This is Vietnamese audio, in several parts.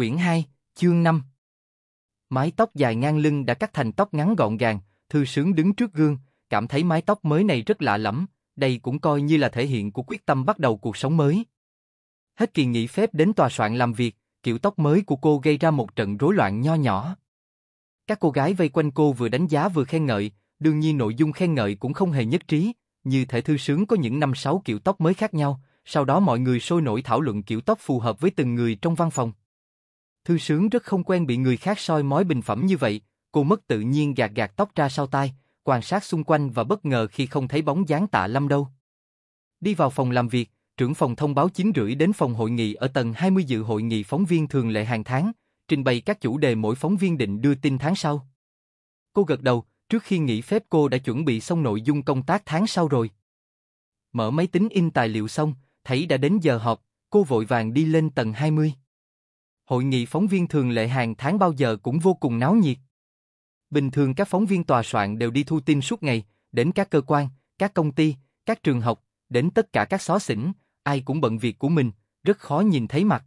Quyển 2, chương 5 Mái tóc dài ngang lưng đã cắt thành tóc ngắn gọn gàng, thư sướng đứng trước gương, cảm thấy mái tóc mới này rất lạ lẫm, đây cũng coi như là thể hiện của quyết tâm bắt đầu cuộc sống mới. Hết kỳ nghỉ phép đến tòa soạn làm việc, kiểu tóc mới của cô gây ra một trận rối loạn nho nhỏ. Các cô gái vây quanh cô vừa đánh giá vừa khen ngợi, đương nhiên nội dung khen ngợi cũng không hề nhất trí, như thể thư sướng có những năm sáu kiểu tóc mới khác nhau, sau đó mọi người sôi nổi thảo luận kiểu tóc phù hợp với từng người trong văn phòng. Thư sướng rất không quen bị người khác soi mói bình phẩm như vậy, cô mất tự nhiên gạt gạt tóc ra sau tai, quan sát xung quanh và bất ngờ khi không thấy bóng dáng tạ lâm đâu. Đi vào phòng làm việc, trưởng phòng thông báo 9 rưỡi đến phòng hội nghị ở tầng 20 dự hội nghị phóng viên thường lệ hàng tháng, trình bày các chủ đề mỗi phóng viên định đưa tin tháng sau. Cô gật đầu, trước khi nghỉ phép cô đã chuẩn bị xong nội dung công tác tháng sau rồi. Mở máy tính in tài liệu xong, thấy đã đến giờ họp, cô vội vàng đi lên tầng 20 hội nghị phóng viên thường lệ hàng tháng bao giờ cũng vô cùng náo nhiệt. Bình thường các phóng viên tòa soạn đều đi thu tin suốt ngày, đến các cơ quan, các công ty, các trường học, đến tất cả các xó xỉnh, ai cũng bận việc của mình, rất khó nhìn thấy mặt.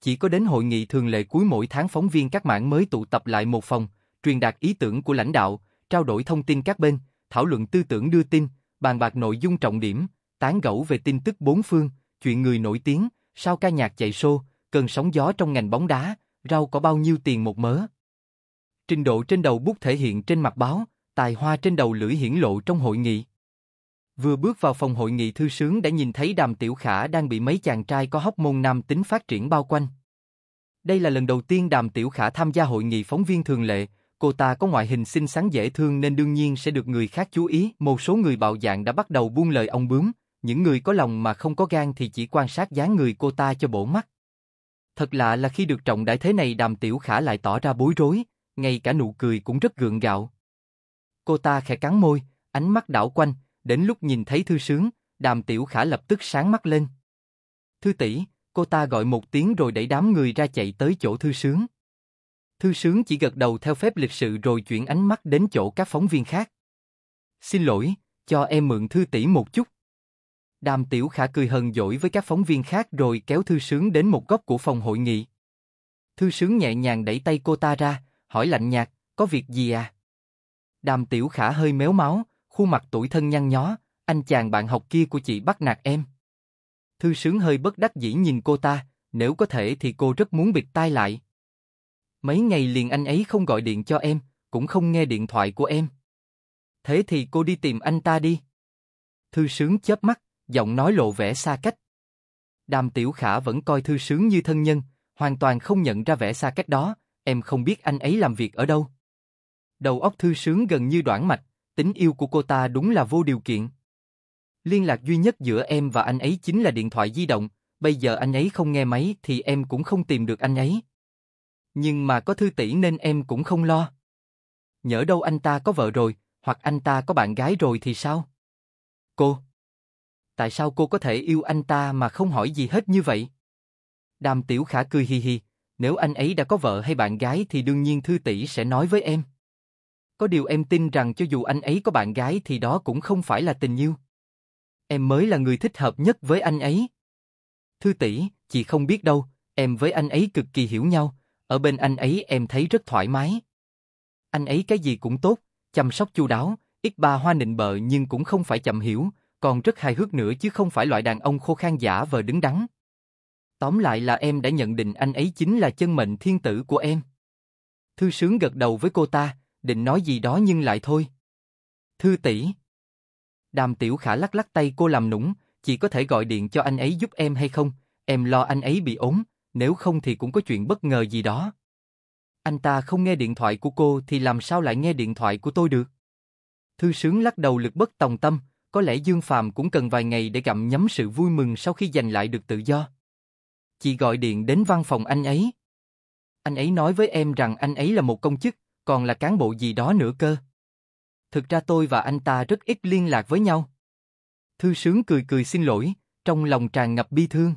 Chỉ có đến hội nghị thường lệ cuối mỗi tháng phóng viên các mạng mới tụ tập lại một phòng, truyền đạt ý tưởng của lãnh đạo, trao đổi thông tin các bên, thảo luận tư tưởng đưa tin, bàn bạc nội dung trọng điểm, tán gẫu về tin tức bốn phương, chuyện người nổi tiếng, sao ca nhạc chạy show, cơn sóng gió trong ngành bóng đá, rau có bao nhiêu tiền một mớ. Trình độ trên đầu bút thể hiện trên mặt báo, tài hoa trên đầu lưỡi hiển lộ trong hội nghị. Vừa bước vào phòng hội nghị thư sướng đã nhìn thấy đàm tiểu khả đang bị mấy chàng trai có hóc môn nam tính phát triển bao quanh. Đây là lần đầu tiên đàm tiểu khả tham gia hội nghị phóng viên thường lệ, cô ta có ngoại hình xinh xắn dễ thương nên đương nhiên sẽ được người khác chú ý. Một số người bạo dạng đã bắt đầu buông lời ông bướm, những người có lòng mà không có gan thì chỉ quan sát dáng người cô ta cho bổ mắt. Thật lạ là khi được trọng đại thế này đàm tiểu khả lại tỏ ra bối rối, ngay cả nụ cười cũng rất gượng gạo. Cô ta khẽ cắn môi, ánh mắt đảo quanh, đến lúc nhìn thấy thư sướng, đàm tiểu khả lập tức sáng mắt lên. Thư tỷ, cô ta gọi một tiếng rồi đẩy đám người ra chạy tới chỗ thư sướng. Thư sướng chỉ gật đầu theo phép lịch sự rồi chuyển ánh mắt đến chỗ các phóng viên khác. Xin lỗi, cho em mượn thư tỷ một chút. Đàm Tiểu Khả cười hờn dỗi với các phóng viên khác rồi kéo Thư Sướng đến một góc của phòng hội nghị. Thư Sướng nhẹ nhàng đẩy tay cô ta ra, hỏi lạnh nhạt, có việc gì à? Đàm Tiểu Khả hơi méo máu, khuôn mặt tuổi thân nhăn nhó, anh chàng bạn học kia của chị bắt nạt em. Thư Sướng hơi bất đắc dĩ nhìn cô ta, nếu có thể thì cô rất muốn bịt tai lại. Mấy ngày liền anh ấy không gọi điện cho em, cũng không nghe điện thoại của em. Thế thì cô đi tìm anh ta đi. Thư Sướng chớp mắt giọng nói lộ vẻ xa cách. Đàm Tiểu Khả vẫn coi thư sướng như thân nhân, hoàn toàn không nhận ra vẻ xa cách đó, em không biết anh ấy làm việc ở đâu. Đầu óc thư sướng gần như đoạn mạch, tính yêu của cô ta đúng là vô điều kiện. Liên lạc duy nhất giữa em và anh ấy chính là điện thoại di động, bây giờ anh ấy không nghe máy thì em cũng không tìm được anh ấy. Nhưng mà có thư tỷ nên em cũng không lo. Nhỡ đâu anh ta có vợ rồi, hoặc anh ta có bạn gái rồi thì sao? Cô tại sao cô có thể yêu anh ta mà không hỏi gì hết như vậy? Đàm Tiểu Khả cười hi hi, nếu anh ấy đã có vợ hay bạn gái thì đương nhiên Thư Tỷ sẽ nói với em. Có điều em tin rằng cho dù anh ấy có bạn gái thì đó cũng không phải là tình yêu. Em mới là người thích hợp nhất với anh ấy. Thư Tỷ, chị không biết đâu, em với anh ấy cực kỳ hiểu nhau, ở bên anh ấy em thấy rất thoải mái. Anh ấy cái gì cũng tốt, chăm sóc chu đáo, ít ba hoa nịnh bợ nhưng cũng không phải chậm hiểu, còn rất hài hước nữa chứ không phải loại đàn ông khô khan giả vờ đứng đắn. Tóm lại là em đã nhận định anh ấy chính là chân mệnh thiên tử của em. Thư sướng gật đầu với cô ta, định nói gì đó nhưng lại thôi. Thư tỷ. Đàm tiểu khả lắc lắc tay cô làm nũng, chỉ có thể gọi điện cho anh ấy giúp em hay không, em lo anh ấy bị ốm, nếu không thì cũng có chuyện bất ngờ gì đó. Anh ta không nghe điện thoại của cô thì làm sao lại nghe điện thoại của tôi được? Thư sướng lắc đầu lực bất tòng tâm, có lẽ Dương Phàm cũng cần vài ngày để gặm nhấm sự vui mừng sau khi giành lại được tự do. Chị gọi điện đến văn phòng anh ấy. Anh ấy nói với em rằng anh ấy là một công chức, còn là cán bộ gì đó nữa cơ. Thực ra tôi và anh ta rất ít liên lạc với nhau. Thư sướng cười cười xin lỗi, trong lòng tràn ngập bi thương.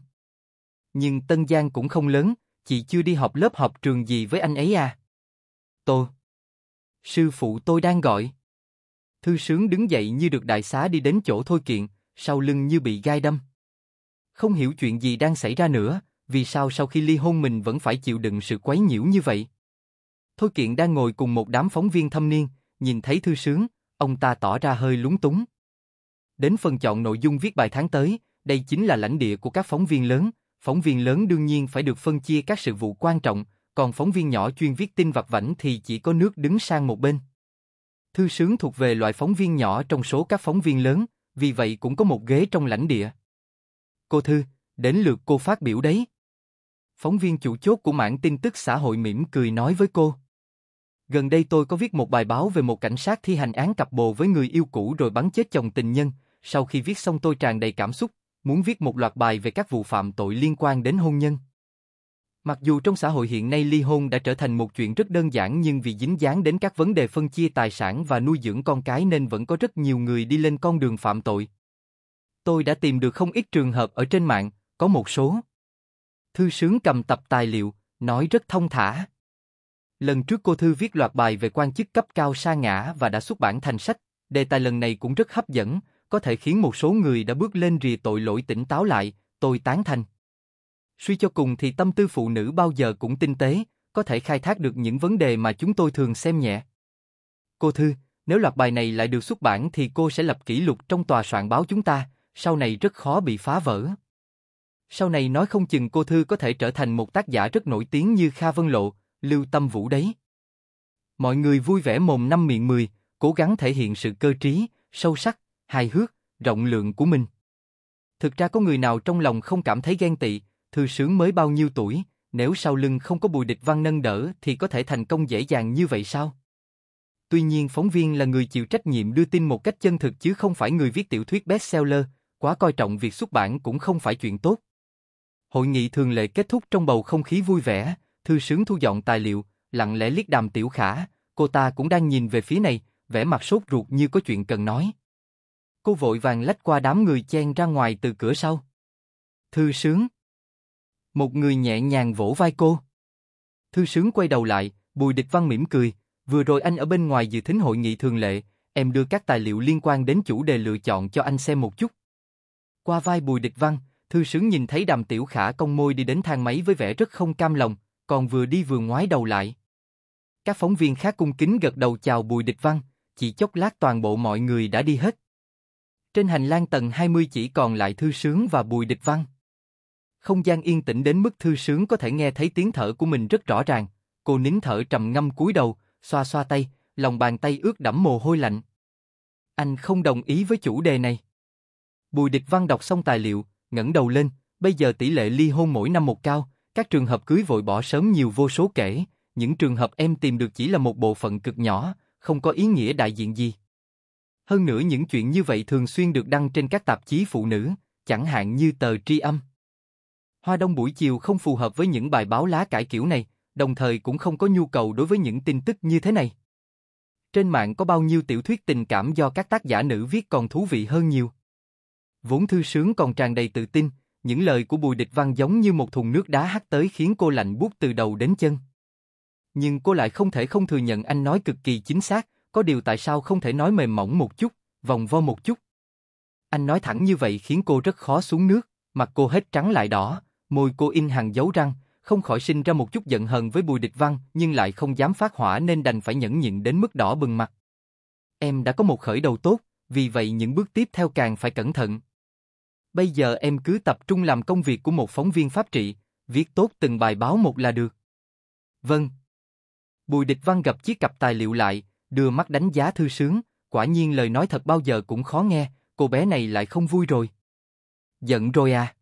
Nhưng Tân Giang cũng không lớn, chị chưa đi học lớp học trường gì với anh ấy à? Tôi. Sư phụ tôi đang gọi. Thư sướng đứng dậy như được đại xá đi đến chỗ thôi kiện, sau lưng như bị gai đâm. Không hiểu chuyện gì đang xảy ra nữa, vì sao sau khi ly hôn mình vẫn phải chịu đựng sự quấy nhiễu như vậy. Thôi kiện đang ngồi cùng một đám phóng viên thâm niên, nhìn thấy thư sướng, ông ta tỏ ra hơi lúng túng. Đến phần chọn nội dung viết bài tháng tới, đây chính là lãnh địa của các phóng viên lớn, phóng viên lớn đương nhiên phải được phân chia các sự vụ quan trọng, còn phóng viên nhỏ chuyên viết tin vặt vảnh thì chỉ có nước đứng sang một bên. Thư sướng thuộc về loại phóng viên nhỏ trong số các phóng viên lớn, vì vậy cũng có một ghế trong lãnh địa. Cô Thư, đến lượt cô phát biểu đấy. Phóng viên chủ chốt của mạng tin tức xã hội mỉm cười nói với cô. Gần đây tôi có viết một bài báo về một cảnh sát thi hành án cặp bồ với người yêu cũ rồi bắn chết chồng tình nhân. Sau khi viết xong tôi tràn đầy cảm xúc, muốn viết một loạt bài về các vụ phạm tội liên quan đến hôn nhân. Mặc dù trong xã hội hiện nay ly hôn đã trở thành một chuyện rất đơn giản nhưng vì dính dáng đến các vấn đề phân chia tài sản và nuôi dưỡng con cái nên vẫn có rất nhiều người đi lên con đường phạm tội. Tôi đã tìm được không ít trường hợp ở trên mạng, có một số. Thư sướng cầm tập tài liệu, nói rất thông thả. Lần trước cô Thư viết loạt bài về quan chức cấp cao sa ngã và đã xuất bản thành sách, đề tài lần này cũng rất hấp dẫn, có thể khiến một số người đã bước lên rìa tội lỗi tỉnh táo lại, tôi tán thành. Suy cho cùng thì tâm tư phụ nữ bao giờ cũng tinh tế, có thể khai thác được những vấn đề mà chúng tôi thường xem nhẹ. Cô Thư, nếu loạt bài này lại được xuất bản thì cô sẽ lập kỷ lục trong tòa soạn báo chúng ta, sau này rất khó bị phá vỡ. Sau này nói không chừng cô Thư có thể trở thành một tác giả rất nổi tiếng như Kha Vân Lộ, Lưu Tâm Vũ đấy. Mọi người vui vẻ mồm năm miệng mười, cố gắng thể hiện sự cơ trí, sâu sắc, hài hước, rộng lượng của mình. Thực ra có người nào trong lòng không cảm thấy ghen tị, thư sướng mới bao nhiêu tuổi, nếu sau lưng không có bùi địch văn nâng đỡ thì có thể thành công dễ dàng như vậy sao? Tuy nhiên phóng viên là người chịu trách nhiệm đưa tin một cách chân thực chứ không phải người viết tiểu thuyết bestseller, quá coi trọng việc xuất bản cũng không phải chuyện tốt. Hội nghị thường lệ kết thúc trong bầu không khí vui vẻ, thư sướng thu dọn tài liệu, lặng lẽ liếc đàm tiểu khả, cô ta cũng đang nhìn về phía này, vẻ mặt sốt ruột như có chuyện cần nói. Cô vội vàng lách qua đám người chen ra ngoài từ cửa sau. Thư sướng một người nhẹ nhàng vỗ vai cô. Thư sướng quay đầu lại, Bùi Địch Văn mỉm cười, vừa rồi anh ở bên ngoài dự thính hội nghị thường lệ, em đưa các tài liệu liên quan đến chủ đề lựa chọn cho anh xem một chút. Qua vai Bùi Địch Văn, thư sướng nhìn thấy đàm tiểu khả cong môi đi đến thang máy với vẻ rất không cam lòng, còn vừa đi vừa ngoái đầu lại. Các phóng viên khác cung kính gật đầu chào Bùi Địch Văn, chỉ chốc lát toàn bộ mọi người đã đi hết. Trên hành lang tầng 20 chỉ còn lại thư sướng và Bùi Địch Văn. Không gian yên tĩnh đến mức thư sướng có thể nghe thấy tiếng thở của mình rất rõ ràng. Cô nín thở trầm ngâm cúi đầu, xoa xoa tay, lòng bàn tay ướt đẫm mồ hôi lạnh. Anh không đồng ý với chủ đề này. Bùi Địch Văn đọc xong tài liệu, ngẩng đầu lên, bây giờ tỷ lệ ly hôn mỗi năm một cao, các trường hợp cưới vội bỏ sớm nhiều vô số kể, những trường hợp em tìm được chỉ là một bộ phận cực nhỏ, không có ý nghĩa đại diện gì. Hơn nữa những chuyện như vậy thường xuyên được đăng trên các tạp chí phụ nữ, chẳng hạn như tờ Tri Âm. Hoa Đông buổi chiều không phù hợp với những bài báo lá cải kiểu này, đồng thời cũng không có nhu cầu đối với những tin tức như thế này. Trên mạng có bao nhiêu tiểu thuyết tình cảm do các tác giả nữ viết còn thú vị hơn nhiều. Vốn thư sướng còn tràn đầy tự tin, những lời của Bùi Địch Văn giống như một thùng nước đá hắt tới khiến cô lạnh buốt từ đầu đến chân. Nhưng cô lại không thể không thừa nhận anh nói cực kỳ chính xác, có điều tại sao không thể nói mềm mỏng một chút, vòng vo một chút. Anh nói thẳng như vậy khiến cô rất khó xuống nước, mặt cô hết trắng lại đỏ, Môi cô in hàng dấu răng, không khỏi sinh ra một chút giận hờn với Bùi Địch Văn, nhưng lại không dám phát hỏa nên đành phải nhẫn nhịn đến mức đỏ bừng mặt. Em đã có một khởi đầu tốt, vì vậy những bước tiếp theo càng phải cẩn thận. Bây giờ em cứ tập trung làm công việc của một phóng viên pháp trị, viết tốt từng bài báo một là được. Vâng. Bùi Địch Văn gặp chiếc cặp tài liệu lại, đưa mắt đánh giá thư sướng, quả nhiên lời nói thật bao giờ cũng khó nghe, cô bé này lại không vui rồi. Giận rồi à?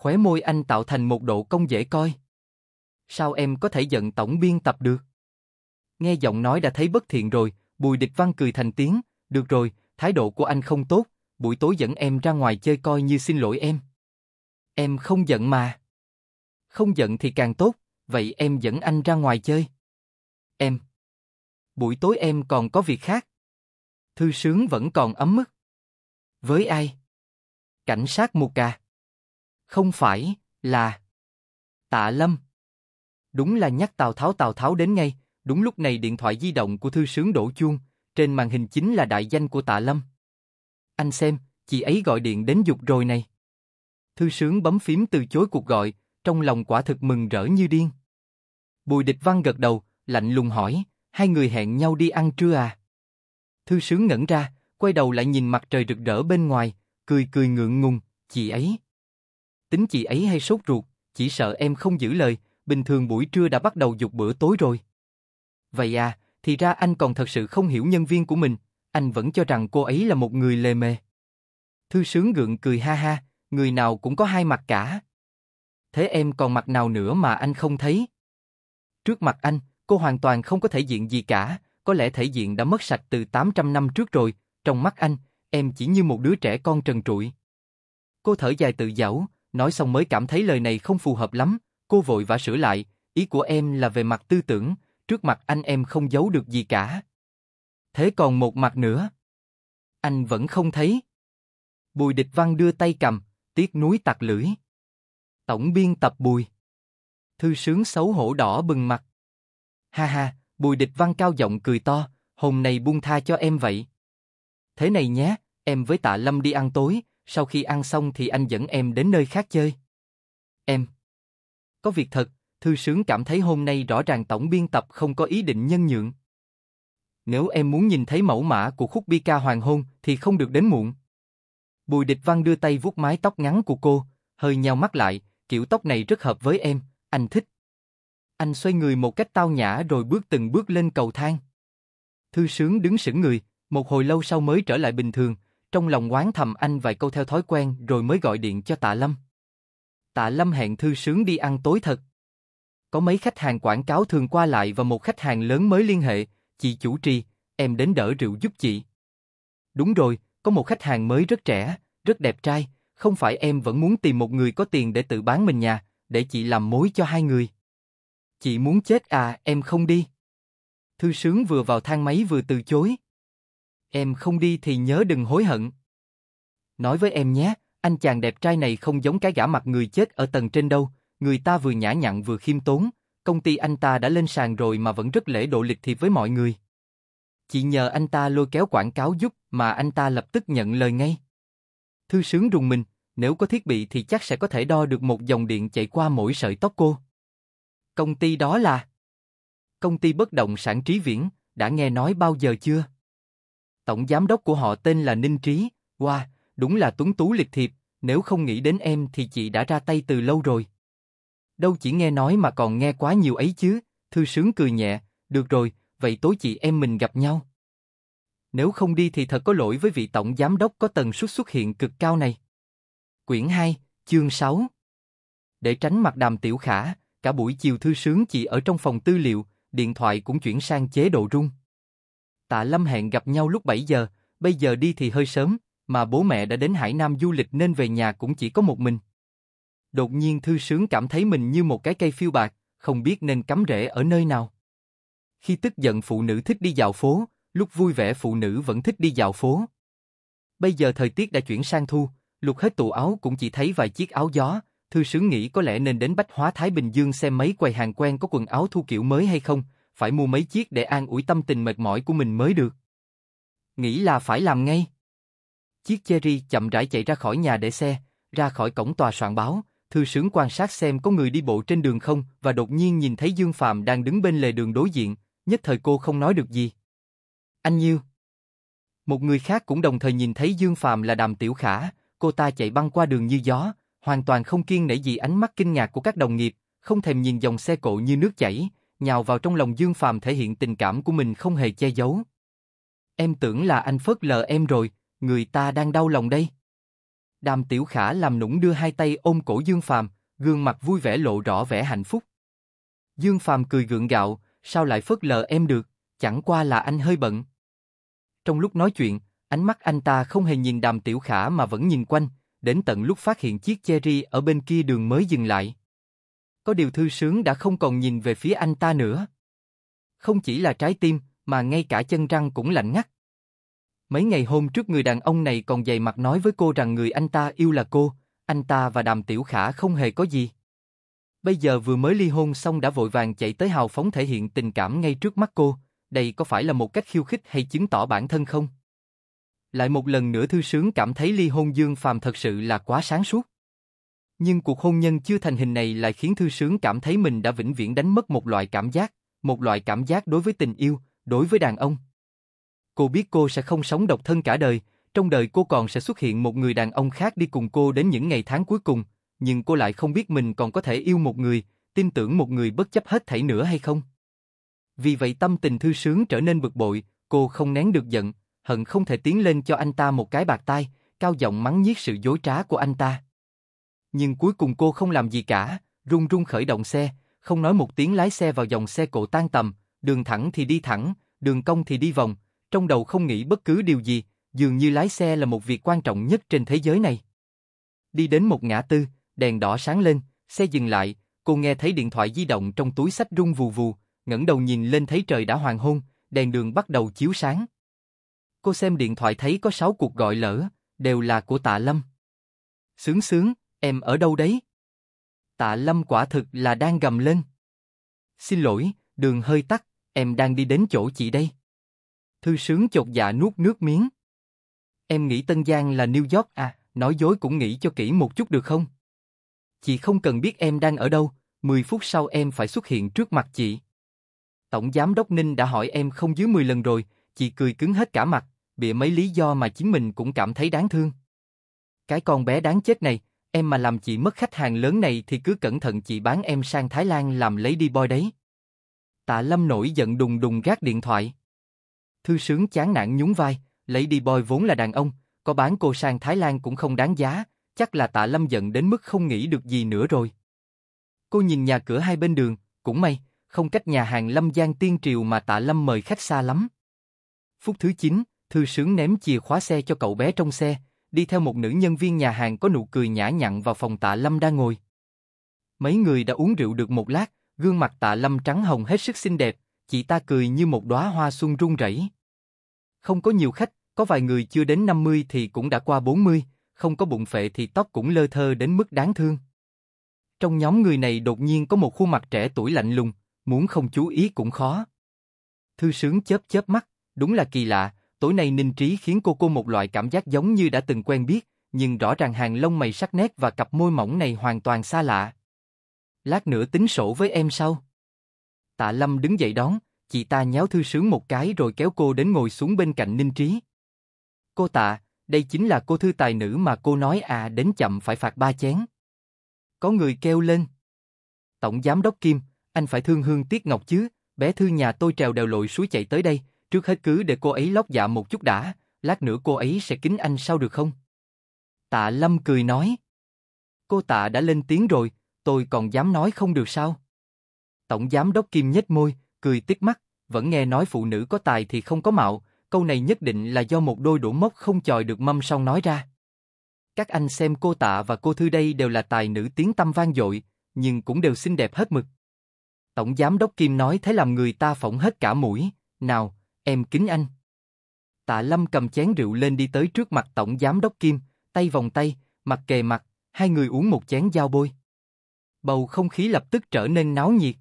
khóe môi anh tạo thành một độ cong dễ coi. Sao em có thể giận tổng biên tập được? Nghe giọng nói đã thấy bất thiện rồi, Bùi Địch Văn cười thành tiếng, được rồi, thái độ của anh không tốt, buổi tối dẫn em ra ngoài chơi coi như xin lỗi em. Em không giận mà. Không giận thì càng tốt, vậy em dẫn anh ra ngoài chơi. Em. Buổi tối em còn có việc khác. Thư sướng vẫn còn ấm mức. Với ai? Cảnh sát Mù Cà. Không phải, là... Tạ Lâm. Đúng là nhắc Tào Tháo Tào Tháo đến ngay, đúng lúc này điện thoại di động của thư sướng đổ chuông, trên màn hình chính là đại danh của Tạ Lâm. Anh xem, chị ấy gọi điện đến dục rồi này. Thư sướng bấm phím từ chối cuộc gọi, trong lòng quả thực mừng rỡ như điên. Bùi địch văn gật đầu, lạnh lùng hỏi, hai người hẹn nhau đi ăn trưa à? Thư sướng ngẩn ra, quay đầu lại nhìn mặt trời rực rỡ bên ngoài, cười cười ngượng ngùng, chị ấy. Tính chị ấy hay sốt ruột, chỉ sợ em không giữ lời, bình thường buổi trưa đã bắt đầu dục bữa tối rồi. Vậy à, thì ra anh còn thật sự không hiểu nhân viên của mình, anh vẫn cho rằng cô ấy là một người lề mề. Thư sướng gượng cười ha ha, người nào cũng có hai mặt cả. Thế em còn mặt nào nữa mà anh không thấy? Trước mặt anh, cô hoàn toàn không có thể diện gì cả, có lẽ thể diện đã mất sạch từ 800 năm trước rồi, trong mắt anh, em chỉ như một đứa trẻ con trần trụi. Cô thở dài tự dẫu, nói xong mới cảm thấy lời này không phù hợp lắm, cô vội vã sửa lại, ý của em là về mặt tư tưởng, trước mặt anh em không giấu được gì cả. Thế còn một mặt nữa. Anh vẫn không thấy. Bùi địch văn đưa tay cầm, tiếc núi tặc lưỡi. Tổng biên tập bùi. Thư sướng xấu hổ đỏ bừng mặt. Ha ha, bùi địch văn cao giọng cười to, hôm nay buông tha cho em vậy. Thế này nhé, em với tạ Lâm đi ăn tối, sau khi ăn xong thì anh dẫn em đến nơi khác chơi. Em. Có việc thật, thư sướng cảm thấy hôm nay rõ ràng tổng biên tập không có ý định nhân nhượng. Nếu em muốn nhìn thấy mẫu mã của khúc bi ca hoàng hôn thì không được đến muộn. Bùi địch văn đưa tay vuốt mái tóc ngắn của cô, hơi nhào mắt lại, kiểu tóc này rất hợp với em, anh thích. Anh xoay người một cách tao nhã rồi bước từng bước lên cầu thang. Thư sướng đứng sững người, một hồi lâu sau mới trở lại bình thường, trong lòng quán thầm anh vài câu theo thói quen rồi mới gọi điện cho Tạ Lâm. Tạ Lâm hẹn thư sướng đi ăn tối thật. Có mấy khách hàng quảng cáo thường qua lại và một khách hàng lớn mới liên hệ, chị chủ trì, em đến đỡ rượu giúp chị. Đúng rồi, có một khách hàng mới rất trẻ, rất đẹp trai, không phải em vẫn muốn tìm một người có tiền để tự bán mình nhà, để chị làm mối cho hai người. Chị muốn chết à, em không đi. Thư sướng vừa vào thang máy vừa từ chối. Em không đi thì nhớ đừng hối hận. Nói với em nhé, anh chàng đẹp trai này không giống cái gã mặt người chết ở tầng trên đâu, người ta vừa nhã nhặn vừa khiêm tốn, công ty anh ta đã lên sàn rồi mà vẫn rất lễ độ lịch thiệp với mọi người. Chỉ nhờ anh ta lôi kéo quảng cáo giúp mà anh ta lập tức nhận lời ngay. Thư sướng rùng mình, nếu có thiết bị thì chắc sẽ có thể đo được một dòng điện chạy qua mỗi sợi tóc cô. Công ty đó là Công ty bất động sản trí viễn, đã nghe nói bao giờ chưa? tổng giám đốc của họ tên là Ninh Trí, wow, đúng là tuấn tú liệt thiệp, nếu không nghĩ đến em thì chị đã ra tay từ lâu rồi. Đâu chỉ nghe nói mà còn nghe quá nhiều ấy chứ, thư sướng cười nhẹ, được rồi, vậy tối chị em mình gặp nhau. Nếu không đi thì thật có lỗi với vị tổng giám đốc có tần suất xuất hiện cực cao này. Quyển 2, chương 6 Để tránh mặt đàm tiểu khả, cả buổi chiều thư sướng chị ở trong phòng tư liệu, điện thoại cũng chuyển sang chế độ rung. Tạ Lâm hẹn gặp nhau lúc 7 giờ, bây giờ đi thì hơi sớm, mà bố mẹ đã đến Hải Nam du lịch nên về nhà cũng chỉ có một mình. Đột nhiên Thư Sướng cảm thấy mình như một cái cây phiêu bạc, không biết nên cắm rễ ở nơi nào. Khi tức giận phụ nữ thích đi dạo phố, lúc vui vẻ phụ nữ vẫn thích đi dạo phố. Bây giờ thời tiết đã chuyển sang thu, lục hết tủ áo cũng chỉ thấy vài chiếc áo gió, Thư Sướng nghĩ có lẽ nên đến Bách Hóa Thái Bình Dương xem mấy quầy hàng quen có quần áo thu kiểu mới hay không, phải mua mấy chiếc để an ủi tâm tình mệt mỏi của mình mới được. Nghĩ là phải làm ngay. Chiếc Cherry chậm rãi chạy ra khỏi nhà để xe, ra khỏi cổng tòa soạn báo, thư sướng quan sát xem có người đi bộ trên đường không và đột nhiên nhìn thấy Dương Phạm đang đứng bên lề đường đối diện, nhất thời cô không nói được gì. Anh Nhiêu. Một người khác cũng đồng thời nhìn thấy Dương Phạm là Đàm Tiểu Khả, cô ta chạy băng qua đường như gió, hoàn toàn không kiên nể gì ánh mắt kinh ngạc của các đồng nghiệp, không thèm nhìn dòng xe cộ như nước chảy, nhào vào trong lòng Dương Phạm thể hiện tình cảm của mình không hề che giấu. Em tưởng là anh phớt lờ em rồi, người ta đang đau lòng đây. Đàm Tiểu Khả làm nũng đưa hai tay ôm cổ Dương Phạm, gương mặt vui vẻ lộ rõ vẻ hạnh phúc. Dương Phạm cười gượng gạo, sao lại phớt lờ em được, chẳng qua là anh hơi bận. Trong lúc nói chuyện, ánh mắt anh ta không hề nhìn Đàm Tiểu Khả mà vẫn nhìn quanh, đến tận lúc phát hiện chiếc Cherry ở bên kia đường mới dừng lại. Có điều thư sướng đã không còn nhìn về phía anh ta nữa. Không chỉ là trái tim, mà ngay cả chân răng cũng lạnh ngắt. Mấy ngày hôm trước người đàn ông này còn dày mặt nói với cô rằng người anh ta yêu là cô, anh ta và đàm tiểu khả không hề có gì. Bây giờ vừa mới ly hôn xong đã vội vàng chạy tới hào phóng thể hiện tình cảm ngay trước mắt cô, đây có phải là một cách khiêu khích hay chứng tỏ bản thân không? Lại một lần nữa thư sướng cảm thấy ly hôn Dương Phàm thật sự là quá sáng suốt. Nhưng cuộc hôn nhân chưa thành hình này lại khiến Thư Sướng cảm thấy mình đã vĩnh viễn đánh mất một loại cảm giác, một loại cảm giác đối với tình yêu, đối với đàn ông. Cô biết cô sẽ không sống độc thân cả đời, trong đời cô còn sẽ xuất hiện một người đàn ông khác đi cùng cô đến những ngày tháng cuối cùng, nhưng cô lại không biết mình còn có thể yêu một người, tin tưởng một người bất chấp hết thảy nữa hay không. Vì vậy tâm tình Thư Sướng trở nên bực bội, cô không nén được giận, hận không thể tiến lên cho anh ta một cái bạc tai, cao giọng mắng nhiếc sự dối trá của anh ta. Nhưng cuối cùng cô không làm gì cả, run run khởi động xe, không nói một tiếng lái xe vào dòng xe cộ tan tầm, đường thẳng thì đi thẳng, đường cong thì đi vòng, trong đầu không nghĩ bất cứ điều gì, dường như lái xe là một việc quan trọng nhất trên thế giới này. Đi đến một ngã tư, đèn đỏ sáng lên, xe dừng lại, cô nghe thấy điện thoại di động trong túi sách rung vù vù, ngẩng đầu nhìn lên thấy trời đã hoàng hôn, đèn đường bắt đầu chiếu sáng. Cô xem điện thoại thấy có 6 cuộc gọi lỡ, đều là của Tạ Lâm. Sướng sướng, Em ở đâu đấy? Tạ Lâm quả thực là đang gầm lên. Xin lỗi, đường hơi tắt, em đang đi đến chỗ chị đây. Thư sướng chột dạ nuốt nước miếng. Em nghĩ Tân Giang là New York à, nói dối cũng nghĩ cho kỹ một chút được không? Chị không cần biết em đang ở đâu, 10 phút sau em phải xuất hiện trước mặt chị. Tổng giám đốc Ninh đã hỏi em không dưới 10 lần rồi, chị cười cứng hết cả mặt, bịa mấy lý do mà chính mình cũng cảm thấy đáng thương. Cái con bé đáng chết này, em mà làm chị mất khách hàng lớn này thì cứ cẩn thận chị bán em sang Thái Lan làm lấy đi boy đấy. Tạ Lâm nổi giận đùng đùng gác điện thoại. Thư sướng chán nản nhún vai, lấy đi boy vốn là đàn ông, có bán cô sang Thái Lan cũng không đáng giá, chắc là Tạ Lâm giận đến mức không nghĩ được gì nữa rồi. Cô nhìn nhà cửa hai bên đường, cũng may, không cách nhà hàng Lâm Giang Tiên Triều mà Tạ Lâm mời khách xa lắm. Phút thứ 9, Thư sướng ném chìa khóa xe cho cậu bé trong xe, đi theo một nữ nhân viên nhà hàng có nụ cười nhã nhặn vào phòng tạ lâm đang ngồi. Mấy người đã uống rượu được một lát, gương mặt tạ lâm trắng hồng hết sức xinh đẹp, chị ta cười như một đóa hoa xuân rung rẩy. Không có nhiều khách, có vài người chưa đến 50 thì cũng đã qua 40, không có bụng phệ thì tóc cũng lơ thơ đến mức đáng thương. Trong nhóm người này đột nhiên có một khuôn mặt trẻ tuổi lạnh lùng, muốn không chú ý cũng khó. Thư sướng chớp chớp mắt, đúng là kỳ lạ, tối nay Ninh Trí khiến cô cô một loại cảm giác giống như đã từng quen biết, nhưng rõ ràng hàng lông mày sắc nét và cặp môi mỏng này hoàn toàn xa lạ. Lát nữa tính sổ với em sau. Tạ Lâm đứng dậy đón, chị ta nháo thư sướng một cái rồi kéo cô đến ngồi xuống bên cạnh Ninh Trí. Cô Tạ, đây chính là cô thư tài nữ mà cô nói à đến chậm phải phạt ba chén. Có người kêu lên. Tổng giám đốc Kim, anh phải thương hương tiếc ngọc chứ, bé thư nhà tôi trèo đèo lội suối chạy tới đây, Trước hết cứ để cô ấy lót dạ một chút đã, lát nữa cô ấy sẽ kính anh sao được không? Tạ Lâm cười nói. Cô Tạ đã lên tiếng rồi, tôi còn dám nói không được sao? Tổng giám đốc Kim nhếch môi, cười tiếc mắt, vẫn nghe nói phụ nữ có tài thì không có mạo, câu này nhất định là do một đôi đủ mốc không chòi được mâm song nói ra. Các anh xem cô Tạ và cô Thư đây đều là tài nữ tiếng tâm vang dội, nhưng cũng đều xinh đẹp hết mực. Tổng giám đốc Kim nói thế làm người ta phỏng hết cả mũi, nào, Em kính anh. Tạ Lâm cầm chén rượu lên đi tới trước mặt Tổng Giám Đốc Kim, tay vòng tay, mặt kề mặt, hai người uống một chén giao bôi. Bầu không khí lập tức trở nên náo nhiệt.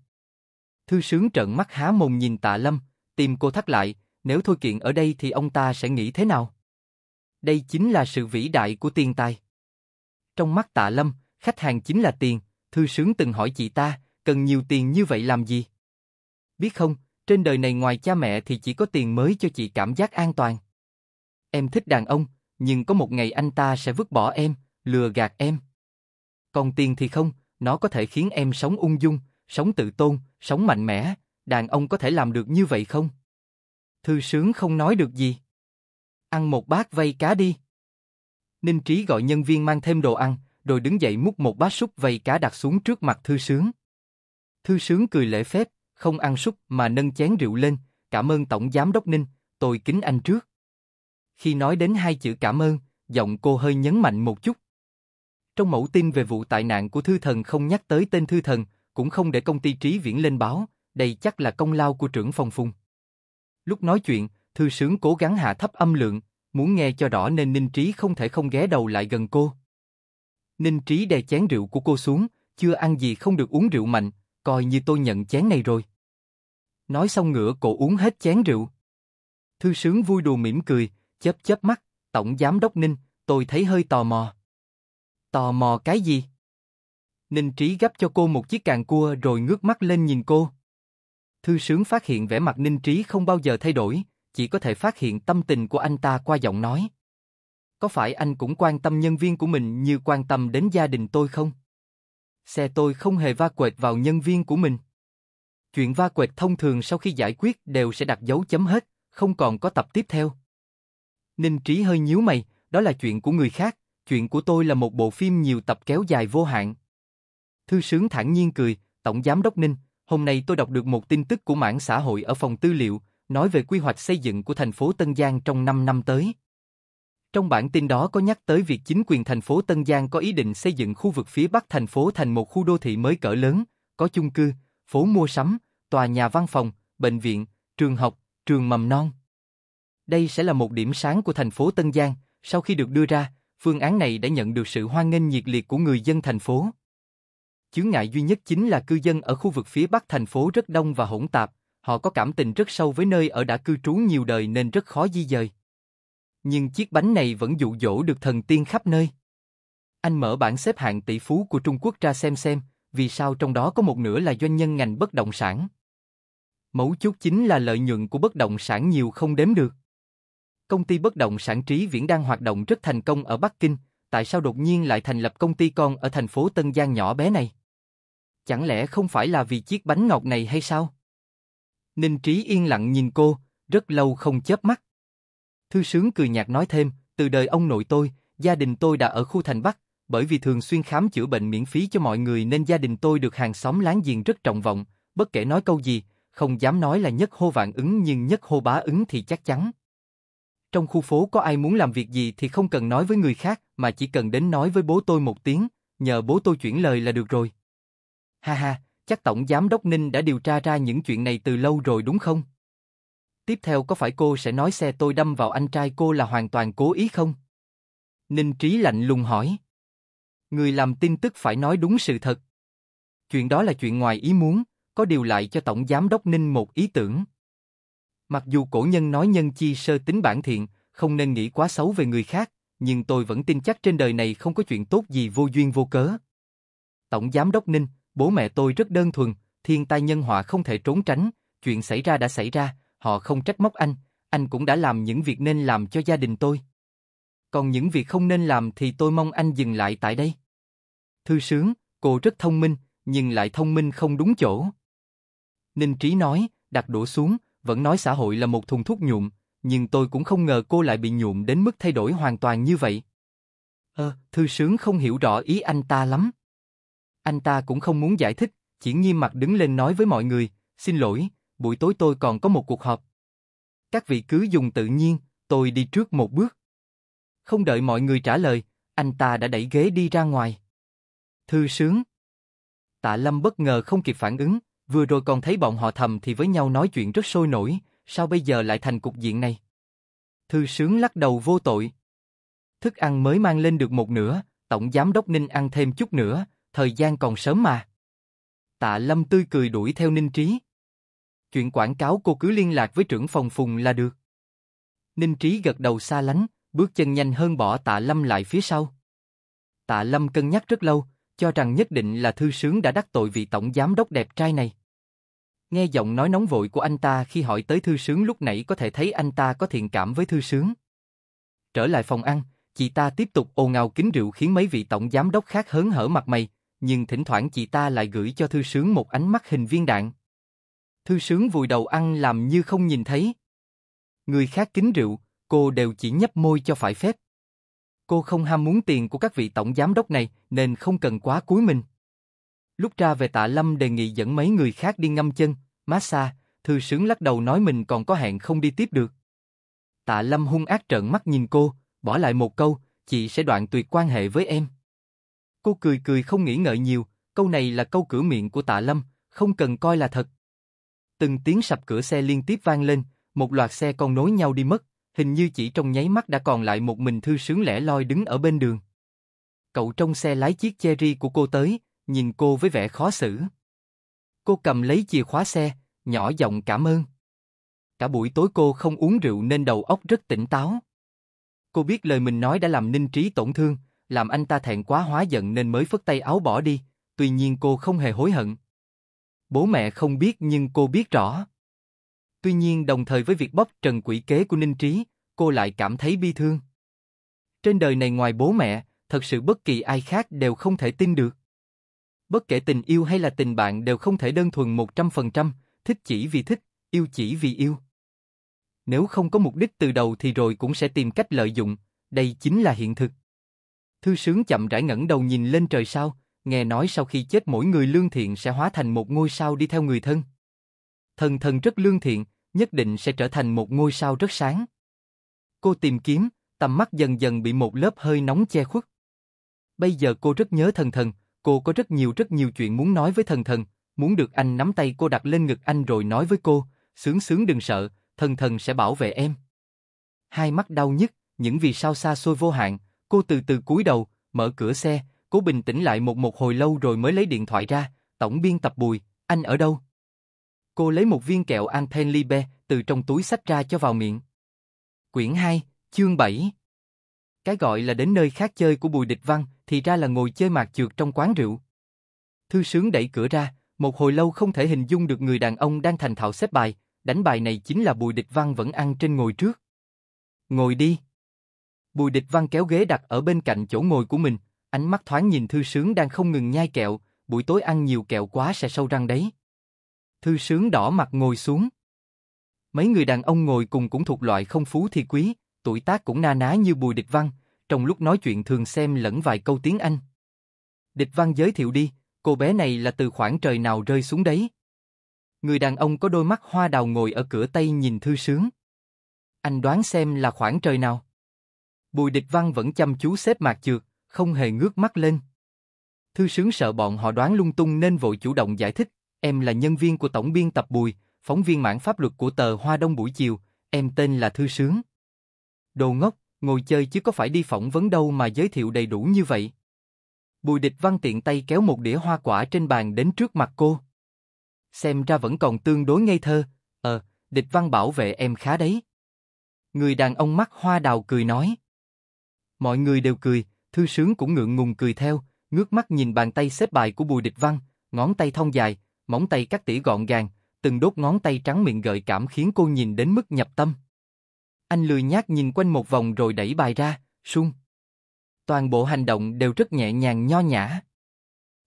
Thư sướng trợn mắt há mồm nhìn Tạ Lâm, tìm cô thắt lại, nếu thôi kiện ở đây thì ông ta sẽ nghĩ thế nào? Đây chính là sự vĩ đại của tiền tài. Trong mắt Tạ Lâm, khách hàng chính là tiền, thư sướng từng hỏi chị ta, cần nhiều tiền như vậy làm gì? Biết không, trên đời này ngoài cha mẹ thì chỉ có tiền mới cho chị cảm giác an toàn. Em thích đàn ông, nhưng có một ngày anh ta sẽ vứt bỏ em, lừa gạt em. Còn tiền thì không, nó có thể khiến em sống ung dung, sống tự tôn, sống mạnh mẽ, đàn ông có thể làm được như vậy không? Thư sướng không nói được gì. Ăn một bát vây cá đi. Ninh Trí gọi nhân viên mang thêm đồ ăn, rồi đứng dậy múc một bát súp vây cá đặt xuống trước mặt Thư sướng. Thư sướng cười lễ phép, không ăn súc mà nâng chén rượu lên, cảm ơn Tổng Giám Đốc Ninh, tôi kính anh trước. Khi nói đến hai chữ cảm ơn, giọng cô hơi nhấn mạnh một chút. Trong mẫu tin về vụ tai nạn của Thư Thần không nhắc tới tên Thư Thần, cũng không để công ty trí viễn lên báo, đây chắc là công lao của trưởng phòng phùng. Lúc nói chuyện, Thư Sướng cố gắng hạ thấp âm lượng, muốn nghe cho rõ nên Ninh Trí không thể không ghé đầu lại gần cô. Ninh Trí đè chén rượu của cô xuống, chưa ăn gì không được uống rượu mạnh, coi như tôi nhận chén này rồi nói xong ngửa cổ uống hết chén rượu. Thư sướng vui đùa mỉm cười, chớp chớp mắt, tổng giám đốc Ninh, tôi thấy hơi tò mò. Tò mò cái gì? Ninh Trí gấp cho cô một chiếc càng cua rồi ngước mắt lên nhìn cô. Thư sướng phát hiện vẻ mặt Ninh Trí không bao giờ thay đổi, chỉ có thể phát hiện tâm tình của anh ta qua giọng nói. Có phải anh cũng quan tâm nhân viên của mình như quan tâm đến gia đình tôi không? Xe tôi không hề va quệt vào nhân viên của mình. Chuyện va quệt thông thường sau khi giải quyết đều sẽ đặt dấu chấm hết, không còn có tập tiếp theo. Ninh Trí hơi nhíu mày, đó là chuyện của người khác, chuyện của tôi là một bộ phim nhiều tập kéo dài vô hạn. Thư sướng thản nhiên cười, Tổng Giám Đốc Ninh, hôm nay tôi đọc được một tin tức của mảng xã hội ở phòng tư liệu, nói về quy hoạch xây dựng của thành phố Tân Giang trong 5 năm tới. Trong bản tin đó có nhắc tới việc chính quyền thành phố Tân Giang có ý định xây dựng khu vực phía bắc thành phố thành một khu đô thị mới cỡ lớn, có chung cư, phố mua sắm, tòa nhà văn phòng, bệnh viện, trường học, trường mầm non. Đây sẽ là một điểm sáng của thành phố Tân Giang, sau khi được đưa ra, phương án này đã nhận được sự hoan nghênh nhiệt liệt của người dân thành phố. Chướng ngại duy nhất chính là cư dân ở khu vực phía bắc thành phố rất đông và hỗn tạp, họ có cảm tình rất sâu với nơi ở đã cư trú nhiều đời nên rất khó di dời. Nhưng chiếc bánh này vẫn dụ dỗ được thần tiên khắp nơi. Anh mở bảng xếp hạng tỷ phú của Trung Quốc ra xem xem, vì sao trong đó có một nửa là doanh nhân ngành bất động sản? Mấu chốt chính là lợi nhuận của bất động sản nhiều không đếm được. Công ty bất động sản Trí Viễn đang hoạt động rất thành công ở Bắc Kinh, tại sao đột nhiên lại thành lập công ty con ở thành phố Tân Giang nhỏ bé này? Chẳng lẽ không phải là vì chiếc bánh ngọt này hay sao? Ninh Trí yên lặng nhìn cô, rất lâu không chớp mắt. Thư sướng cười nhạt nói thêm, từ đời ông nội tôi, gia đình tôi đã ở khu thành Bắc, bởi vì thường xuyên khám chữa bệnh miễn phí cho mọi người nên gia đình tôi được hàng xóm láng giềng rất trọng vọng, bất kể nói câu gì, không dám nói là nhất hô vạn ứng nhưng nhất hô bá ứng thì chắc chắn. Trong khu phố có ai muốn làm việc gì thì không cần nói với người khác mà chỉ cần đến nói với bố tôi một tiếng, nhờ bố tôi chuyển lời là được rồi. Ha ha, chắc Tổng Giám Đốc Ninh đã điều tra ra những chuyện này từ lâu rồi đúng không? Tiếp theo có phải cô sẽ nói xe tôi đâm vào anh trai cô là hoàn toàn cố ý không? Ninh Trí lạnh lùng hỏi. Người làm tin tức phải nói đúng sự thật. Chuyện đó là chuyện ngoài ý muốn, có điều lại cho Tổng Giám Đốc Ninh một ý tưởng. Mặc dù cổ nhân nói nhân chi sơ tính bản thiện, không nên nghĩ quá xấu về người khác, nhưng tôi vẫn tin chắc trên đời này không có chuyện tốt gì vô duyên vô cớ. Tổng Giám Đốc Ninh, bố mẹ tôi rất đơn thuần, thiên tai nhân họa không thể trốn tránh, chuyện xảy ra đã xảy ra, họ không trách móc anh, anh cũng đã làm những việc nên làm cho gia đình tôi còn những việc không nên làm thì tôi mong anh dừng lại tại đây. Thư sướng, cô rất thông minh, nhưng lại thông minh không đúng chỗ. Ninh Trí nói, đặt đũa xuống, vẫn nói xã hội là một thùng thuốc nhuộm, nhưng tôi cũng không ngờ cô lại bị nhuộm đến mức thay đổi hoàn toàn như vậy. Ờ, thư sướng không hiểu rõ ý anh ta lắm. Anh ta cũng không muốn giải thích, chỉ nghiêm mặt đứng lên nói với mọi người, xin lỗi, buổi tối tôi còn có một cuộc họp. Các vị cứ dùng tự nhiên, tôi đi trước một bước. Không đợi mọi người trả lời, anh ta đã đẩy ghế đi ra ngoài. Thư sướng. Tạ Lâm bất ngờ không kịp phản ứng, vừa rồi còn thấy bọn họ thầm thì với nhau nói chuyện rất sôi nổi, sao bây giờ lại thành cục diện này? Thư sướng lắc đầu vô tội. Thức ăn mới mang lên được một nửa, tổng giám đốc Ninh ăn thêm chút nữa, thời gian còn sớm mà. Tạ Lâm tươi cười đuổi theo Ninh Trí. Chuyện quảng cáo cô cứ liên lạc với trưởng phòng phùng là được. Ninh Trí gật đầu xa lánh, bước chân nhanh hơn bỏ tạ lâm lại phía sau. Tạ lâm cân nhắc rất lâu, cho rằng nhất định là thư sướng đã đắc tội vị tổng giám đốc đẹp trai này. Nghe giọng nói nóng vội của anh ta khi hỏi tới thư sướng lúc nãy có thể thấy anh ta có thiện cảm với thư sướng. Trở lại phòng ăn, chị ta tiếp tục ồn ào kính rượu khiến mấy vị tổng giám đốc khác hớn hở mặt mày, nhưng thỉnh thoảng chị ta lại gửi cho thư sướng một ánh mắt hình viên đạn. Thư sướng vùi đầu ăn làm như không nhìn thấy. Người khác kính rượu, cô đều chỉ nhấp môi cho phải phép. Cô không ham muốn tiền của các vị tổng giám đốc này, nên không cần quá cúi mình. Lúc ra về tạ Lâm đề nghị dẫn mấy người khác đi ngâm chân, massage, thư sướng lắc đầu nói mình còn có hẹn không đi tiếp được. Tạ Lâm hung ác trợn mắt nhìn cô, bỏ lại một câu, chị sẽ đoạn tuyệt quan hệ với em. Cô cười cười không nghĩ ngợi nhiều, câu này là câu cửa miệng của tạ Lâm, không cần coi là thật. Từng tiếng sập cửa xe liên tiếp vang lên, một loạt xe con nối nhau đi mất, hình như chỉ trong nháy mắt đã còn lại một mình thư sướng lẻ loi đứng ở bên đường. Cậu trong xe lái chiếc Cherry của cô tới, nhìn cô với vẻ khó xử. Cô cầm lấy chìa khóa xe, nhỏ giọng cảm ơn. Cả buổi tối cô không uống rượu nên đầu óc rất tỉnh táo. Cô biết lời mình nói đã làm Ninh Trí tổn thương, làm anh ta thẹn quá hóa giận nên mới phất tay áo bỏ đi, tuy nhiên cô không hề hối hận. Bố mẹ không biết nhưng cô biết rõ. Tuy nhiên đồng thời với việc bóc trần quỷ kế của Ninh Trí, cô lại cảm thấy bi thương. Trên đời này ngoài bố mẹ, thật sự bất kỳ ai khác đều không thể tin được. Bất kể tình yêu hay là tình bạn đều không thể đơn thuần 100%, thích chỉ vì thích, yêu chỉ vì yêu. Nếu không có mục đích từ đầu thì rồi cũng sẽ tìm cách lợi dụng, đây chính là hiện thực. Thư sướng chậm rãi ngẩng đầu nhìn lên trời sao, nghe nói sau khi chết mỗi người lương thiện sẽ hóa thành một ngôi sao đi theo người thân thần thần rất lương thiện, nhất định sẽ trở thành một ngôi sao rất sáng. Cô tìm kiếm, tầm mắt dần dần bị một lớp hơi nóng che khuất. Bây giờ cô rất nhớ thần thần, cô có rất nhiều rất nhiều chuyện muốn nói với thần thần, muốn được anh nắm tay cô đặt lên ngực anh rồi nói với cô, sướng sướng đừng sợ, thần thần sẽ bảo vệ em. Hai mắt đau nhức, những vì sao xa xôi vô hạn, cô từ từ cúi đầu, mở cửa xe, cố bình tĩnh lại một một hồi lâu rồi mới lấy điện thoại ra, tổng biên tập Bùi, anh ở đâu? Cô lấy một viên kẹo Antenlibe từ trong túi sách ra cho vào miệng. Quyển 2, chương 7 Cái gọi là đến nơi khác chơi của Bùi Địch Văn thì ra là ngồi chơi mạc trượt trong quán rượu. Thư sướng đẩy cửa ra, một hồi lâu không thể hình dung được người đàn ông đang thành thạo xếp bài, đánh bài này chính là Bùi Địch Văn vẫn ăn trên ngồi trước. Ngồi đi. Bùi Địch Văn kéo ghế đặt ở bên cạnh chỗ ngồi của mình, ánh mắt thoáng nhìn Thư Sướng đang không ngừng nhai kẹo, buổi tối ăn nhiều kẹo quá sẽ sâu răng đấy. Thư sướng đỏ mặt ngồi xuống. Mấy người đàn ông ngồi cùng cũng thuộc loại không phú thì quý, tuổi tác cũng na ná như Bùi Địch Văn, trong lúc nói chuyện thường xem lẫn vài câu tiếng Anh. Địch Văn giới thiệu đi, cô bé này là từ khoảng trời nào rơi xuống đấy. Người đàn ông có đôi mắt hoa đào ngồi ở cửa Tây nhìn thư sướng. Anh đoán xem là khoảng trời nào. Bùi Địch Văn vẫn chăm chú xếp mạc trượt, không hề ngước mắt lên. Thư sướng sợ bọn họ đoán lung tung nên vội chủ động giải thích, Em là nhân viên của tổng biên tập Bùi, phóng viên mảng pháp luật của tờ Hoa Đông buổi chiều, em tên là Thư Sướng. Đồ ngốc, ngồi chơi chứ có phải đi phỏng vấn đâu mà giới thiệu đầy đủ như vậy. Bùi địch văn tiện tay kéo một đĩa hoa quả trên bàn đến trước mặt cô. Xem ra vẫn còn tương đối ngây thơ, ờ, địch văn bảo vệ em khá đấy. Người đàn ông mắt hoa đào cười nói. Mọi người đều cười, thư sướng cũng ngượng ngùng cười theo, ngước mắt nhìn bàn tay xếp bài của bùi địch văn, ngón tay thon dài, móng tay cắt tỉa gọn gàng, từng đốt ngón tay trắng miệng gợi cảm khiến cô nhìn đến mức nhập tâm. Anh lười nhác nhìn quanh một vòng rồi đẩy bài ra, sung. Toàn bộ hành động đều rất nhẹ nhàng nho nhã.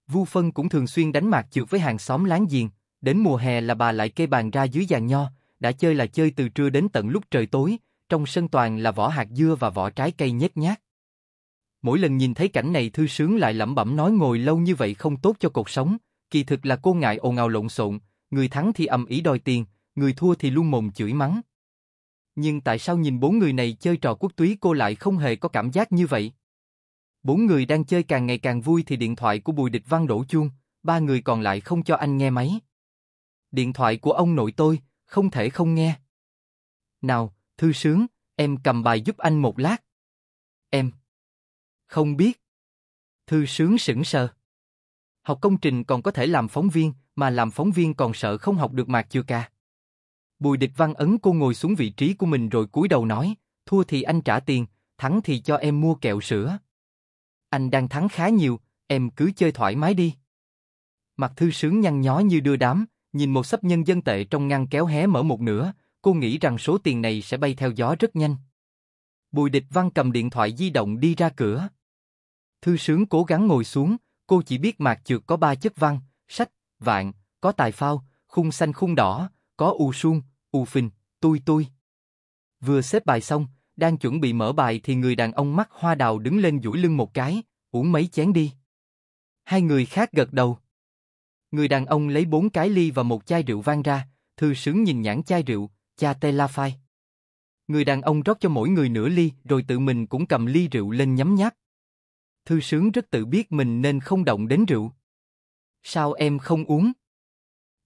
Vu Phân cũng thường xuyên đánh mạc trượt với hàng xóm láng giềng, đến mùa hè là bà lại kê bàn ra dưới giàn nho, đã chơi là chơi từ trưa đến tận lúc trời tối, trong sân toàn là vỏ hạt dưa và vỏ trái cây nhét nhác. Mỗi lần nhìn thấy cảnh này Thư Sướng lại lẩm bẩm nói ngồi lâu như vậy không tốt cho cuộc sống, kỳ thực là cô ngại ồn ào lộn xộn, người thắng thì ầm ĩ đòi tiền, người thua thì luôn mồm chửi mắng. Nhưng tại sao nhìn bốn người này chơi trò quốc túy cô lại không hề có cảm giác như vậy? Bốn người đang chơi càng ngày càng vui thì điện thoại của Bùi Địch Văn đổ chuông, ba người còn lại không cho anh nghe máy. Điện thoại của ông nội tôi, không thể không nghe. Nào, thư sướng, em cầm bài giúp anh một lát. Em. Không biết. Thư sướng sững sờ học công trình còn có thể làm phóng viên, mà làm phóng viên còn sợ không học được mạc chưa ca. Bùi địch văn ấn cô ngồi xuống vị trí của mình rồi cúi đầu nói, thua thì anh trả tiền, thắng thì cho em mua kẹo sữa. Anh đang thắng khá nhiều, em cứ chơi thoải mái đi. Mặt thư sướng nhăn nhó như đưa đám, nhìn một sấp nhân dân tệ trong ngăn kéo hé mở một nửa, cô nghĩ rằng số tiền này sẽ bay theo gió rất nhanh. Bùi địch văn cầm điện thoại di động đi ra cửa. Thư sướng cố gắng ngồi xuống, cô chỉ biết mạc trượt có ba chất văn, sách, vạn, có tài phao, khung xanh khung đỏ, có u suông, u phình, tui tui. Vừa xếp bài xong, đang chuẩn bị mở bài thì người đàn ông mắt hoa đào đứng lên duỗi lưng một cái, uống mấy chén đi. Hai người khác gật đầu. Người đàn ông lấy bốn cái ly và một chai rượu vang ra, thư sướng nhìn nhãn chai rượu, cha tê la phai. Người đàn ông rót cho mỗi người nửa ly rồi tự mình cũng cầm ly rượu lên nhấm nháp thư sướng rất tự biết mình nên không động đến rượu. Sao em không uống?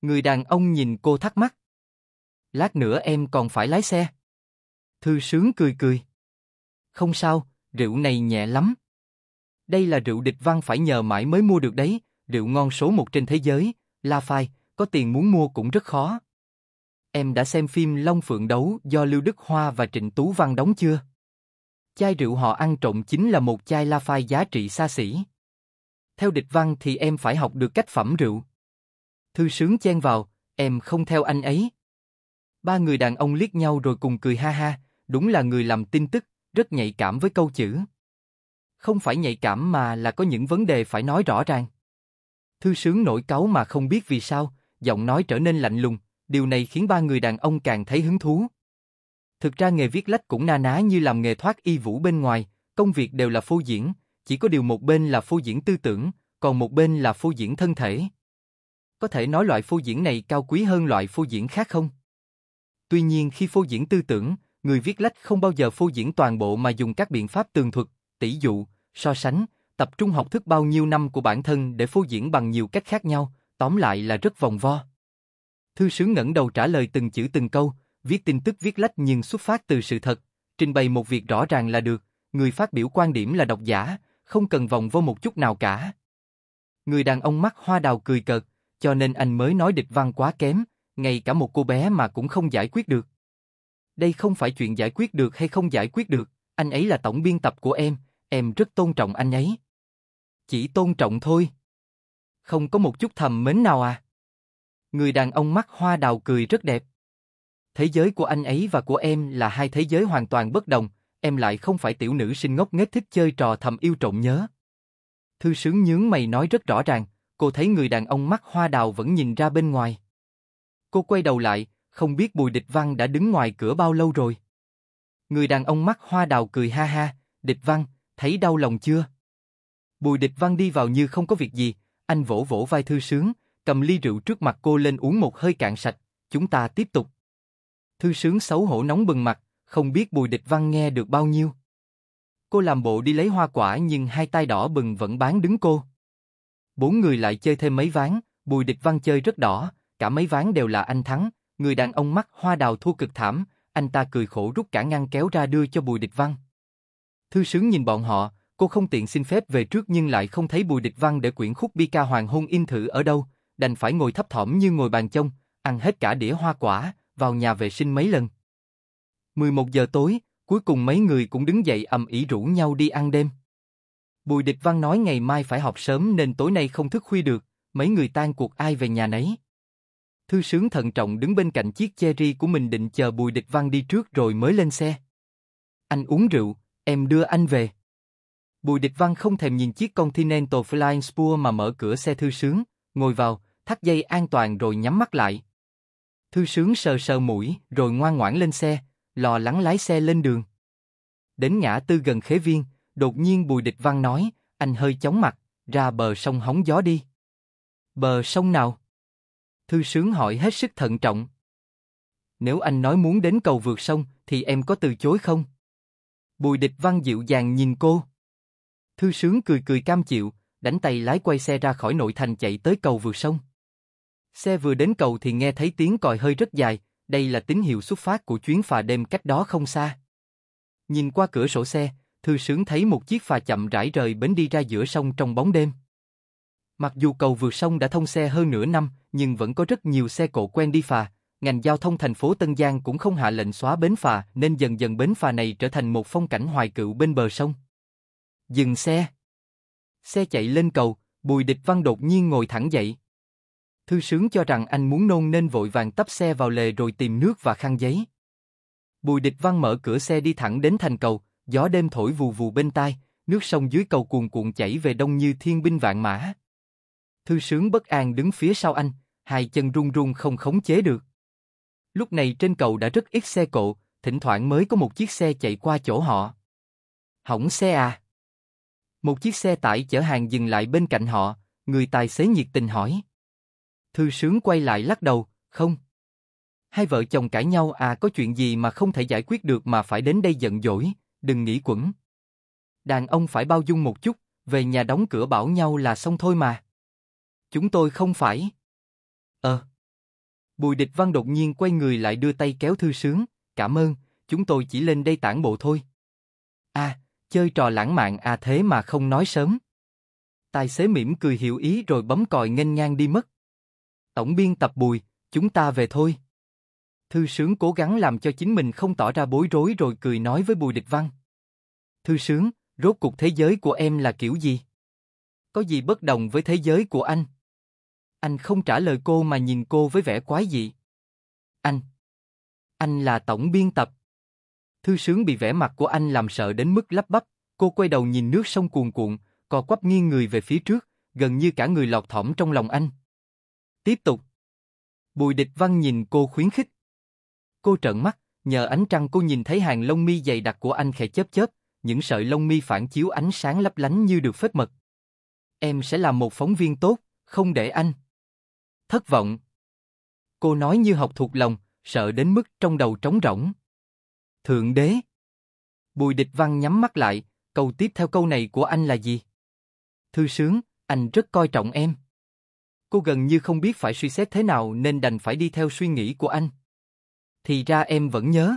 Người đàn ông nhìn cô thắc mắc. Lát nữa em còn phải lái xe. Thư sướng cười cười. Không sao, rượu này nhẹ lắm. Đây là rượu địch văn phải nhờ mãi mới mua được đấy, rượu ngon số một trên thế giới, La Phai, có tiền muốn mua cũng rất khó. Em đã xem phim Long Phượng Đấu do Lưu Đức Hoa và Trịnh Tú Văn đóng chưa? Chai rượu họ ăn trộm chính là một chai La Phai giá trị xa xỉ. Theo địch văn thì em phải học được cách phẩm rượu. Thư sướng chen vào, em không theo anh ấy. Ba người đàn ông liếc nhau rồi cùng cười ha ha, đúng là người làm tin tức, rất nhạy cảm với câu chữ. Không phải nhạy cảm mà là có những vấn đề phải nói rõ ràng. Thư sướng nổi cáu mà không biết vì sao, giọng nói trở nên lạnh lùng, điều này khiến ba người đàn ông càng thấy hứng thú. Thực ra nghề viết lách cũng na ná như làm nghề thoát y vũ bên ngoài, công việc đều là phô diễn, chỉ có điều một bên là phô diễn tư tưởng, còn một bên là phô diễn thân thể. Có thể nói loại phô diễn này cao quý hơn loại phô diễn khác không? Tuy nhiên khi phô diễn tư tưởng, người viết lách không bao giờ phô diễn toàn bộ mà dùng các biện pháp tường thuật, tỷ dụ, so sánh, tập trung học thức bao nhiêu năm của bản thân để phô diễn bằng nhiều cách khác nhau, tóm lại là rất vòng vo. Thư sướng ngẩng đầu trả lời từng chữ từng câu, viết tin tức viết lách nhưng xuất phát từ sự thật, trình bày một việc rõ ràng là được, người phát biểu quan điểm là độc giả, không cần vòng vo một chút nào cả. Người đàn ông mắt hoa đào cười cợt, cho nên anh mới nói địch văn quá kém, ngay cả một cô bé mà cũng không giải quyết được. Đây không phải chuyện giải quyết được hay không giải quyết được, anh ấy là tổng biên tập của em, em rất tôn trọng anh ấy. Chỉ tôn trọng thôi. Không có một chút thầm mến nào à. Người đàn ông mắt hoa đào cười rất đẹp thế giới của anh ấy và của em là hai thế giới hoàn toàn bất đồng, em lại không phải tiểu nữ sinh ngốc nghếch thích chơi trò thầm yêu trộm nhớ. Thư sướng nhướng mày nói rất rõ ràng, cô thấy người đàn ông mắt hoa đào vẫn nhìn ra bên ngoài. Cô quay đầu lại, không biết Bùi Địch Văn đã đứng ngoài cửa bao lâu rồi. Người đàn ông mắt hoa đào cười ha ha, Địch Văn, thấy đau lòng chưa? Bùi Địch Văn đi vào như không có việc gì, anh vỗ vỗ vai thư sướng, cầm ly rượu trước mặt cô lên uống một hơi cạn sạch, chúng ta tiếp tục. Thư sướng xấu hổ nóng bừng mặt, không biết Bùi Địch Văn nghe được bao nhiêu. Cô làm bộ đi lấy hoa quả nhưng hai tay đỏ bừng vẫn bán đứng cô. Bốn người lại chơi thêm mấy ván, Bùi Địch Văn chơi rất đỏ, cả mấy ván đều là anh thắng, người đàn ông mắt hoa đào thua cực thảm, anh ta cười khổ rút cả ngăn kéo ra đưa cho Bùi Địch Văn. Thư sướng nhìn bọn họ, cô không tiện xin phép về trước nhưng lại không thấy Bùi Địch Văn để quyển khúc bi ca hoàng hôn in thử ở đâu, đành phải ngồi thấp thỏm như ngồi bàn chông, ăn hết cả đĩa hoa quả, vào nhà vệ sinh mấy lần. 11 giờ tối, cuối cùng mấy người cũng đứng dậy ầm ĩ rủ nhau đi ăn đêm. Bùi Địch Văn nói ngày mai phải họp sớm nên tối nay không thức khuya được, mấy người tan cuộc ai về nhà nấy. Thư sướng thận trọng đứng bên cạnh chiếc cherry của mình định chờ Bùi Địch Văn đi trước rồi mới lên xe. Anh uống rượu, em đưa anh về. Bùi Địch Văn không thèm nhìn chiếc Continental Flying Spur mà mở cửa xe thư sướng, ngồi vào, thắt dây an toàn rồi nhắm mắt lại, Thư sướng sờ sờ mũi, rồi ngoan ngoãn lên xe, lò lắng lái xe lên đường. Đến ngã tư gần khế viên, đột nhiên Bùi Địch Văn nói, anh hơi chóng mặt, ra bờ sông hóng gió đi. Bờ sông nào? Thư sướng hỏi hết sức thận trọng. Nếu anh nói muốn đến cầu vượt sông, thì em có từ chối không? Bùi Địch Văn dịu dàng nhìn cô. Thư sướng cười cười cam chịu, đánh tay lái quay xe ra khỏi nội thành chạy tới cầu vượt sông. Xe vừa đến cầu thì nghe thấy tiếng còi hơi rất dài, đây là tín hiệu xuất phát của chuyến phà đêm cách đó không xa. Nhìn qua cửa sổ xe, thư sướng thấy một chiếc phà chậm rãi rời bến đi ra giữa sông trong bóng đêm. Mặc dù cầu vượt sông đã thông xe hơn nửa năm, nhưng vẫn có rất nhiều xe cộ quen đi phà. Ngành giao thông thành phố Tân Giang cũng không hạ lệnh xóa bến phà, nên dần dần bến phà này trở thành một phong cảnh hoài cựu bên bờ sông. Dừng xe. Xe chạy lên cầu, Bùi Địch Văn đột nhiên ngồi thẳng dậy. Thư sướng cho rằng anh muốn nôn nên vội vàng tấp xe vào lề rồi tìm nước và khăn giấy. Bùi địch văn mở cửa xe đi thẳng đến thành cầu, gió đêm thổi vù vù bên tai, nước sông dưới cầu cuồn cuộn chảy về đông như thiên binh vạn mã. Thư sướng bất an đứng phía sau anh, hai chân run run không khống chế được. Lúc này trên cầu đã rất ít xe cộ, thỉnh thoảng mới có một chiếc xe chạy qua chỗ họ. Hỏng xe à? Một chiếc xe tải chở hàng dừng lại bên cạnh họ, người tài xế nhiệt tình hỏi. Thư sướng quay lại lắc đầu, không. Hai vợ chồng cãi nhau à có chuyện gì mà không thể giải quyết được mà phải đến đây giận dỗi, đừng nghĩ quẩn. Đàn ông phải bao dung một chút, về nhà đóng cửa bảo nhau là xong thôi mà. Chúng tôi không phải. Ờ. Bùi địch văn đột nhiên quay người lại đưa tay kéo thư sướng, cảm ơn, chúng tôi chỉ lên đây tản bộ thôi. À, chơi trò lãng mạn à thế mà không nói sớm. Tài xế mỉm cười hiểu ý rồi bấm còi nghênh ngang đi mất. Tổng biên tập Bùi, chúng ta về thôi. Thư sướng cố gắng làm cho chính mình không tỏ ra bối rối rồi cười nói với Bùi Địch Văn. Thư sướng, rốt cuộc thế giới của em là kiểu gì? Có gì bất đồng với thế giới của anh? Anh không trả lời cô mà nhìn cô với vẻ quái dị. Anh. Anh là tổng biên tập. Thư sướng bị vẻ mặt của anh làm sợ đến mức lắp bắp, cô quay đầu nhìn nước sông cuồn cuộn, co quắp nghiêng người về phía trước, gần như cả người lọt thỏm trong lòng anh. Tiếp tục. Bùi địch văn nhìn cô khuyến khích. Cô trợn mắt, nhờ ánh trăng cô nhìn thấy hàng lông mi dày đặc của anh khẽ chớp chớp, những sợi lông mi phản chiếu ánh sáng lấp lánh như được phết mật. Em sẽ là một phóng viên tốt, không để anh. Thất vọng. Cô nói như học thuộc lòng, sợ đến mức trong đầu trống rỗng. Thượng đế. Bùi địch văn nhắm mắt lại, câu tiếp theo câu này của anh là gì? Thư sướng, anh rất coi trọng em cô gần như không biết phải suy xét thế nào nên đành phải đi theo suy nghĩ của anh. Thì ra em vẫn nhớ.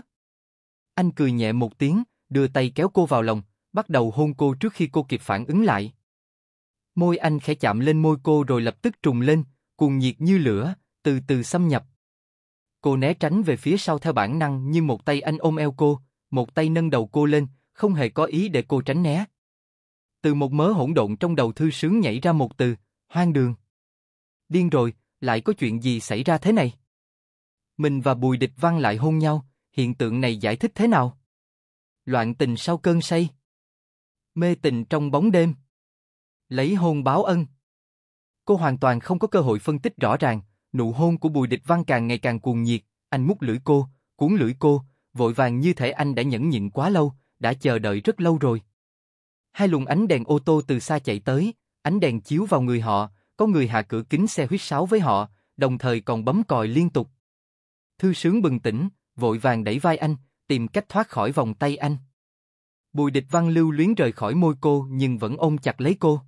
Anh cười nhẹ một tiếng, đưa tay kéo cô vào lòng, bắt đầu hôn cô trước khi cô kịp phản ứng lại. Môi anh khẽ chạm lên môi cô rồi lập tức trùng lên, cuồng nhiệt như lửa, từ từ xâm nhập. Cô né tránh về phía sau theo bản năng như một tay anh ôm eo cô, một tay nâng đầu cô lên, không hề có ý để cô tránh né. Từ một mớ hỗn độn trong đầu thư sướng nhảy ra một từ, hoang đường điên rồi, lại có chuyện gì xảy ra thế này? Mình và Bùi Địch Văn lại hôn nhau, hiện tượng này giải thích thế nào? Loạn tình sau cơn say. Mê tình trong bóng đêm. Lấy hôn báo ân. Cô hoàn toàn không có cơ hội phân tích rõ ràng, nụ hôn của Bùi Địch Văn càng ngày càng cuồng nhiệt, anh mút lưỡi cô, cuốn lưỡi cô, vội vàng như thể anh đã nhẫn nhịn quá lâu, đã chờ đợi rất lâu rồi. Hai luồng ánh đèn ô tô từ xa chạy tới, ánh đèn chiếu vào người họ, có người hạ cửa kính xe huyết sáo với họ, đồng thời còn bấm còi liên tục. Thư sướng bừng tỉnh, vội vàng đẩy vai anh, tìm cách thoát khỏi vòng tay anh. Bùi địch văn lưu luyến rời khỏi môi cô nhưng vẫn ôm chặt lấy cô.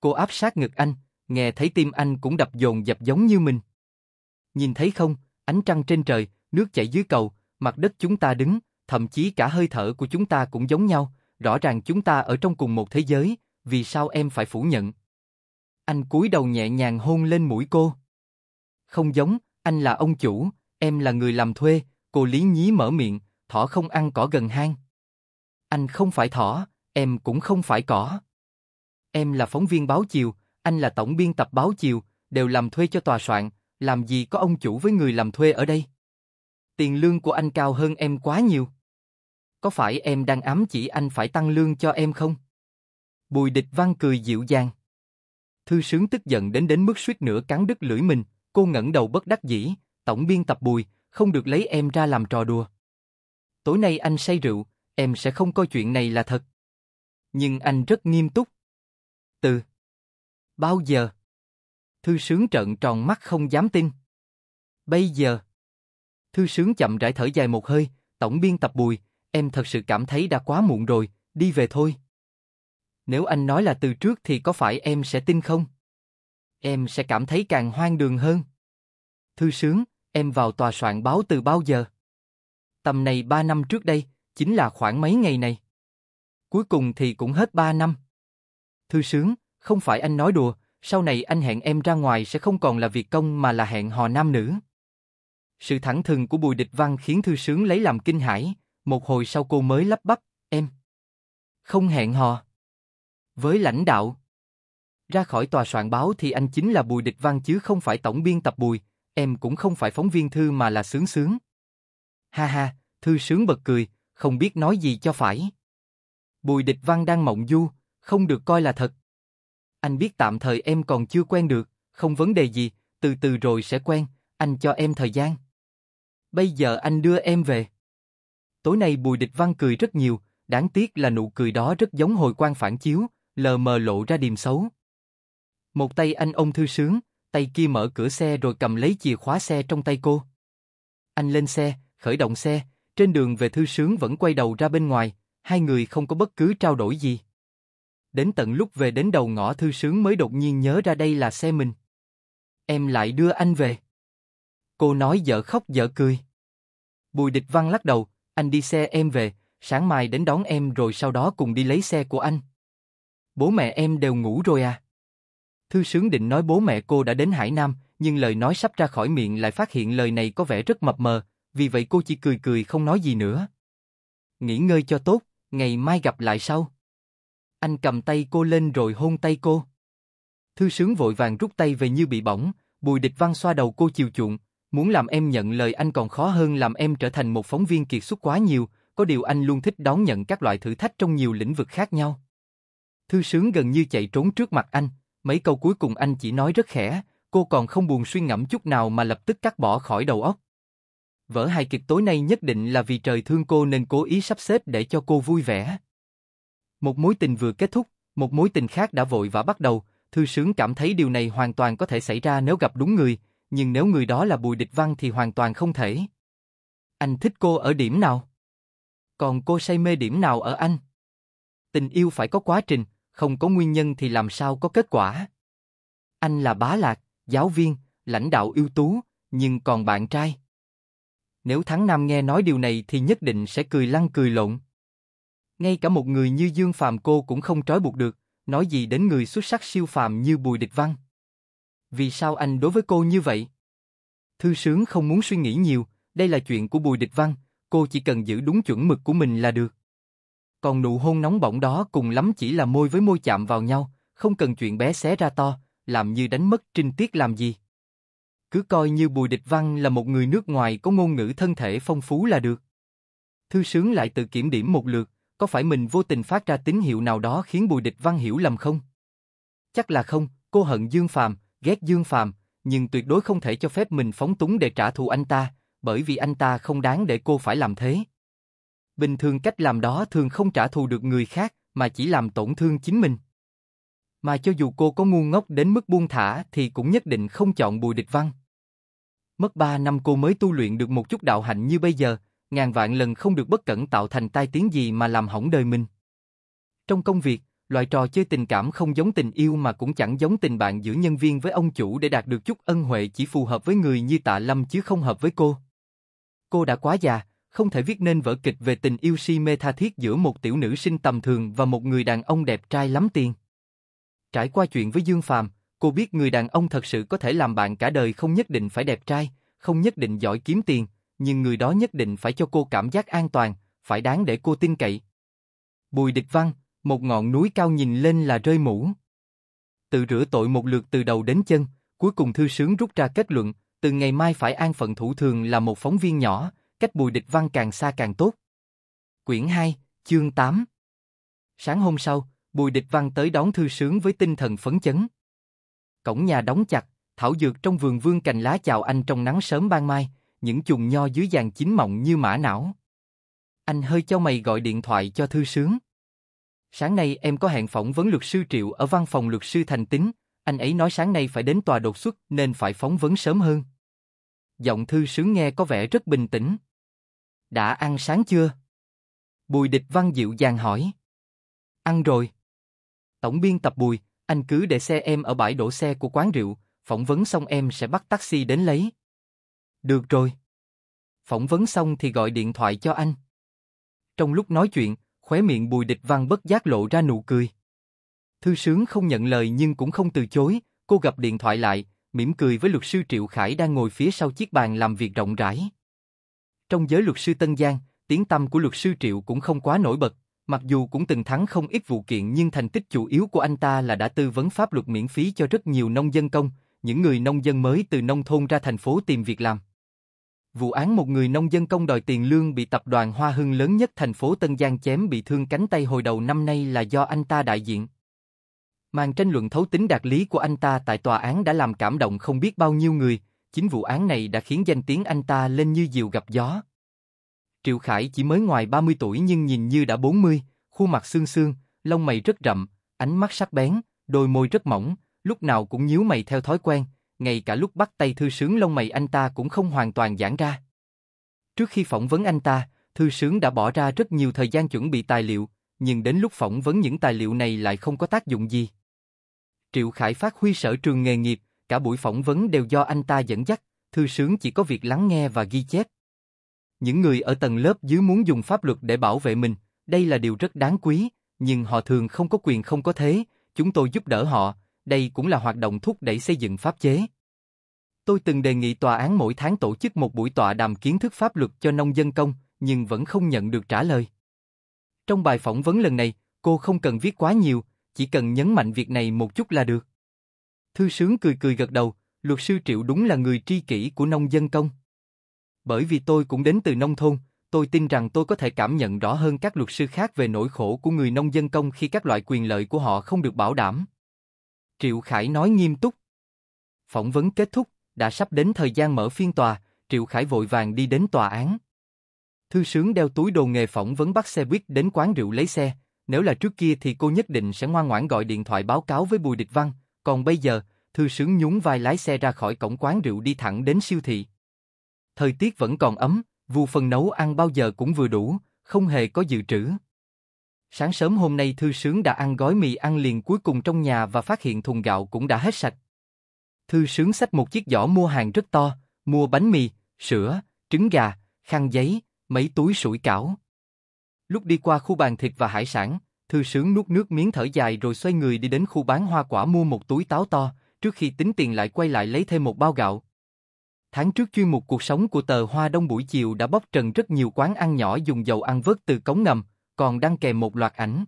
Cô áp sát ngực anh, nghe thấy tim anh cũng đập dồn dập giống như mình. Nhìn thấy không, ánh trăng trên trời, nước chảy dưới cầu, mặt đất chúng ta đứng, thậm chí cả hơi thở của chúng ta cũng giống nhau, rõ ràng chúng ta ở trong cùng một thế giới, vì sao em phải phủ nhận? Anh cúi đầu nhẹ nhàng hôn lên mũi cô. Không giống, anh là ông chủ, em là người làm thuê, cô lý nhí mở miệng, thỏ không ăn cỏ gần hang. Anh không phải thỏ, em cũng không phải cỏ. Em là phóng viên báo chiều, anh là tổng biên tập báo chiều, đều làm thuê cho tòa soạn, làm gì có ông chủ với người làm thuê ở đây. Tiền lương của anh cao hơn em quá nhiều. Có phải em đang ám chỉ anh phải tăng lương cho em không? Bùi địch văn cười dịu dàng. Thư sướng tức giận đến đến mức suýt nữa cắn đứt lưỡi mình, cô ngẩng đầu bất đắc dĩ, tổng biên tập bùi, không được lấy em ra làm trò đùa. Tối nay anh say rượu, em sẽ không coi chuyện này là thật. Nhưng anh rất nghiêm túc. Từ bao giờ? Thư sướng trợn tròn mắt không dám tin. Bây giờ. Thư sướng chậm rãi thở dài một hơi, tổng biên tập bùi, em thật sự cảm thấy đã quá muộn rồi, đi về thôi nếu anh nói là từ trước thì có phải em sẽ tin không? Em sẽ cảm thấy càng hoang đường hơn. Thư sướng, em vào tòa soạn báo từ bao giờ? Tầm này ba năm trước đây, chính là khoảng mấy ngày này. Cuối cùng thì cũng hết ba năm. Thư sướng, không phải anh nói đùa, sau này anh hẹn em ra ngoài sẽ không còn là việc công mà là hẹn hò nam nữ. Sự thẳng thừng của Bùi Địch Văn khiến Thư Sướng lấy làm kinh hãi, một hồi sau cô mới lắp bắp, em. Không hẹn hò. Với lãnh đạo Ra khỏi tòa soạn báo thì anh chính là Bùi Địch Văn chứ không phải tổng biên tập Bùi, em cũng không phải phóng viên thư mà là sướng sướng. Ha ha, thư sướng bật cười, không biết nói gì cho phải. Bùi Địch Văn đang mộng du, không được coi là thật. Anh biết tạm thời em còn chưa quen được, không vấn đề gì, từ từ rồi sẽ quen, anh cho em thời gian. Bây giờ anh đưa em về. Tối nay Bùi Địch Văn cười rất nhiều, đáng tiếc là nụ cười đó rất giống hồi quan phản chiếu, lờ mờ lộ ra điềm xấu. Một tay anh ông thư sướng, tay kia mở cửa xe rồi cầm lấy chìa khóa xe trong tay cô. Anh lên xe, khởi động xe, trên đường về thư sướng vẫn quay đầu ra bên ngoài, hai người không có bất cứ trao đổi gì. Đến tận lúc về đến đầu ngõ thư sướng mới đột nhiên nhớ ra đây là xe mình. Em lại đưa anh về. Cô nói dở khóc dở cười. Bùi địch văn lắc đầu, anh đi xe em về, sáng mai đến đón em rồi sau đó cùng đi lấy xe của anh bố mẹ em đều ngủ rồi à? Thư sướng định nói bố mẹ cô đã đến Hải Nam, nhưng lời nói sắp ra khỏi miệng lại phát hiện lời này có vẻ rất mập mờ, vì vậy cô chỉ cười cười không nói gì nữa. Nghỉ ngơi cho tốt, ngày mai gặp lại sau. Anh cầm tay cô lên rồi hôn tay cô. Thư sướng vội vàng rút tay về như bị bỏng, Bùi Địch Văn xoa đầu cô chiều chuộng, muốn làm em nhận lời anh còn khó hơn làm em trở thành một phóng viên kiệt xuất quá nhiều, có điều anh luôn thích đón nhận các loại thử thách trong nhiều lĩnh vực khác nhau. Thư sướng gần như chạy trốn trước mặt anh, mấy câu cuối cùng anh chỉ nói rất khẽ, cô còn không buồn suy ngẫm chút nào mà lập tức cắt bỏ khỏi đầu óc. Vở hài kịch tối nay nhất định là vì trời thương cô nên cố ý sắp xếp để cho cô vui vẻ. Một mối tình vừa kết thúc, một mối tình khác đã vội vã bắt đầu, thư sướng cảm thấy điều này hoàn toàn có thể xảy ra nếu gặp đúng người, nhưng nếu người đó là Bùi Địch Văn thì hoàn toàn không thể. Anh thích cô ở điểm nào? Còn cô say mê điểm nào ở anh? Tình yêu phải có quá trình, không có nguyên nhân thì làm sao có kết quả. Anh là bá lạc, giáo viên, lãnh đạo ưu tú, nhưng còn bạn trai. Nếu Thắng Nam nghe nói điều này thì nhất định sẽ cười lăn cười lộn. Ngay cả một người như Dương Phàm cô cũng không trói buộc được, nói gì đến người xuất sắc siêu phàm như Bùi Địch Văn. Vì sao anh đối với cô như vậy? Thư sướng không muốn suy nghĩ nhiều, đây là chuyện của Bùi Địch Văn, cô chỉ cần giữ đúng chuẩn mực của mình là được còn nụ hôn nóng bỏng đó cùng lắm chỉ là môi với môi chạm vào nhau, không cần chuyện bé xé ra to, làm như đánh mất trinh tiết làm gì. Cứ coi như Bùi Địch Văn là một người nước ngoài có ngôn ngữ thân thể phong phú là được. Thư sướng lại tự kiểm điểm một lượt, có phải mình vô tình phát ra tín hiệu nào đó khiến Bùi Địch Văn hiểu lầm không? Chắc là không, cô hận Dương Phàm, ghét Dương Phàm, nhưng tuyệt đối không thể cho phép mình phóng túng để trả thù anh ta, bởi vì anh ta không đáng để cô phải làm thế bình thường cách làm đó thường không trả thù được người khác, mà chỉ làm tổn thương chính mình. Mà cho dù cô có ngu ngốc đến mức buông thả thì cũng nhất định không chọn Bùi Địch Văn. Mất ba năm cô mới tu luyện được một chút đạo hạnh như bây giờ, ngàn vạn lần không được bất cẩn tạo thành tai tiếng gì mà làm hỏng đời mình. Trong công việc, loại trò chơi tình cảm không giống tình yêu mà cũng chẳng giống tình bạn giữa nhân viên với ông chủ để đạt được chút ân huệ chỉ phù hợp với người như tạ lâm chứ không hợp với cô. Cô đã quá già, không thể viết nên vở kịch về tình yêu si mê tha thiết giữa một tiểu nữ sinh tầm thường và một người đàn ông đẹp trai lắm tiền. Trải qua chuyện với Dương Phàm, cô biết người đàn ông thật sự có thể làm bạn cả đời không nhất định phải đẹp trai, không nhất định giỏi kiếm tiền, nhưng người đó nhất định phải cho cô cảm giác an toàn, phải đáng để cô tin cậy. Bùi Địch Văn, một ngọn núi cao nhìn lên là rơi mũ. Tự rửa tội một lượt từ đầu đến chân, cuối cùng thư sướng rút ra kết luận, từ ngày mai phải an phận thủ thường là một phóng viên nhỏ, cách Bùi Địch Văn càng xa càng tốt. Quyển 2, chương 8 Sáng hôm sau, Bùi Địch Văn tới đón thư sướng với tinh thần phấn chấn. Cổng nhà đóng chặt, thảo dược trong vườn vương cành lá chào anh trong nắng sớm ban mai, những chùm nho dưới dàn chín mọng như mã não. Anh hơi cho mày gọi điện thoại cho thư sướng. Sáng nay em có hẹn phỏng vấn luật sư Triệu ở văn phòng luật sư Thành Tính, anh ấy nói sáng nay phải đến tòa đột xuất nên phải phỏng vấn sớm hơn. Giọng thư sướng nghe có vẻ rất bình tĩnh. Đã ăn sáng chưa? Bùi địch văn dịu dàng hỏi. Ăn rồi. Tổng biên tập Bùi, anh cứ để xe em ở bãi đổ xe của quán rượu, phỏng vấn xong em sẽ bắt taxi đến lấy. Được rồi. Phỏng vấn xong thì gọi điện thoại cho anh. Trong lúc nói chuyện, khóe miệng Bùi Địch Văn bất giác lộ ra nụ cười. Thư sướng không nhận lời nhưng cũng không từ chối, cô gặp điện thoại lại, mỉm cười với luật sư Triệu Khải đang ngồi phía sau chiếc bàn làm việc rộng rãi. Trong giới luật sư Tân Giang, tiếng tăm của luật sư Triệu cũng không quá nổi bật, mặc dù cũng từng thắng không ít vụ kiện nhưng thành tích chủ yếu của anh ta là đã tư vấn pháp luật miễn phí cho rất nhiều nông dân công, những người nông dân mới từ nông thôn ra thành phố tìm việc làm. Vụ án một người nông dân công đòi tiền lương bị tập đoàn Hoa Hưng lớn nhất thành phố Tân Giang chém bị thương cánh tay hồi đầu năm nay là do anh ta đại diện. Màn tranh luận thấu tính đạt lý của anh ta tại tòa án đã làm cảm động không biết bao nhiêu người, chính vụ án này đã khiến danh tiếng anh ta lên như diều gặp gió. Triệu Khải chỉ mới ngoài 30 tuổi nhưng nhìn như đã 40, khuôn mặt xương xương, lông mày rất rậm, ánh mắt sắc bén, đôi môi rất mỏng, lúc nào cũng nhíu mày theo thói quen, ngay cả lúc bắt tay thư sướng lông mày anh ta cũng không hoàn toàn giãn ra. Trước khi phỏng vấn anh ta, thư sướng đã bỏ ra rất nhiều thời gian chuẩn bị tài liệu, nhưng đến lúc phỏng vấn những tài liệu này lại không có tác dụng gì. Triệu Khải phát huy sở trường nghề nghiệp, cả buổi phỏng vấn đều do anh ta dẫn dắt, thư sướng chỉ có việc lắng nghe và ghi chép. Những người ở tầng lớp dưới muốn dùng pháp luật để bảo vệ mình, đây là điều rất đáng quý, nhưng họ thường không có quyền không có thế, chúng tôi giúp đỡ họ, đây cũng là hoạt động thúc đẩy xây dựng pháp chế. Tôi từng đề nghị tòa án mỗi tháng tổ chức một buổi tọa đàm kiến thức pháp luật cho nông dân công, nhưng vẫn không nhận được trả lời. Trong bài phỏng vấn lần này, cô không cần viết quá nhiều, chỉ cần nhấn mạnh việc này một chút là được. Thư sướng cười cười gật đầu, luật sư Triệu đúng là người tri kỷ của nông dân công. Bởi vì tôi cũng đến từ nông thôn, tôi tin rằng tôi có thể cảm nhận rõ hơn các luật sư khác về nỗi khổ của người nông dân công khi các loại quyền lợi của họ không được bảo đảm. Triệu Khải nói nghiêm túc. Phỏng vấn kết thúc, đã sắp đến thời gian mở phiên tòa, Triệu Khải vội vàng đi đến tòa án. Thư sướng đeo túi đồ nghề phỏng vấn bắt xe buýt đến quán rượu lấy xe, nếu là trước kia thì cô nhất định sẽ ngoan ngoãn gọi điện thoại báo cáo với Bùi Địch Văn, còn bây giờ, thư sướng nhún vai lái xe ra khỏi cổng quán rượu đi thẳng đến siêu thị. Thời tiết vẫn còn ấm, vụ phần nấu ăn bao giờ cũng vừa đủ, không hề có dự trữ. Sáng sớm hôm nay Thư Sướng đã ăn gói mì ăn liền cuối cùng trong nhà và phát hiện thùng gạo cũng đã hết sạch. Thư Sướng xách một chiếc giỏ mua hàng rất to, mua bánh mì, sữa, trứng gà, khăn giấy, mấy túi sủi cảo. Lúc đi qua khu bàn thịt và hải sản, Thư sướng nuốt nước miếng thở dài rồi xoay người đi đến khu bán hoa quả mua một túi táo to, trước khi tính tiền lại quay lại lấy thêm một bao gạo. Tháng trước chuyên mục cuộc sống của tờ Hoa Đông buổi chiều đã bóc trần rất nhiều quán ăn nhỏ dùng dầu ăn vớt từ cống ngầm, còn đăng kèm một loạt ảnh.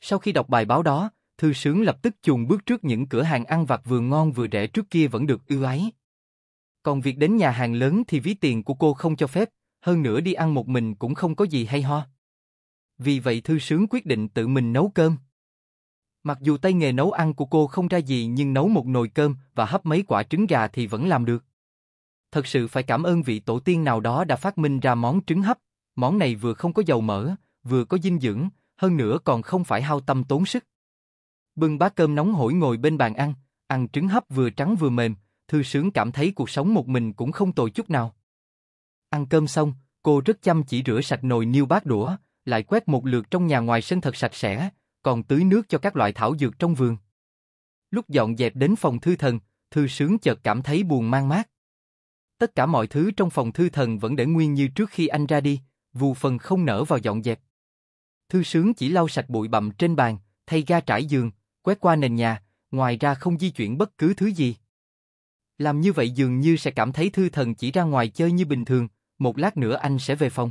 Sau khi đọc bài báo đó, thư sướng lập tức chuồn bước trước những cửa hàng ăn vặt vừa ngon vừa rẻ trước kia vẫn được ưu ái. Còn việc đến nhà hàng lớn thì ví tiền của cô không cho phép, hơn nữa đi ăn một mình cũng không có gì hay ho vì vậy thư sướng quyết định tự mình nấu cơm. Mặc dù tay nghề nấu ăn của cô không ra gì nhưng nấu một nồi cơm và hấp mấy quả trứng gà thì vẫn làm được. Thật sự phải cảm ơn vị tổ tiên nào đó đã phát minh ra món trứng hấp, món này vừa không có dầu mỡ, vừa có dinh dưỡng, hơn nữa còn không phải hao tâm tốn sức. Bưng bát cơm nóng hổi ngồi bên bàn ăn, ăn trứng hấp vừa trắng vừa mềm, thư sướng cảm thấy cuộc sống một mình cũng không tồi chút nào. Ăn cơm xong, cô rất chăm chỉ rửa sạch nồi niêu bát đũa, lại quét một lượt trong nhà ngoài sân thật sạch sẽ, còn tưới nước cho các loại thảo dược trong vườn. Lúc dọn dẹp đến phòng thư thần, thư sướng chợt cảm thấy buồn mang mát. Tất cả mọi thứ trong phòng thư thần vẫn để nguyên như trước khi anh ra đi, vù phần không nở vào dọn dẹp. Thư sướng chỉ lau sạch bụi bặm trên bàn, thay ga trải giường, quét qua nền nhà, ngoài ra không di chuyển bất cứ thứ gì. Làm như vậy dường như sẽ cảm thấy thư thần chỉ ra ngoài chơi như bình thường, một lát nữa anh sẽ về phòng.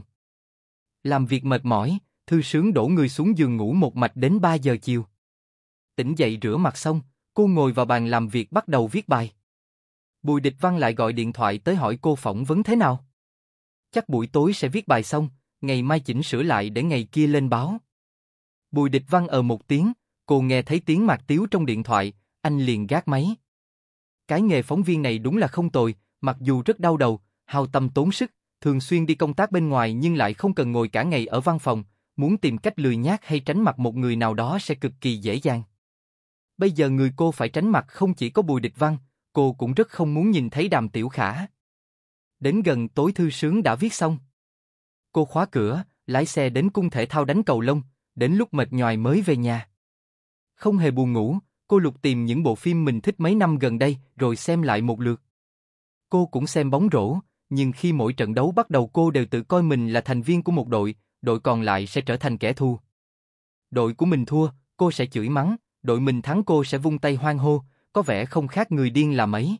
Làm việc mệt mỏi, thư sướng đổ người xuống giường ngủ một mạch đến 3 giờ chiều. Tỉnh dậy rửa mặt xong, cô ngồi vào bàn làm việc bắt đầu viết bài. Bùi Địch Văn lại gọi điện thoại tới hỏi cô phỏng vấn thế nào. Chắc buổi tối sẽ viết bài xong, ngày mai chỉnh sửa lại để ngày kia lên báo. Bùi Địch Văn ở ờ một tiếng, cô nghe thấy tiếng Mạc Tiếu trong điện thoại, anh liền gác máy. Cái nghề phóng viên này đúng là không tồi, mặc dù rất đau đầu, hao tâm tốn sức, thường xuyên đi công tác bên ngoài nhưng lại không cần ngồi cả ngày ở văn phòng, muốn tìm cách lười nhác hay tránh mặt một người nào đó sẽ cực kỳ dễ dàng. Bây giờ người cô phải tránh mặt không chỉ có Bùi Địch Văn, cô cũng rất không muốn nhìn thấy Đàm Tiểu Khả. Đến gần tối thư sướng đã viết xong. Cô khóa cửa, lái xe đến cung thể thao đánh cầu lông, đến lúc mệt nhòi mới về nhà. Không hề buồn ngủ, cô lục tìm những bộ phim mình thích mấy năm gần đây rồi xem lại một lượt. Cô cũng xem bóng rổ, nhưng khi mỗi trận đấu bắt đầu cô đều tự coi mình là thành viên của một đội, đội còn lại sẽ trở thành kẻ thù. Đội của mình thua, cô sẽ chửi mắng, đội mình thắng cô sẽ vung tay hoang hô, có vẻ không khác người điên là mấy.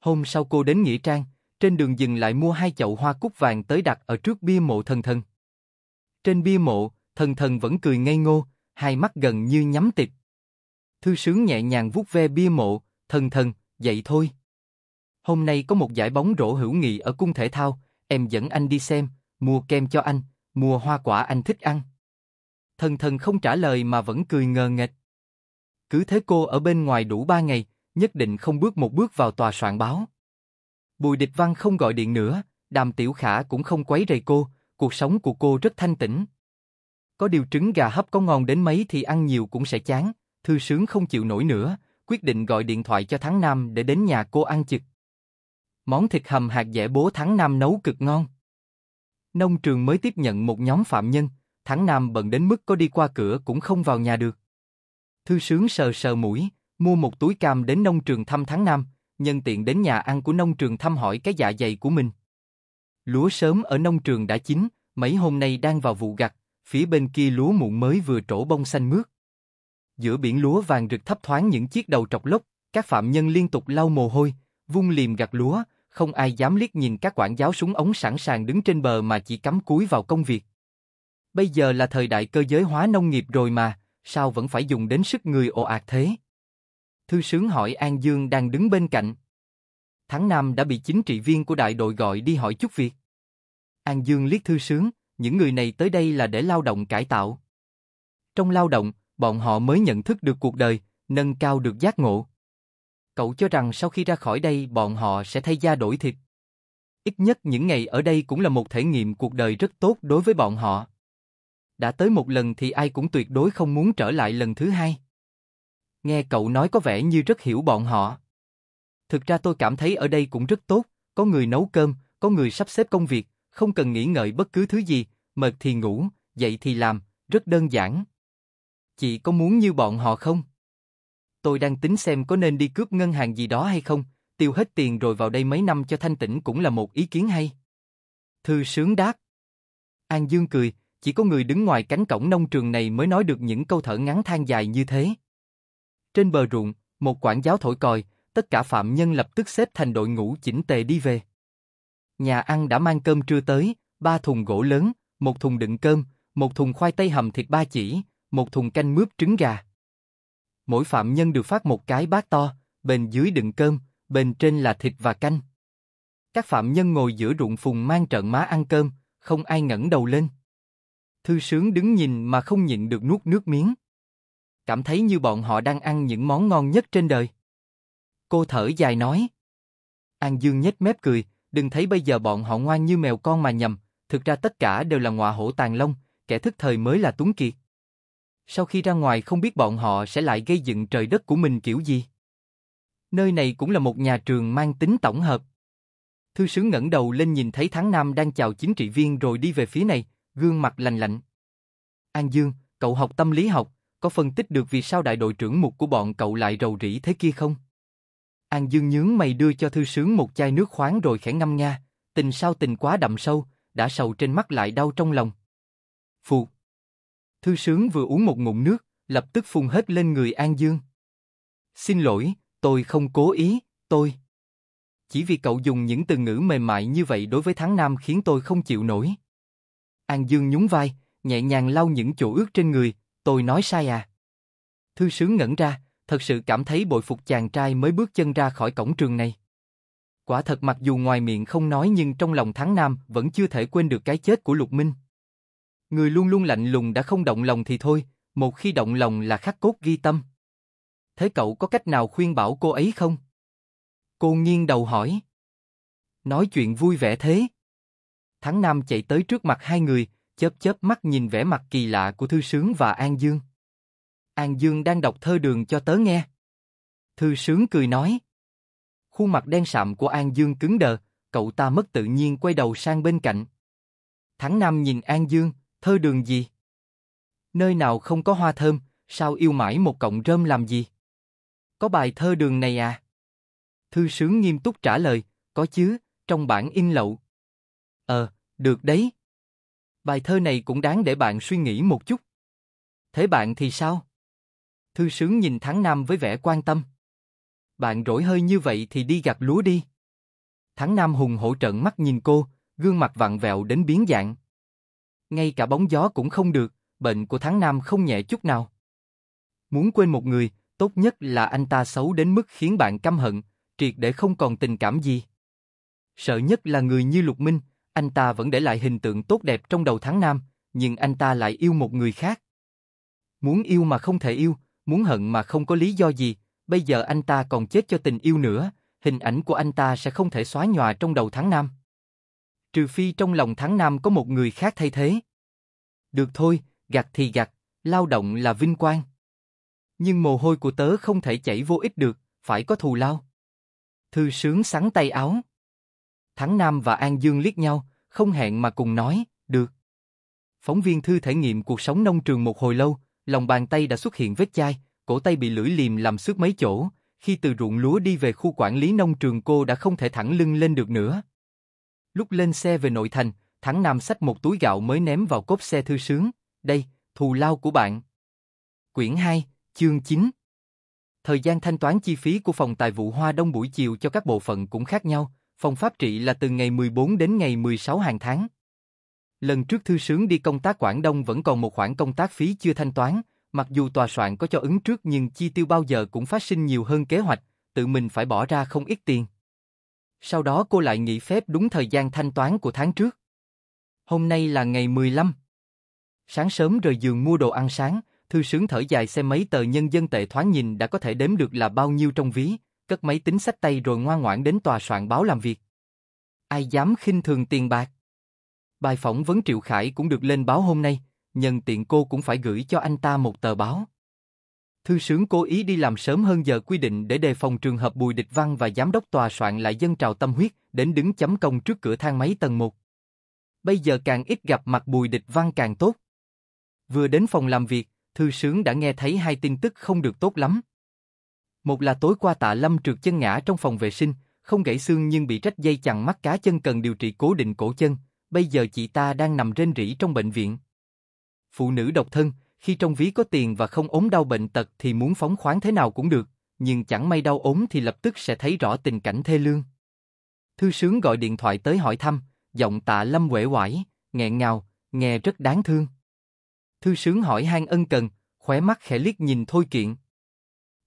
Hôm sau cô đến Nghĩa Trang, trên đường dừng lại mua hai chậu hoa cúc vàng tới đặt ở trước bia mộ thần thần. Trên bia mộ, thần thần vẫn cười ngây ngô, hai mắt gần như nhắm tịt. Thư sướng nhẹ nhàng vuốt ve bia mộ, thần thần, dậy thôi. Hôm nay có một giải bóng rổ hữu nghị ở cung thể thao, em dẫn anh đi xem, mua kem cho anh, mua hoa quả anh thích ăn. Thần thần không trả lời mà vẫn cười ngờ nghệch. Cứ thế cô ở bên ngoài đủ ba ngày, nhất định không bước một bước vào tòa soạn báo. Bùi địch văn không gọi điện nữa, đàm tiểu khả cũng không quấy rầy cô, cuộc sống của cô rất thanh tĩnh. Có điều trứng gà hấp có ngon đến mấy thì ăn nhiều cũng sẽ chán, thư sướng không chịu nổi nữa, quyết định gọi điện thoại cho Thắng Nam để đến nhà cô ăn chực. Món thịt hầm hạt dẻ bố tháng nam nấu cực ngon. Nông trường mới tiếp nhận một nhóm phạm nhân, tháng nam bận đến mức có đi qua cửa cũng không vào nhà được. Thư sướng sờ sờ mũi, mua một túi cam đến nông trường thăm tháng nam nhân tiện đến nhà ăn của nông trường thăm hỏi cái dạ dày của mình. Lúa sớm ở nông trường đã chín, mấy hôm nay đang vào vụ gặt, phía bên kia lúa muộn mới vừa trổ bông xanh mướt. Giữa biển lúa vàng rực thấp thoáng những chiếc đầu trọc lốc, các phạm nhân liên tục lau mồ hôi, vung liềm gặt lúa, không ai dám liếc nhìn các quản giáo súng ống sẵn sàng đứng trên bờ mà chỉ cắm cúi vào công việc. Bây giờ là thời đại cơ giới hóa nông nghiệp rồi mà, sao vẫn phải dùng đến sức người ồ ạt thế? Thư sướng hỏi An Dương đang đứng bên cạnh. Tháng Nam đã bị chính trị viên của đại đội gọi đi hỏi chút việc. An Dương liếc thư sướng, những người này tới đây là để lao động cải tạo. Trong lao động, bọn họ mới nhận thức được cuộc đời, nâng cao được giác ngộ. Cậu cho rằng sau khi ra khỏi đây bọn họ sẽ thay da đổi thịt. Ít nhất những ngày ở đây cũng là một thể nghiệm cuộc đời rất tốt đối với bọn họ. Đã tới một lần thì ai cũng tuyệt đối không muốn trở lại lần thứ hai. Nghe cậu nói có vẻ như rất hiểu bọn họ. Thực ra tôi cảm thấy ở đây cũng rất tốt, có người nấu cơm, có người sắp xếp công việc, không cần nghĩ ngợi bất cứ thứ gì, mệt thì ngủ, dậy thì làm, rất đơn giản. Chị có muốn như bọn họ không? tôi đang tính xem có nên đi cướp ngân hàng gì đó hay không, tiêu hết tiền rồi vào đây mấy năm cho thanh tĩnh cũng là một ý kiến hay. Thư sướng đáp. An Dương cười, chỉ có người đứng ngoài cánh cổng nông trường này mới nói được những câu thở ngắn than dài như thế. Trên bờ ruộng, một quản giáo thổi còi, tất cả phạm nhân lập tức xếp thành đội ngũ chỉnh tề đi về. Nhà ăn đã mang cơm trưa tới, ba thùng gỗ lớn, một thùng đựng cơm, một thùng khoai tây hầm thịt ba chỉ, một thùng canh mướp trứng gà mỗi phạm nhân được phát một cái bát to, bên dưới đựng cơm, bên trên là thịt và canh. Các phạm nhân ngồi giữa ruộng phùng mang trận má ăn cơm, không ai ngẩng đầu lên. Thư sướng đứng nhìn mà không nhịn được nuốt nước miếng. Cảm thấy như bọn họ đang ăn những món ngon nhất trên đời. Cô thở dài nói. An Dương nhếch mép cười, đừng thấy bây giờ bọn họ ngoan như mèo con mà nhầm, thực ra tất cả đều là ngọa hổ tàn long, kẻ thức thời mới là tuấn kiệt. Sau khi ra ngoài không biết bọn họ sẽ lại gây dựng trời đất của mình kiểu gì. Nơi này cũng là một nhà trường mang tính tổng hợp. Thư sứ ngẩng đầu lên nhìn thấy Tháng Nam đang chào chính trị viên rồi đi về phía này, gương mặt lành lạnh. An Dương, cậu học tâm lý học, có phân tích được vì sao đại đội trưởng mục của bọn cậu lại rầu rĩ thế kia không? An Dương nhướng mày đưa cho thư sướng một chai nước khoáng rồi khẽ ngâm nga, tình sao tình quá đậm sâu, đã sầu trên mắt lại đau trong lòng. Phụ, Thư sướng vừa uống một ngụm nước, lập tức phun hết lên người An Dương. Xin lỗi, tôi không cố ý, tôi... Chỉ vì cậu dùng những từ ngữ mềm mại như vậy đối với tháng Nam khiến tôi không chịu nổi. An Dương nhún vai, nhẹ nhàng lau những chỗ ướt trên người, tôi nói sai à. Thư sướng ngẩn ra, thật sự cảm thấy bội phục chàng trai mới bước chân ra khỏi cổng trường này. Quả thật mặc dù ngoài miệng không nói nhưng trong lòng tháng Nam vẫn chưa thể quên được cái chết của Lục Minh. Người luôn luôn lạnh lùng đã không động lòng thì thôi, một khi động lòng là khắc cốt ghi tâm. Thế cậu có cách nào khuyên bảo cô ấy không? Cô nghiêng đầu hỏi. Nói chuyện vui vẻ thế. Thắng Nam chạy tới trước mặt hai người, chớp chớp mắt nhìn vẻ mặt kỳ lạ của Thư Sướng và An Dương. An Dương đang đọc thơ đường cho tớ nghe. Thư Sướng cười nói. Khuôn mặt đen sạm của An Dương cứng đờ, cậu ta mất tự nhiên quay đầu sang bên cạnh. Thắng Nam nhìn An Dương, thơ đường gì? Nơi nào không có hoa thơm, sao yêu mãi một cọng rơm làm gì? Có bài thơ đường này à? Thư sướng nghiêm túc trả lời, có chứ, trong bản in lậu. Ờ, được đấy. Bài thơ này cũng đáng để bạn suy nghĩ một chút. Thế bạn thì sao? Thư sướng nhìn Thắng Nam với vẻ quan tâm. Bạn rỗi hơi như vậy thì đi gặt lúa đi. Thắng Nam hùng hổ trợn mắt nhìn cô, gương mặt vặn vẹo đến biến dạng ngay cả bóng gió cũng không được, bệnh của tháng Nam không nhẹ chút nào. Muốn quên một người, tốt nhất là anh ta xấu đến mức khiến bạn căm hận, triệt để không còn tình cảm gì. Sợ nhất là người như Lục Minh, anh ta vẫn để lại hình tượng tốt đẹp trong đầu tháng Nam, nhưng anh ta lại yêu một người khác. Muốn yêu mà không thể yêu, muốn hận mà không có lý do gì, bây giờ anh ta còn chết cho tình yêu nữa, hình ảnh của anh ta sẽ không thể xóa nhòa trong đầu tháng Nam trừ phi trong lòng tháng Nam có một người khác thay thế. Được thôi, gặt thì gặt, lao động là vinh quang. Nhưng mồ hôi của tớ không thể chảy vô ích được, phải có thù lao. Thư sướng sắn tay áo. Thắng Nam và An Dương liếc nhau, không hẹn mà cùng nói, được. Phóng viên Thư thể nghiệm cuộc sống nông trường một hồi lâu, lòng bàn tay đã xuất hiện vết chai, cổ tay bị lưỡi liềm làm xước mấy chỗ, khi từ ruộng lúa đi về khu quản lý nông trường cô đã không thể thẳng lưng lên được nữa. Lúc lên xe về nội thành, thắng nam xách một túi gạo mới ném vào cốp xe thư sướng. Đây, thù lao của bạn. Quyển 2, chương 9 Thời gian thanh toán chi phí của phòng tài vụ Hoa Đông buổi chiều cho các bộ phận cũng khác nhau, phòng pháp trị là từ ngày 14 đến ngày 16 hàng tháng. Lần trước thư sướng đi công tác Quảng Đông vẫn còn một khoản công tác phí chưa thanh toán, mặc dù tòa soạn có cho ứng trước nhưng chi tiêu bao giờ cũng phát sinh nhiều hơn kế hoạch, tự mình phải bỏ ra không ít tiền. Sau đó cô lại nghỉ phép đúng thời gian thanh toán của tháng trước. Hôm nay là ngày 15. Sáng sớm rời giường mua đồ ăn sáng, thư sướng thở dài xem mấy tờ nhân dân tệ thoáng nhìn đã có thể đếm được là bao nhiêu trong ví, cất máy tính sách tay rồi ngoan ngoãn đến tòa soạn báo làm việc. Ai dám khinh thường tiền bạc? Bài phỏng vấn Triệu Khải cũng được lên báo hôm nay, nhân tiện cô cũng phải gửi cho anh ta một tờ báo. Thư sướng cố ý đi làm sớm hơn giờ quy định để đề phòng trường hợp Bùi Địch Văn và giám đốc tòa soạn lại dân trào tâm huyết, đến đứng chấm công trước cửa thang máy tầng 1. Bây giờ càng ít gặp mặt Bùi Địch Văn càng tốt. Vừa đến phòng làm việc, thư sướng đã nghe thấy hai tin tức không được tốt lắm. Một là tối qua tạ lâm trượt chân ngã trong phòng vệ sinh, không gãy xương nhưng bị rách dây chằng mắt cá chân cần điều trị cố định cổ chân, bây giờ chị ta đang nằm rên rỉ trong bệnh viện. Phụ nữ độc thân, khi trong ví có tiền và không ốm đau bệnh tật thì muốn phóng khoáng thế nào cũng được, nhưng chẳng may đau ốm thì lập tức sẽ thấy rõ tình cảnh thê lương. Thư sướng gọi điện thoại tới hỏi thăm, giọng tạ lâm uể quải, nghẹn ngào, nghe rất đáng thương. Thư sướng hỏi han ân cần, khóe mắt khẽ liếc nhìn Thôi Kiện.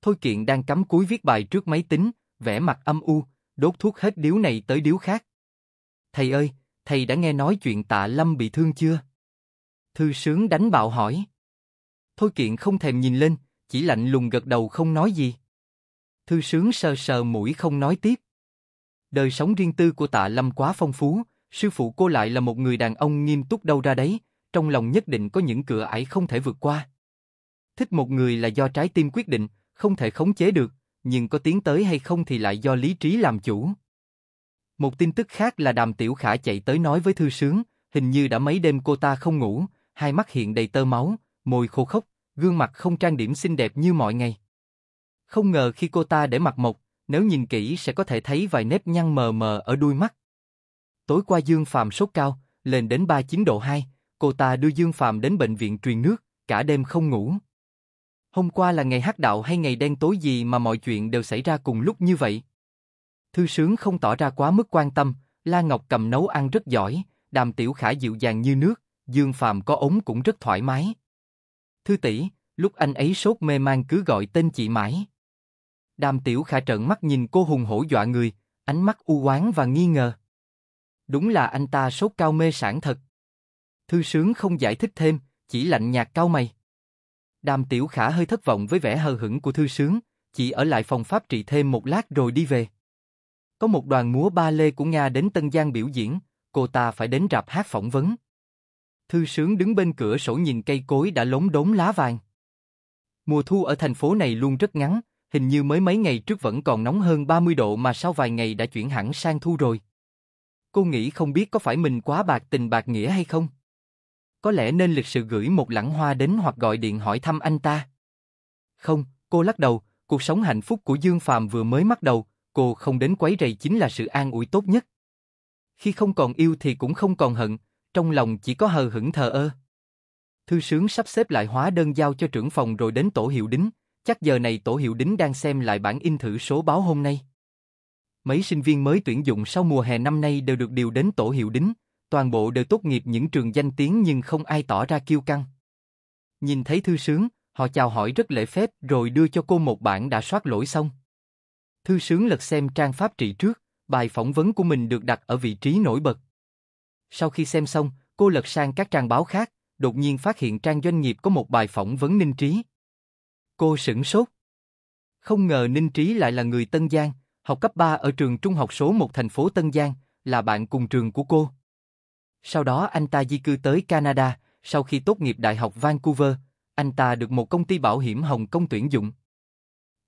Thôi Kiện đang cắm cúi viết bài trước máy tính, vẻ mặt âm u, đốt thuốc hết điếu này tới điếu khác. Thầy ơi, thầy đã nghe nói chuyện tạ lâm bị thương chưa? Thư sướng đánh bạo hỏi. Thôi kiện không thèm nhìn lên, chỉ lạnh lùng gật đầu không nói gì. Thư sướng sờ sờ mũi không nói tiếp. Đời sống riêng tư của tạ lâm quá phong phú, sư phụ cô lại là một người đàn ông nghiêm túc đâu ra đấy, trong lòng nhất định có những cửa ải không thể vượt qua. Thích một người là do trái tim quyết định, không thể khống chế được, nhưng có tiến tới hay không thì lại do lý trí làm chủ. Một tin tức khác là đàm tiểu khả chạy tới nói với thư sướng, hình như đã mấy đêm cô ta không ngủ, hai mắt hiện đầy tơ máu, môi khô khốc, gương mặt không trang điểm xinh đẹp như mọi ngày. Không ngờ khi cô ta để mặt mộc, nếu nhìn kỹ sẽ có thể thấy vài nếp nhăn mờ mờ ở đuôi mắt. Tối qua Dương Phạm sốt cao, lên đến 39 độ 2, cô ta đưa Dương Phạm đến bệnh viện truyền nước, cả đêm không ngủ. Hôm qua là ngày hắc đạo hay ngày đen tối gì mà mọi chuyện đều xảy ra cùng lúc như vậy? Thư sướng không tỏ ra quá mức quan tâm, La Ngọc cầm nấu ăn rất giỏi, đàm tiểu khả dịu dàng như nước, Dương Phạm có ống cũng rất thoải mái. Thư tỷ, lúc anh ấy sốt mê man cứ gọi tên chị mãi. Đàm Tiểu Khả trợn mắt nhìn cô hùng hổ dọa người, ánh mắt u oán và nghi ngờ. Đúng là anh ta sốt cao mê sản thật. Thư sướng không giải thích thêm, chỉ lạnh nhạt cao mày. Đàm Tiểu Khả hơi thất vọng với vẻ hờ hững của thư sướng, chỉ ở lại phòng pháp trị thêm một lát rồi đi về. Có một đoàn múa ba lê của Nga đến Tân Giang biểu diễn, cô ta phải đến rạp hát phỏng vấn. Thư sướng đứng bên cửa sổ nhìn cây cối đã lốm đốm lá vàng. Mùa thu ở thành phố này luôn rất ngắn, hình như mới mấy ngày trước vẫn còn nóng hơn 30 độ mà sau vài ngày đã chuyển hẳn sang thu rồi. Cô nghĩ không biết có phải mình quá bạc tình bạc nghĩa hay không? Có lẽ nên lịch sự gửi một lẵng hoa đến hoặc gọi điện hỏi thăm anh ta. Không, cô lắc đầu, cuộc sống hạnh phúc của Dương Phàm vừa mới bắt đầu, cô không đến quấy rầy chính là sự an ủi tốt nhất. Khi không còn yêu thì cũng không còn hận, trong lòng chỉ có hờ hững thờ ơ. Thư sướng sắp xếp lại hóa đơn giao cho trưởng phòng rồi đến tổ hiệu đính, chắc giờ này tổ hiệu đính đang xem lại bản in thử số báo hôm nay. Mấy sinh viên mới tuyển dụng sau mùa hè năm nay đều được điều đến tổ hiệu đính, toàn bộ đều tốt nghiệp những trường danh tiếng nhưng không ai tỏ ra kiêu căng. Nhìn thấy thư sướng, họ chào hỏi rất lễ phép rồi đưa cho cô một bản đã soát lỗi xong. Thư sướng lật xem trang pháp trị trước, bài phỏng vấn của mình được đặt ở vị trí nổi bật. Sau khi xem xong, cô lật sang các trang báo khác, đột nhiên phát hiện trang doanh nghiệp có một bài phỏng vấn Ninh Trí. Cô sửng sốt. Không ngờ Ninh Trí lại là người Tân Giang, học cấp 3 ở trường trung học số một thành phố Tân Giang, là bạn cùng trường của cô. Sau đó anh ta di cư tới Canada, sau khi tốt nghiệp Đại học Vancouver, anh ta được một công ty bảo hiểm Hồng Kông tuyển dụng.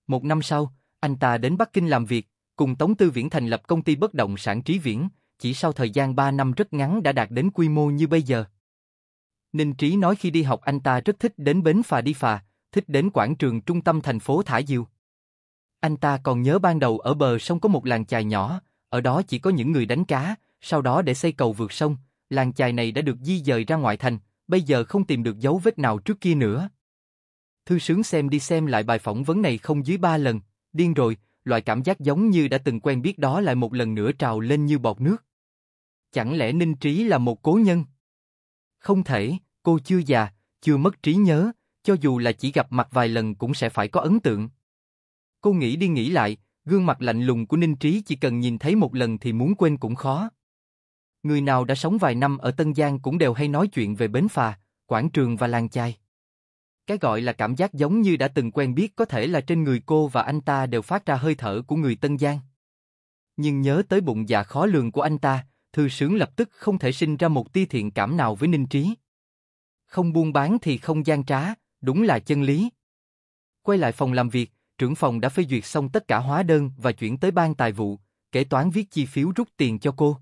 Một năm sau, anh ta đến Bắc Kinh làm việc, cùng Tống Tư Viễn thành lập công ty bất động sản Trí Viễn, chỉ sau thời gian 3 năm rất ngắn đã đạt đến quy mô như bây giờ. Ninh Trí nói khi đi học anh ta rất thích đến bến phà đi phà, thích đến quảng trường trung tâm thành phố Thả Diều. Anh ta còn nhớ ban đầu ở bờ sông có một làng chài nhỏ, ở đó chỉ có những người đánh cá, sau đó để xây cầu vượt sông, làng chài này đã được di dời ra ngoại thành, bây giờ không tìm được dấu vết nào trước kia nữa. Thư sướng xem đi xem lại bài phỏng vấn này không dưới ba lần, điên rồi, loại cảm giác giống như đã từng quen biết đó lại một lần nữa trào lên như bọt nước. Chẳng lẽ Ninh Trí là một cố nhân? Không thể, cô chưa già, chưa mất trí nhớ, cho dù là chỉ gặp mặt vài lần cũng sẽ phải có ấn tượng. Cô nghĩ đi nghĩ lại, gương mặt lạnh lùng của Ninh Trí chỉ cần nhìn thấy một lần thì muốn quên cũng khó. Người nào đã sống vài năm ở Tân Giang cũng đều hay nói chuyện về bến phà, quảng trường và làng chai. Cái gọi là cảm giác giống như đã từng quen biết có thể là trên người cô và anh ta đều phát ra hơi thở của người Tân Giang. Nhưng nhớ tới bụng dạ khó lường của anh ta, thư sướng lập tức không thể sinh ra một tia thiện cảm nào với Ninh Trí. Không buôn bán thì không gian trá, đúng là chân lý. Quay lại phòng làm việc, trưởng phòng đã phê duyệt xong tất cả hóa đơn và chuyển tới ban tài vụ, kế toán viết chi phiếu rút tiền cho cô.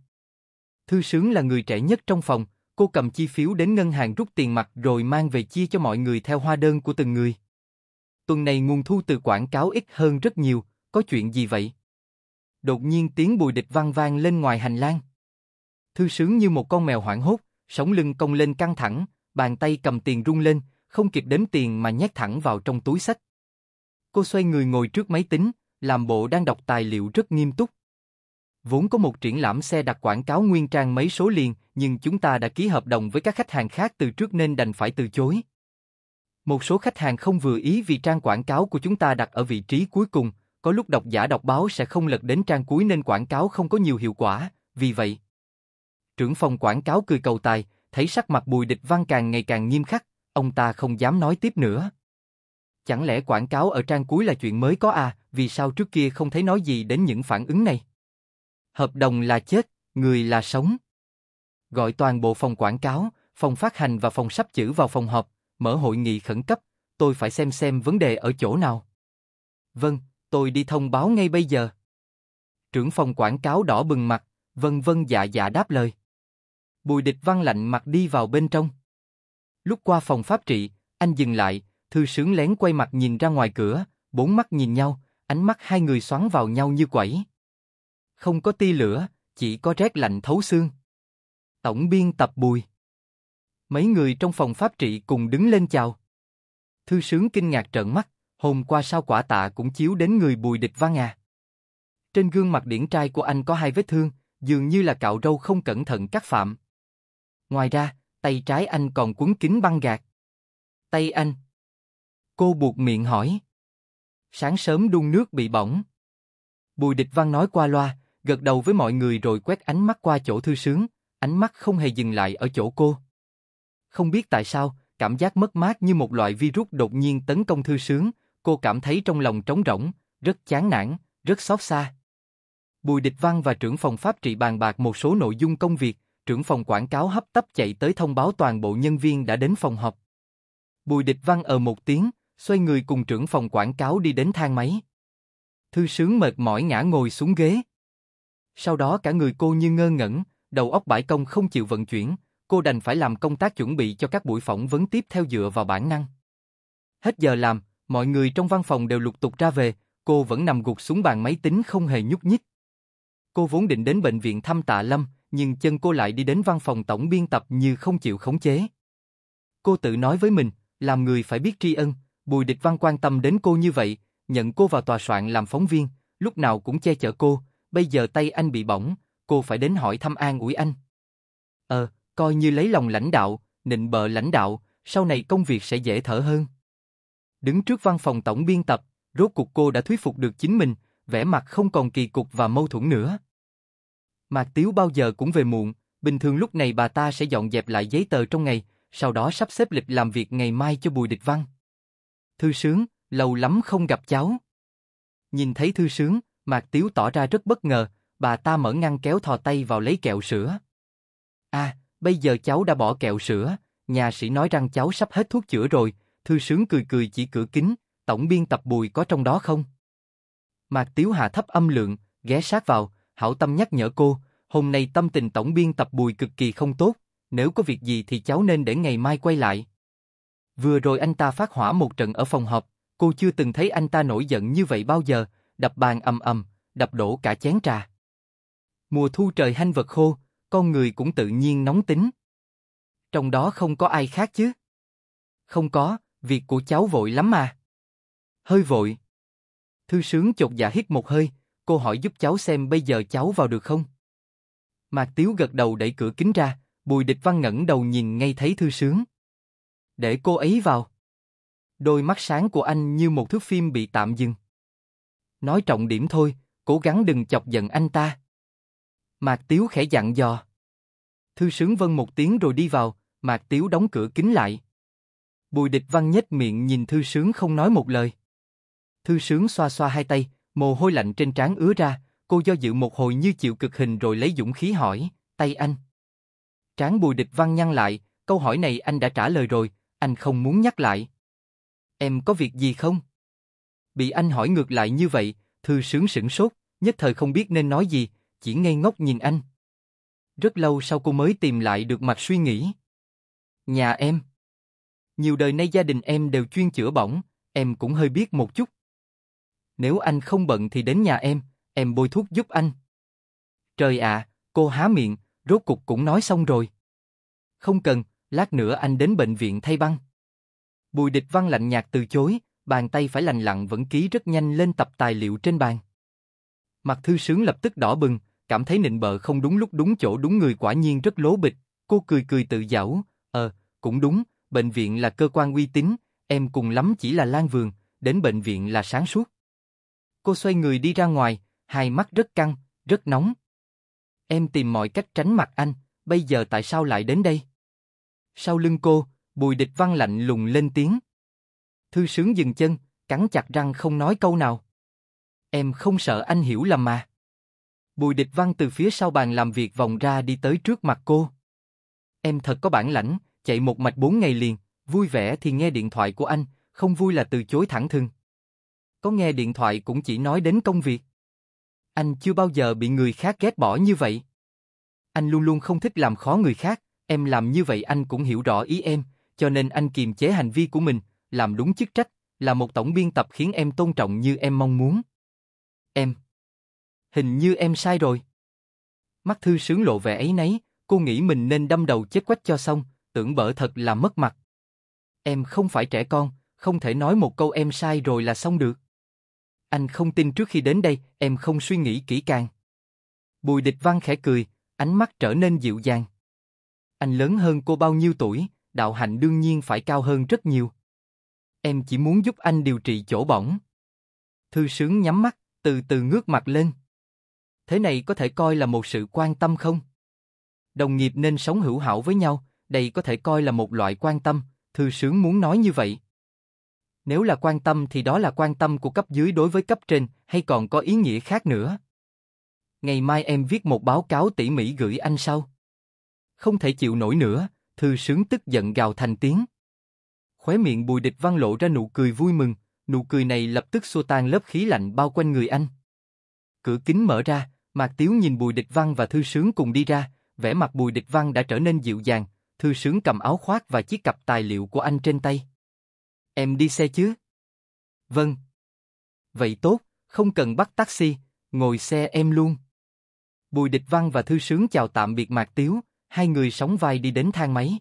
Thư sướng là người trẻ nhất trong phòng, cô cầm chi phiếu đến ngân hàng rút tiền mặt rồi mang về chia cho mọi người theo hóa đơn của từng người. Tuần này nguồn thu từ quảng cáo ít hơn rất nhiều, có chuyện gì vậy? Đột nhiên tiếng bùi địch vang vang lên ngoài hành lang. Thư sướng như một con mèo hoảng hốt, sống lưng cong lên căng thẳng, bàn tay cầm tiền rung lên, không kịp đếm tiền mà nhét thẳng vào trong túi sách. Cô xoay người ngồi trước máy tính, làm bộ đang đọc tài liệu rất nghiêm túc. Vốn có một triển lãm xe đặt quảng cáo nguyên trang mấy số liền, nhưng chúng ta đã ký hợp đồng với các khách hàng khác từ trước nên đành phải từ chối. Một số khách hàng không vừa ý vì trang quảng cáo của chúng ta đặt ở vị trí cuối cùng, có lúc độc giả đọc báo sẽ không lật đến trang cuối nên quảng cáo không có nhiều hiệu quả, vì vậy, trưởng phòng quảng cáo cười cầu tài, thấy sắc mặt bùi địch văn càng ngày càng nghiêm khắc, ông ta không dám nói tiếp nữa. Chẳng lẽ quảng cáo ở trang cuối là chuyện mới có à, vì sao trước kia không thấy nói gì đến những phản ứng này? Hợp đồng là chết, người là sống. Gọi toàn bộ phòng quảng cáo, phòng phát hành và phòng sắp chữ vào phòng họp, mở hội nghị khẩn cấp, tôi phải xem xem vấn đề ở chỗ nào. Vâng, tôi đi thông báo ngay bây giờ. Trưởng phòng quảng cáo đỏ bừng mặt, vân vân dạ dạ đáp lời. Bùi địch văn lạnh mặt đi vào bên trong. Lúc qua phòng pháp trị, anh dừng lại, thư sướng lén quay mặt nhìn ra ngoài cửa, bốn mắt nhìn nhau, ánh mắt hai người xoắn vào nhau như quẩy. Không có tia lửa, chỉ có rét lạnh thấu xương. Tổng biên tập bùi. Mấy người trong phòng pháp trị cùng đứng lên chào. Thư sướng kinh ngạc trợn mắt, hôm qua sao quả tạ cũng chiếu đến người bùi địch văn à. Trên gương mặt điển trai của anh có hai vết thương, dường như là cạo râu không cẩn thận cắt phạm. Ngoài ra, tay trái anh còn cuốn kín băng gạc. Tay anh. Cô buộc miệng hỏi. Sáng sớm đun nước bị bỏng. Bùi địch văn nói qua loa, gật đầu với mọi người rồi quét ánh mắt qua chỗ thư sướng, ánh mắt không hề dừng lại ở chỗ cô. Không biết tại sao, cảm giác mất mát như một loại virus đột nhiên tấn công thư sướng, cô cảm thấy trong lòng trống rỗng, rất chán nản, rất xót xa. Bùi Địch Văn và trưởng phòng pháp trị bàn bạc một số nội dung công việc, trưởng phòng quảng cáo hấp tấp chạy tới thông báo toàn bộ nhân viên đã đến phòng họp. Bùi địch văn ở ờ một tiếng, xoay người cùng trưởng phòng quảng cáo đi đến thang máy. Thư sướng mệt mỏi ngã ngồi xuống ghế. Sau đó cả người cô như ngơ ngẩn, đầu óc bãi công không chịu vận chuyển, cô đành phải làm công tác chuẩn bị cho các buổi phỏng vấn tiếp theo dựa vào bản năng. Hết giờ làm, mọi người trong văn phòng đều lục tục ra về, cô vẫn nằm gục xuống bàn máy tính không hề nhúc nhích. Cô vốn định đến bệnh viện thăm tạ Lâm, nhưng chân cô lại đi đến văn phòng tổng biên tập như không chịu khống chế. Cô tự nói với mình, làm người phải biết tri ân, Bùi Địch Văn quan tâm đến cô như vậy, nhận cô vào tòa soạn làm phóng viên, lúc nào cũng che chở cô, bây giờ tay anh bị bỏng, cô phải đến hỏi thăm an ủi anh. Ờ, coi như lấy lòng lãnh đạo, nịnh bợ lãnh đạo, sau này công việc sẽ dễ thở hơn. Đứng trước văn phòng tổng biên tập, rốt cuộc cô đã thuyết phục được chính mình, vẻ mặt không còn kỳ cục và mâu thuẫn nữa. Mạc Tiếu bao giờ cũng về muộn, bình thường lúc này bà ta sẽ dọn dẹp lại giấy tờ trong ngày, sau đó sắp xếp lịch làm việc ngày mai cho Bùi Địch Văn. Thư sướng, lâu lắm không gặp cháu. Nhìn thấy thư sướng, Mạc Tiếu tỏ ra rất bất ngờ, bà ta mở ngăn kéo thò tay vào lấy kẹo sữa. À, bây giờ cháu đã bỏ kẹo sữa, nhà sĩ nói rằng cháu sắp hết thuốc chữa rồi, thư sướng cười cười chỉ cửa kính, tổng biên tập bùi có trong đó không? Mạc Tiếu hạ thấp âm lượng, ghé sát vào, Hảo Tâm nhắc nhở cô, hôm nay tâm tình tổng biên tập bùi cực kỳ không tốt, nếu có việc gì thì cháu nên để ngày mai quay lại. Vừa rồi anh ta phát hỏa một trận ở phòng họp, cô chưa từng thấy anh ta nổi giận như vậy bao giờ, đập bàn ầm ầm, đập đổ cả chén trà. Mùa thu trời hanh vật khô, con người cũng tự nhiên nóng tính. Trong đó không có ai khác chứ. Không có, việc của cháu vội lắm mà. Hơi vội. Thư sướng chột dạ hít một hơi, cô hỏi giúp cháu xem bây giờ cháu vào được không? Mạc Tiếu gật đầu đẩy cửa kính ra, Bùi Địch Văn ngẩng đầu nhìn ngay thấy thư sướng. Để cô ấy vào. Đôi mắt sáng của anh như một thước phim bị tạm dừng. Nói trọng điểm thôi, cố gắng đừng chọc giận anh ta. Mạc Tiếu khẽ dặn dò. Thư sướng vâng một tiếng rồi đi vào, Mạc Tiếu đóng cửa kính lại. Bùi Địch Văn nhếch miệng nhìn thư sướng không nói một lời. Thư sướng xoa xoa hai tay, Mồ hôi lạnh trên trán ứa ra, cô do dự một hồi như chịu cực hình rồi lấy dũng khí hỏi, tay anh. Trán bùi địch văn nhăn lại, câu hỏi này anh đã trả lời rồi, anh không muốn nhắc lại. Em có việc gì không? Bị anh hỏi ngược lại như vậy, thư sướng sững sốt, nhất thời không biết nên nói gì, chỉ ngây ngốc nhìn anh. Rất lâu sau cô mới tìm lại được mặt suy nghĩ. Nhà em. Nhiều đời nay gia đình em đều chuyên chữa bỏng, em cũng hơi biết một chút nếu anh không bận thì đến nhà em, em bôi thuốc giúp anh. Trời ạ, cô há miệng, rốt cục cũng nói xong rồi. Không cần, lát nữa anh đến bệnh viện thay băng. Bùi địch văn lạnh nhạt từ chối, bàn tay phải lành lặng vẫn ký rất nhanh lên tập tài liệu trên bàn. Mặt thư sướng lập tức đỏ bừng, cảm thấy nịnh bợ không đúng lúc đúng chỗ đúng người quả nhiên rất lố bịch, cô cười cười tự giảo, ờ, cũng đúng, bệnh viện là cơ quan uy tín, em cùng lắm chỉ là lan vườn, đến bệnh viện là sáng suốt. Cô xoay người đi ra ngoài, hai mắt rất căng, rất nóng. Em tìm mọi cách tránh mặt anh, bây giờ tại sao lại đến đây? Sau lưng cô, bùi địch văn lạnh lùng lên tiếng. Thư sướng dừng chân, cắn chặt răng không nói câu nào. Em không sợ anh hiểu lầm mà. Bùi địch văn từ phía sau bàn làm việc vòng ra đi tới trước mặt cô. Em thật có bản lãnh, chạy một mạch bốn ngày liền, vui vẻ thì nghe điện thoại của anh, không vui là từ chối thẳng thừng có nghe điện thoại cũng chỉ nói đến công việc. Anh chưa bao giờ bị người khác ghét bỏ như vậy. Anh luôn luôn không thích làm khó người khác, em làm như vậy anh cũng hiểu rõ ý em, cho nên anh kiềm chế hành vi của mình, làm đúng chức trách, là một tổng biên tập khiến em tôn trọng như em mong muốn. Em. Hình như em sai rồi. Mắt thư sướng lộ vẻ ấy nấy, cô nghĩ mình nên đâm đầu chết quách cho xong, tưởng bở thật là mất mặt. Em không phải trẻ con, không thể nói một câu em sai rồi là xong được. Anh không tin trước khi đến đây, em không suy nghĩ kỹ càng. Bùi địch văn khẽ cười, ánh mắt trở nên dịu dàng. Anh lớn hơn cô bao nhiêu tuổi, đạo hạnh đương nhiên phải cao hơn rất nhiều. Em chỉ muốn giúp anh điều trị chỗ bỏng. Thư sướng nhắm mắt, từ từ ngước mặt lên. Thế này có thể coi là một sự quan tâm không? Đồng nghiệp nên sống hữu hảo với nhau, đây có thể coi là một loại quan tâm, thư sướng muốn nói như vậy nếu là quan tâm thì đó là quan tâm của cấp dưới đối với cấp trên, hay còn có ý nghĩa khác nữa. Ngày mai em viết một báo cáo tỉ mỉ gửi anh sau. Không thể chịu nổi nữa, thư sướng tức giận gào thành tiếng. Khóe miệng bùi địch văn lộ ra nụ cười vui mừng, nụ cười này lập tức xua tan lớp khí lạnh bao quanh người anh. Cửa kính mở ra, Mạc Tiếu nhìn bùi địch văn và thư sướng cùng đi ra, vẻ mặt bùi địch văn đã trở nên dịu dàng, thư sướng cầm áo khoác và chiếc cặp tài liệu của anh trên tay. Em đi xe chứ? Vâng. Vậy tốt, không cần bắt taxi, ngồi xe em luôn. Bùi Địch Văn và Thư Sướng chào tạm biệt Mạc Tiếu, hai người sóng vai đi đến thang máy.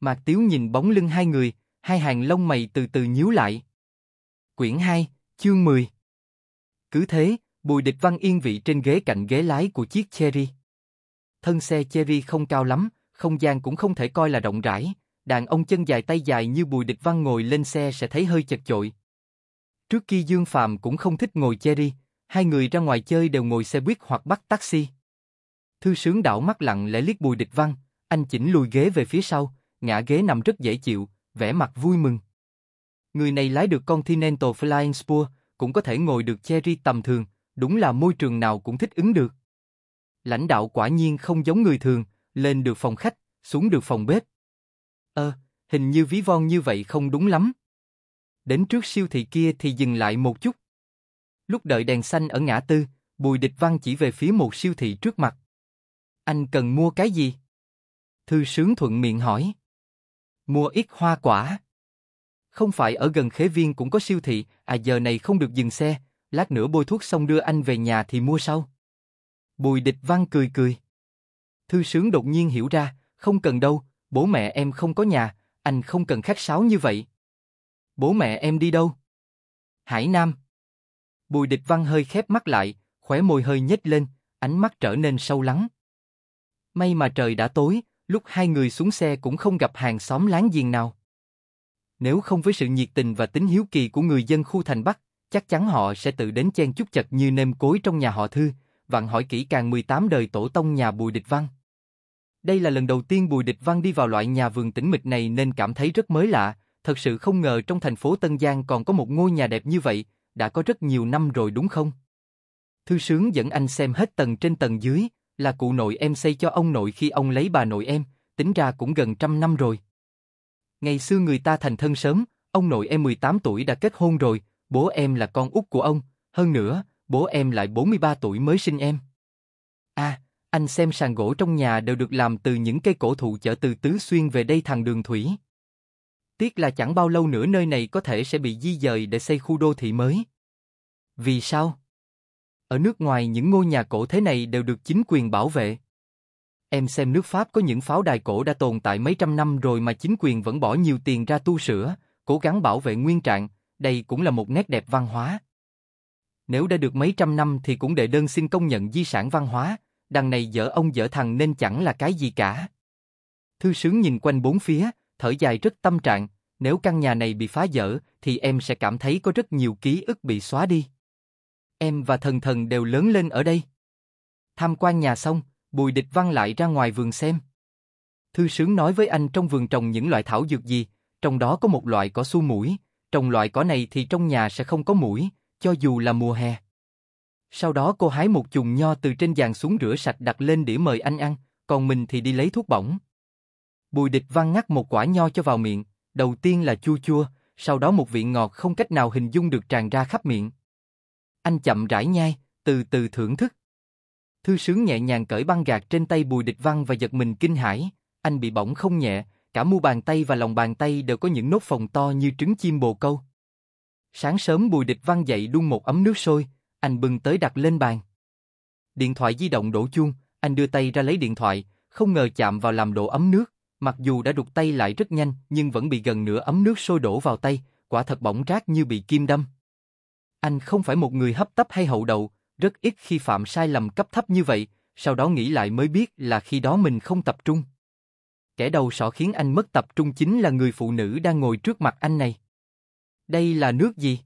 Mạc Tiếu nhìn bóng lưng hai người, hai hàng lông mày từ từ nhíu lại. Quyển 2, chương 10 Cứ thế, Bùi Địch Văn yên vị trên ghế cạnh ghế lái của chiếc Cherry. Thân xe Cherry không cao lắm, không gian cũng không thể coi là rộng rãi, đàn ông chân dài tay dài như Bùi Địch Văn ngồi lên xe sẽ thấy hơi chật chội. Trước kia Dương Phạm cũng không thích ngồi cherry, hai người ra ngoài chơi đều ngồi xe buýt hoặc bắt taxi. Thư sướng đảo mắt lặng lẽ liếc Bùi Địch Văn, anh chỉnh lùi ghế về phía sau, ngã ghế nằm rất dễ chịu, vẻ mặt vui mừng. Người này lái được Continental Flying Spur, cũng có thể ngồi được cherry tầm thường, đúng là môi trường nào cũng thích ứng được. Lãnh đạo quả nhiên không giống người thường, lên được phòng khách, xuống được phòng bếp, Ờ, hình như ví von như vậy không đúng lắm. Đến trước siêu thị kia thì dừng lại một chút. Lúc đợi đèn xanh ở ngã tư, Bùi Địch Văn chỉ về phía một siêu thị trước mặt. Anh cần mua cái gì? Thư sướng thuận miệng hỏi. Mua ít hoa quả. Không phải ở gần khế viên cũng có siêu thị, à giờ này không được dừng xe, lát nữa bôi thuốc xong đưa anh về nhà thì mua sau. Bùi Địch Văn cười cười. Thư sướng đột nhiên hiểu ra, không cần đâu, bố mẹ em không có nhà, anh không cần khách sáo như vậy. Bố mẹ em đi đâu? Hải Nam. Bùi địch văn hơi khép mắt lại, khóe môi hơi nhếch lên, ánh mắt trở nên sâu lắng. May mà trời đã tối, lúc hai người xuống xe cũng không gặp hàng xóm láng giềng nào. Nếu không với sự nhiệt tình và tính hiếu kỳ của người dân khu thành Bắc, chắc chắn họ sẽ tự đến chen chút chật như nêm cối trong nhà họ Thư, vặn hỏi kỹ càng 18 đời tổ tông nhà Bùi Địch Văn. Đây là lần đầu tiên Bùi Địch Văn đi vào loại nhà vườn tĩnh mịch này nên cảm thấy rất mới lạ, thật sự không ngờ trong thành phố Tân Giang còn có một ngôi nhà đẹp như vậy, đã có rất nhiều năm rồi đúng không? Thư sướng dẫn anh xem hết tầng trên tầng dưới, là cụ nội em xây cho ông nội khi ông lấy bà nội em, tính ra cũng gần trăm năm rồi. Ngày xưa người ta thành thân sớm, ông nội em 18 tuổi đã kết hôn rồi, bố em là con út của ông, hơn nữa, bố em lại 43 tuổi mới sinh em. À, anh xem sàn gỗ trong nhà đều được làm từ những cây cổ thụ chở từ Tứ Xuyên về đây thằng đường thủy. Tiếc là chẳng bao lâu nữa nơi này có thể sẽ bị di dời để xây khu đô thị mới. Vì sao? Ở nước ngoài những ngôi nhà cổ thế này đều được chính quyền bảo vệ. Em xem nước Pháp có những pháo đài cổ đã tồn tại mấy trăm năm rồi mà chính quyền vẫn bỏ nhiều tiền ra tu sửa, cố gắng bảo vệ nguyên trạng, đây cũng là một nét đẹp văn hóa. Nếu đã được mấy trăm năm thì cũng để đơn xin công nhận di sản văn hóa, đằng này dở ông dở thằng nên chẳng là cái gì cả. Thư sướng nhìn quanh bốn phía, thở dài rất tâm trạng, nếu căn nhà này bị phá dở, thì em sẽ cảm thấy có rất nhiều ký ức bị xóa đi. Em và thần thần đều lớn lên ở đây. Tham quan nhà xong, Bùi Địch Văn lại ra ngoài vườn xem. Thư sướng nói với anh trong vườn trồng những loại thảo dược gì, trong đó có một loại cỏ su mũi, trồng loại cỏ này thì trong nhà sẽ không có mũi, cho dù là mùa hè. Sau đó cô hái một chùm nho từ trên giàn xuống rửa sạch đặt lên đĩa mời anh ăn, còn mình thì đi lấy thuốc bổng Bùi địch văn ngắt một quả nho cho vào miệng, đầu tiên là chua chua, sau đó một vị ngọt không cách nào hình dung được tràn ra khắp miệng. Anh chậm rãi nhai, từ từ thưởng thức. Thư sướng nhẹ nhàng cởi băng gạc trên tay Bùi Địch Văn và giật mình kinh hãi, anh bị bỏng không nhẹ, cả mu bàn tay và lòng bàn tay đều có những nốt phồng to như trứng chim bồ câu. Sáng sớm Bùi Địch Văn dậy đun một ấm nước sôi, anh bưng tới đặt lên bàn. Điện thoại di động đổ chuông, anh đưa tay ra lấy điện thoại, không ngờ chạm vào làm đổ ấm nước, mặc dù đã đục tay lại rất nhanh nhưng vẫn bị gần nửa ấm nước sôi đổ vào tay, quả thật bỏng rát như bị kim đâm. Anh không phải một người hấp tấp hay hậu đậu, rất ít khi phạm sai lầm cấp thấp như vậy, sau đó nghĩ lại mới biết là khi đó mình không tập trung. Kẻ đầu sọ khiến anh mất tập trung chính là người phụ nữ đang ngồi trước mặt anh này. Đây là nước gì?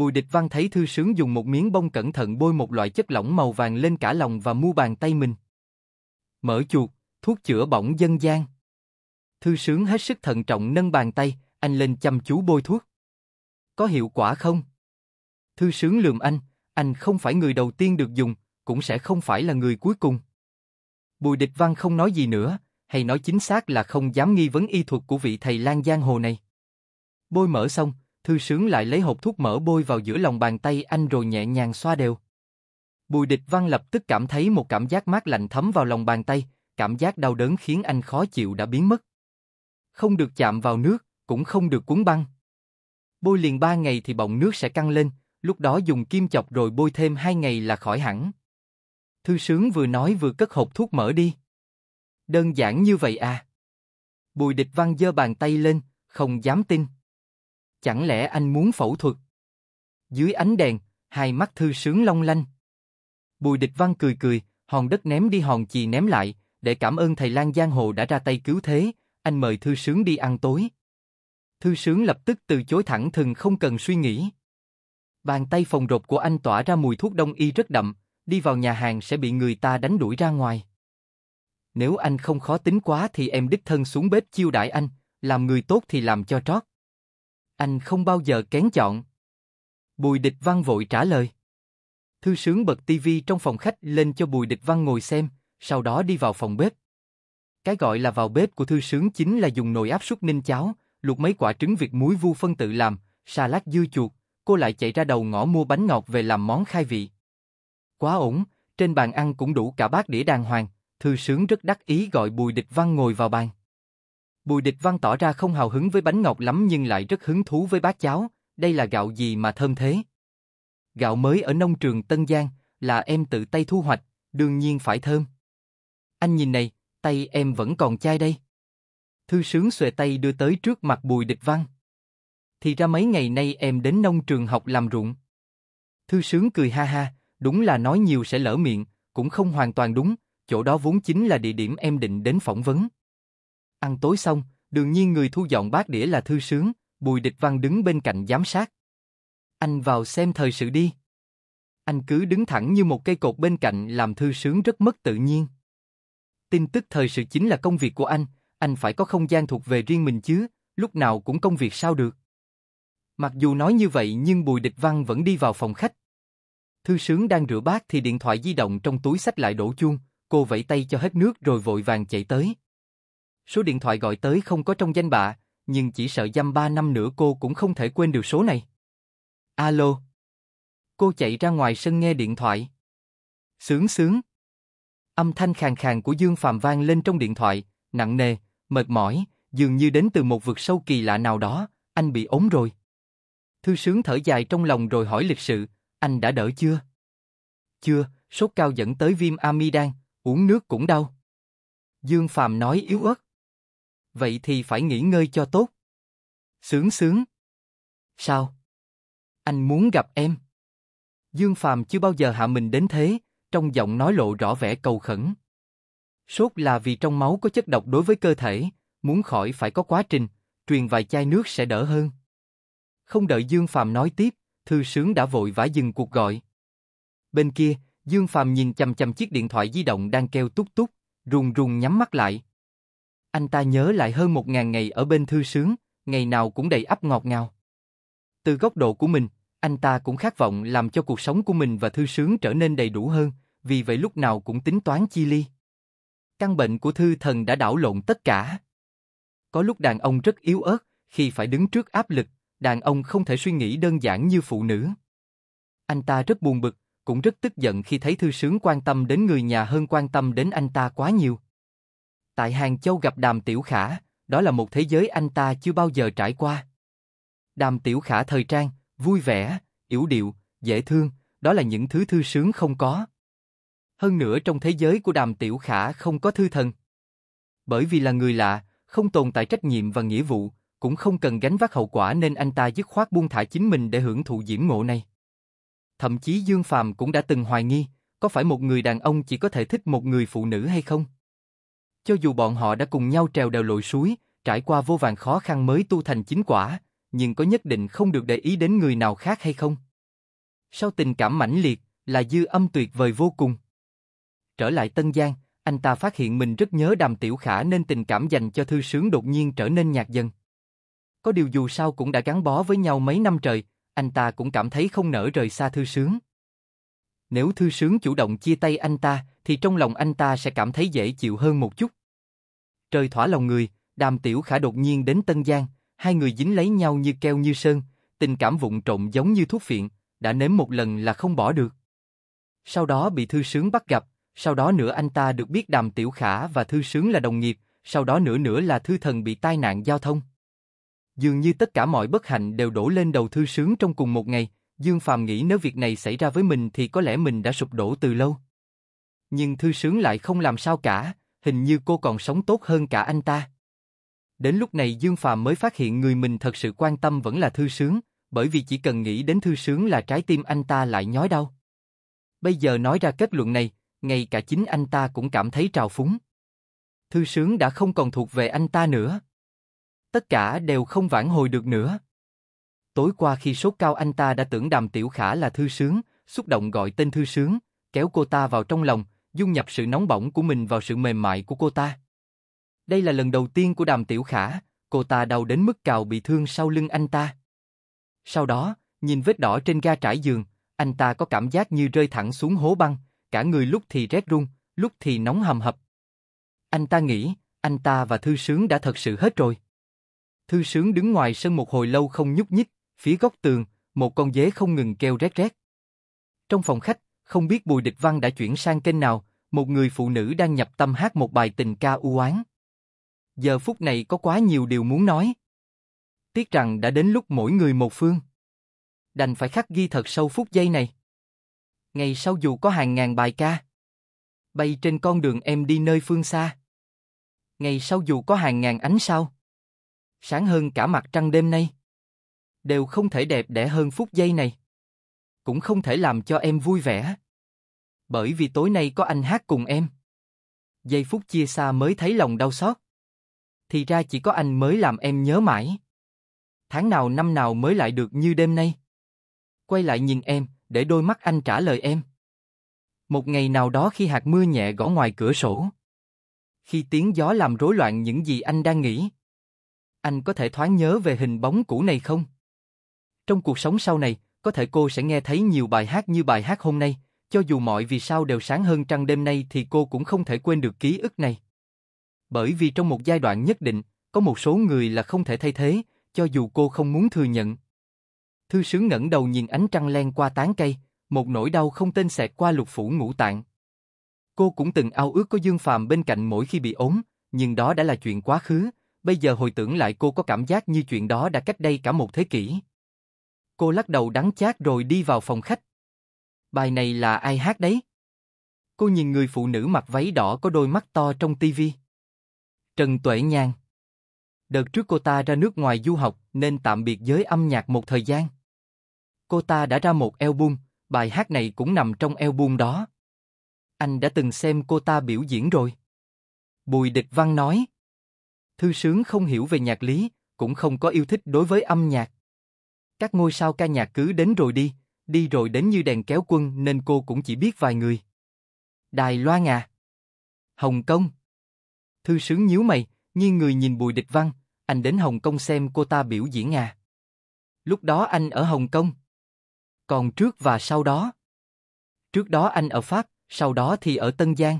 Bùi Địch Văn thấy thư sướng dùng một miếng bông cẩn thận bôi một loại chất lỏng màu vàng lên cả lòng và mu bàn tay mình. Mở chuột, thuốc chữa bỏng dân gian. Thư sướng hết sức thận trọng nâng bàn tay, anh lên chăm chú bôi thuốc. Có hiệu quả không? Thư sướng lườm anh, anh không phải người đầu tiên được dùng, cũng sẽ không phải là người cuối cùng. Bùi Địch Văn không nói gì nữa, hay nói chính xác là không dám nghi vấn y thuật của vị thầy Lan giang hồ này. Bôi mở xong, thư sướng lại lấy hộp thuốc mỡ bôi vào giữa lòng bàn tay anh rồi nhẹ nhàng xoa đều. Bùi địch văn lập tức cảm thấy một cảm giác mát lạnh thấm vào lòng bàn tay, cảm giác đau đớn khiến anh khó chịu đã biến mất. Không được chạm vào nước, cũng không được cuốn băng. Bôi liền ba ngày thì bọng nước sẽ căng lên, lúc đó dùng kim chọc rồi bôi thêm hai ngày là khỏi hẳn. Thư sướng vừa nói vừa cất hộp thuốc mỡ đi. Đơn giản như vậy à? Bùi địch văn giơ bàn tay lên, không dám tin. Chẳng lẽ anh muốn phẫu thuật? Dưới ánh đèn, hai mắt thư sướng long lanh. Bùi địch văn cười cười, hòn đất ném đi hòn chì ném lại, để cảm ơn thầy Lan Giang Hồ đã ra tay cứu thế, anh mời thư sướng đi ăn tối. Thư sướng lập tức từ chối thẳng thừng không cần suy nghĩ. Bàn tay phòng rột của anh tỏa ra mùi thuốc đông y rất đậm, đi vào nhà hàng sẽ bị người ta đánh đuổi ra ngoài. Nếu anh không khó tính quá thì em đích thân xuống bếp chiêu đãi anh, làm người tốt thì làm cho trót. Anh không bao giờ kén chọn. Bùi Địch Văn vội trả lời. Thư sướng bật tivi trong phòng khách lên cho Bùi Địch Văn ngồi xem, sau đó đi vào phòng bếp. Cái gọi là vào bếp của thư sướng chính là dùng nồi áp suất ninh cháo, luộc mấy quả trứng vịt muối vu phân tự làm, xà salad dưa chuột, cô lại chạy ra đầu ngõ mua bánh ngọt về làm món khai vị. Quá ổn, trên bàn ăn cũng đủ cả bát đĩa đàng hoàng, thư sướng rất đắc ý gọi Bùi Địch Văn ngồi vào bàn. Bùi địch văn tỏ ra không hào hứng với bánh ngọt lắm nhưng lại rất hứng thú với bát cháo, đây là gạo gì mà thơm thế? Gạo mới ở nông trường Tân Giang, là em tự tay thu hoạch, đương nhiên phải thơm. Anh nhìn này, tay em vẫn còn chai đây. Thư sướng xuề tay đưa tới trước mặt bùi địch văn. Thì ra mấy ngày nay em đến nông trường học làm ruộng. Thư sướng cười ha ha, đúng là nói nhiều sẽ lỡ miệng, cũng không hoàn toàn đúng, chỗ đó vốn chính là địa điểm em định đến phỏng vấn. Ăn tối xong, đương nhiên người thu dọn bát đĩa là thư sướng, Bùi Địch Văn đứng bên cạnh giám sát. Anh vào xem thời sự đi. Anh cứ đứng thẳng như một cây cột bên cạnh làm thư sướng rất mất tự nhiên. Tin tức thời sự chính là công việc của anh, anh phải có không gian thuộc về riêng mình chứ, lúc nào cũng công việc sao được. Mặc dù nói như vậy nhưng Bùi Địch Văn vẫn đi vào phòng khách. Thư sướng đang rửa bát thì điện thoại di động trong túi sách lại đổ chuông, cô vẫy tay cho hết nước rồi vội vàng chạy tới số điện thoại gọi tới không có trong danh bạ, nhưng chỉ sợ dăm ba năm nữa cô cũng không thể quên điều số này. Alo. Cô chạy ra ngoài sân nghe điện thoại. Sướng sướng. Âm thanh khàn khàn của Dương Phạm vang lên trong điện thoại, nặng nề, mệt mỏi, dường như đến từ một vực sâu kỳ lạ nào đó, anh bị ốm rồi. Thư sướng thở dài trong lòng rồi hỏi lịch sự, anh đã đỡ chưa? Chưa, sốt cao dẫn tới viêm amidan, uống nước cũng đau. Dương Phạm nói yếu ớt vậy thì phải nghỉ ngơi cho tốt. Sướng sướng. Sao? Anh muốn gặp em. Dương Phàm chưa bao giờ hạ mình đến thế, trong giọng nói lộ rõ vẻ cầu khẩn. Sốt là vì trong máu có chất độc đối với cơ thể, muốn khỏi phải có quá trình, truyền vài chai nước sẽ đỡ hơn. Không đợi Dương Phàm nói tiếp, thư sướng đã vội vã dừng cuộc gọi. Bên kia, Dương Phàm nhìn chằm chằm chiếc điện thoại di động đang kêu túc túc, run run nhắm mắt lại. Anh ta nhớ lại hơn một ngàn ngày ở bên thư sướng, ngày nào cũng đầy ắp ngọt ngào. Từ góc độ của mình, anh ta cũng khát vọng làm cho cuộc sống của mình và thư sướng trở nên đầy đủ hơn, vì vậy lúc nào cũng tính toán chi ly. Căn bệnh của thư thần đã đảo lộn tất cả. Có lúc đàn ông rất yếu ớt, khi phải đứng trước áp lực, đàn ông không thể suy nghĩ đơn giản như phụ nữ. Anh ta rất buồn bực, cũng rất tức giận khi thấy thư sướng quan tâm đến người nhà hơn quan tâm đến anh ta quá nhiều. Tại Hàng Châu gặp Đàm Tiểu Khả, đó là một thế giới anh ta chưa bao giờ trải qua. Đàm Tiểu Khả thời trang, vui vẻ, yếu điệu, dễ thương, đó là những thứ thư sướng không có. Hơn nữa trong thế giới của Đàm Tiểu Khả không có thư thần. Bởi vì là người lạ, không tồn tại trách nhiệm và nghĩa vụ, cũng không cần gánh vác hậu quả nên anh ta dứt khoát buông thả chính mình để hưởng thụ diễm ngộ này. Thậm chí Dương Phàm cũng đã từng hoài nghi, có phải một người đàn ông chỉ có thể thích một người phụ nữ hay không? Cho dù bọn họ đã cùng nhau trèo đèo lội suối, trải qua vô vàng khó khăn mới tu thành chính quả, nhưng có nhất định không được để ý đến người nào khác hay không? Sau tình cảm mãnh liệt, là dư âm tuyệt vời vô cùng. Trở lại Tân Giang, anh ta phát hiện mình rất nhớ đàm tiểu khả nên tình cảm dành cho thư sướng đột nhiên trở nên nhạt dần. Có điều dù sao cũng đã gắn bó với nhau mấy năm trời, anh ta cũng cảm thấy không nỡ rời xa thư sướng. Nếu thư sướng chủ động chia tay anh ta, thì trong lòng anh ta sẽ cảm thấy dễ chịu hơn một chút trời thỏa lòng người, đàm tiểu khả đột nhiên đến Tân Giang, hai người dính lấy nhau như keo như sơn, tình cảm vụn trộn giống như thuốc phiện, đã nếm một lần là không bỏ được. Sau đó bị thư sướng bắt gặp, sau đó nữa anh ta được biết đàm tiểu khả và thư sướng là đồng nghiệp, sau đó nữa nữa là thư thần bị tai nạn giao thông. Dường như tất cả mọi bất hạnh đều đổ lên đầu thư sướng trong cùng một ngày, Dương Phàm nghĩ nếu việc này xảy ra với mình thì có lẽ mình đã sụp đổ từ lâu. Nhưng thư sướng lại không làm sao cả, hình như cô còn sống tốt hơn cả anh ta. Đến lúc này Dương Phạm mới phát hiện người mình thật sự quan tâm vẫn là thư sướng, bởi vì chỉ cần nghĩ đến thư sướng là trái tim anh ta lại nhói đau. Bây giờ nói ra kết luận này, ngay cả chính anh ta cũng cảm thấy trào phúng. Thư sướng đã không còn thuộc về anh ta nữa. Tất cả đều không vãn hồi được nữa. Tối qua khi sốt cao anh ta đã tưởng đàm tiểu khả là thư sướng, xúc động gọi tên thư sướng, kéo cô ta vào trong lòng, dung nhập sự nóng bỏng của mình vào sự mềm mại của cô ta. Đây là lần đầu tiên của đàm tiểu khả, cô ta đau đến mức cào bị thương sau lưng anh ta. Sau đó, nhìn vết đỏ trên ga trải giường, anh ta có cảm giác như rơi thẳng xuống hố băng, cả người lúc thì rét run, lúc thì nóng hầm hập. Anh ta nghĩ, anh ta và Thư Sướng đã thật sự hết rồi. Thư Sướng đứng ngoài sân một hồi lâu không nhúc nhích, phía góc tường, một con dế không ngừng kêu rét rét. Trong phòng khách, không biết Bùi Địch Văn đã chuyển sang kênh nào, một người phụ nữ đang nhập tâm hát một bài tình ca u oán. Giờ phút này có quá nhiều điều muốn nói. Tiếc rằng đã đến lúc mỗi người một phương. Đành phải khắc ghi thật sâu phút giây này. Ngày sau dù có hàng ngàn bài ca, bay trên con đường em đi nơi phương xa. Ngày sau dù có hàng ngàn ánh sao, sáng hơn cả mặt trăng đêm nay, đều không thể đẹp đẽ hơn phút giây này cũng không thể làm cho em vui vẻ. Bởi vì tối nay có anh hát cùng em. Giây phút chia xa mới thấy lòng đau xót. Thì ra chỉ có anh mới làm em nhớ mãi. Tháng nào năm nào mới lại được như đêm nay. Quay lại nhìn em, để đôi mắt anh trả lời em. Một ngày nào đó khi hạt mưa nhẹ gõ ngoài cửa sổ. Khi tiếng gió làm rối loạn những gì anh đang nghĩ. Anh có thể thoáng nhớ về hình bóng cũ này không? Trong cuộc sống sau này, có thể cô sẽ nghe thấy nhiều bài hát như bài hát hôm nay, cho dù mọi vì sao đều sáng hơn trăng đêm nay thì cô cũng không thể quên được ký ức này. Bởi vì trong một giai đoạn nhất định, có một số người là không thể thay thế, cho dù cô không muốn thừa nhận. Thư sướng ngẩng đầu nhìn ánh trăng len qua tán cây, một nỗi đau không tên xẹt qua lục phủ ngũ tạng. Cô cũng từng ao ước có Dương Phàm bên cạnh mỗi khi bị ốm, nhưng đó đã là chuyện quá khứ, bây giờ hồi tưởng lại cô có cảm giác như chuyện đó đã cách đây cả một thế kỷ. Cô lắc đầu đắng chát rồi đi vào phòng khách. Bài này là ai hát đấy? Cô nhìn người phụ nữ mặc váy đỏ có đôi mắt to trong tivi. Trần Tuệ Nhan. Đợt trước cô ta ra nước ngoài du học nên tạm biệt giới âm nhạc một thời gian. Cô ta đã ra một album, bài hát này cũng nằm trong album đó. Anh đã từng xem cô ta biểu diễn rồi. Bùi Địch Văn nói. Thư sướng không hiểu về nhạc lý, cũng không có yêu thích đối với âm nhạc. Các ngôi sao ca nhạc cứ đến rồi đi, đi rồi đến như đèn kéo quân nên cô cũng chỉ biết vài người. Đài Loan à? Hồng Kông? Thư sướng nhíu mày, như người nhìn Bùi Địch Văn, anh đến Hồng Kông xem cô ta biểu diễn à. Lúc đó anh ở Hồng Kông. Còn trước và sau đó? Trước đó anh ở Pháp, sau đó thì ở Tân Giang.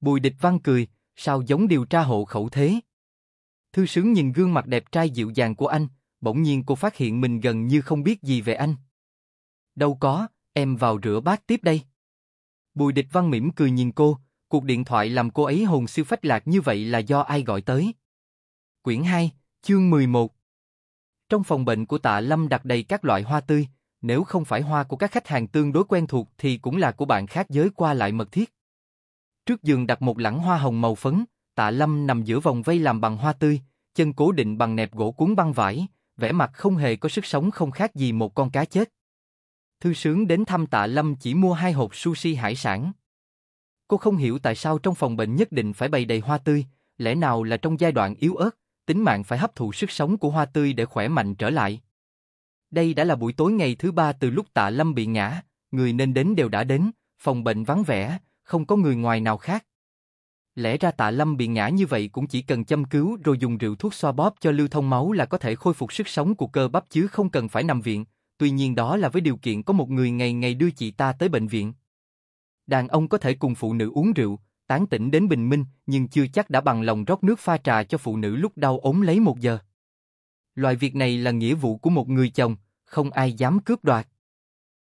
Bùi Địch Văn cười, sao giống điều tra hộ khẩu thế? Thư sướng nhìn gương mặt đẹp trai dịu dàng của anh, bỗng nhiên cô phát hiện mình gần như không biết gì về anh. Đâu có, em vào rửa bát tiếp đây. Bùi địch văn mỉm cười nhìn cô, cuộc điện thoại làm cô ấy hồn siêu phách lạc như vậy là do ai gọi tới. Quyển 2, chương 11 Trong phòng bệnh của tạ Lâm đặt đầy các loại hoa tươi, nếu không phải hoa của các khách hàng tương đối quen thuộc thì cũng là của bạn khác giới qua lại mật thiết. Trước giường đặt một lẵng hoa hồng màu phấn, tạ Lâm nằm giữa vòng vây làm bằng hoa tươi, chân cố định bằng nẹp gỗ cuốn băng vải, vẻ mặt không hề có sức sống không khác gì một con cá chết. Thư sướng đến thăm tạ Lâm chỉ mua hai hộp sushi hải sản. Cô không hiểu tại sao trong phòng bệnh nhất định phải bày đầy hoa tươi, lẽ nào là trong giai đoạn yếu ớt, tính mạng phải hấp thụ sức sống của hoa tươi để khỏe mạnh trở lại. Đây đã là buổi tối ngày thứ ba từ lúc tạ Lâm bị ngã, người nên đến đều đã đến, phòng bệnh vắng vẻ, không có người ngoài nào khác. Lẽ ra tạ lâm bị ngã như vậy cũng chỉ cần châm cứu rồi dùng rượu thuốc xoa bóp cho lưu thông máu là có thể khôi phục sức sống của cơ bắp chứ không cần phải nằm viện, tuy nhiên đó là với điều kiện có một người ngày ngày đưa chị ta tới bệnh viện. Đàn ông có thể cùng phụ nữ uống rượu, tán tỉnh đến bình minh nhưng chưa chắc đã bằng lòng rót nước pha trà cho phụ nữ lúc đau ốm lấy một giờ. Loại việc này là nghĩa vụ của một người chồng, không ai dám cướp đoạt.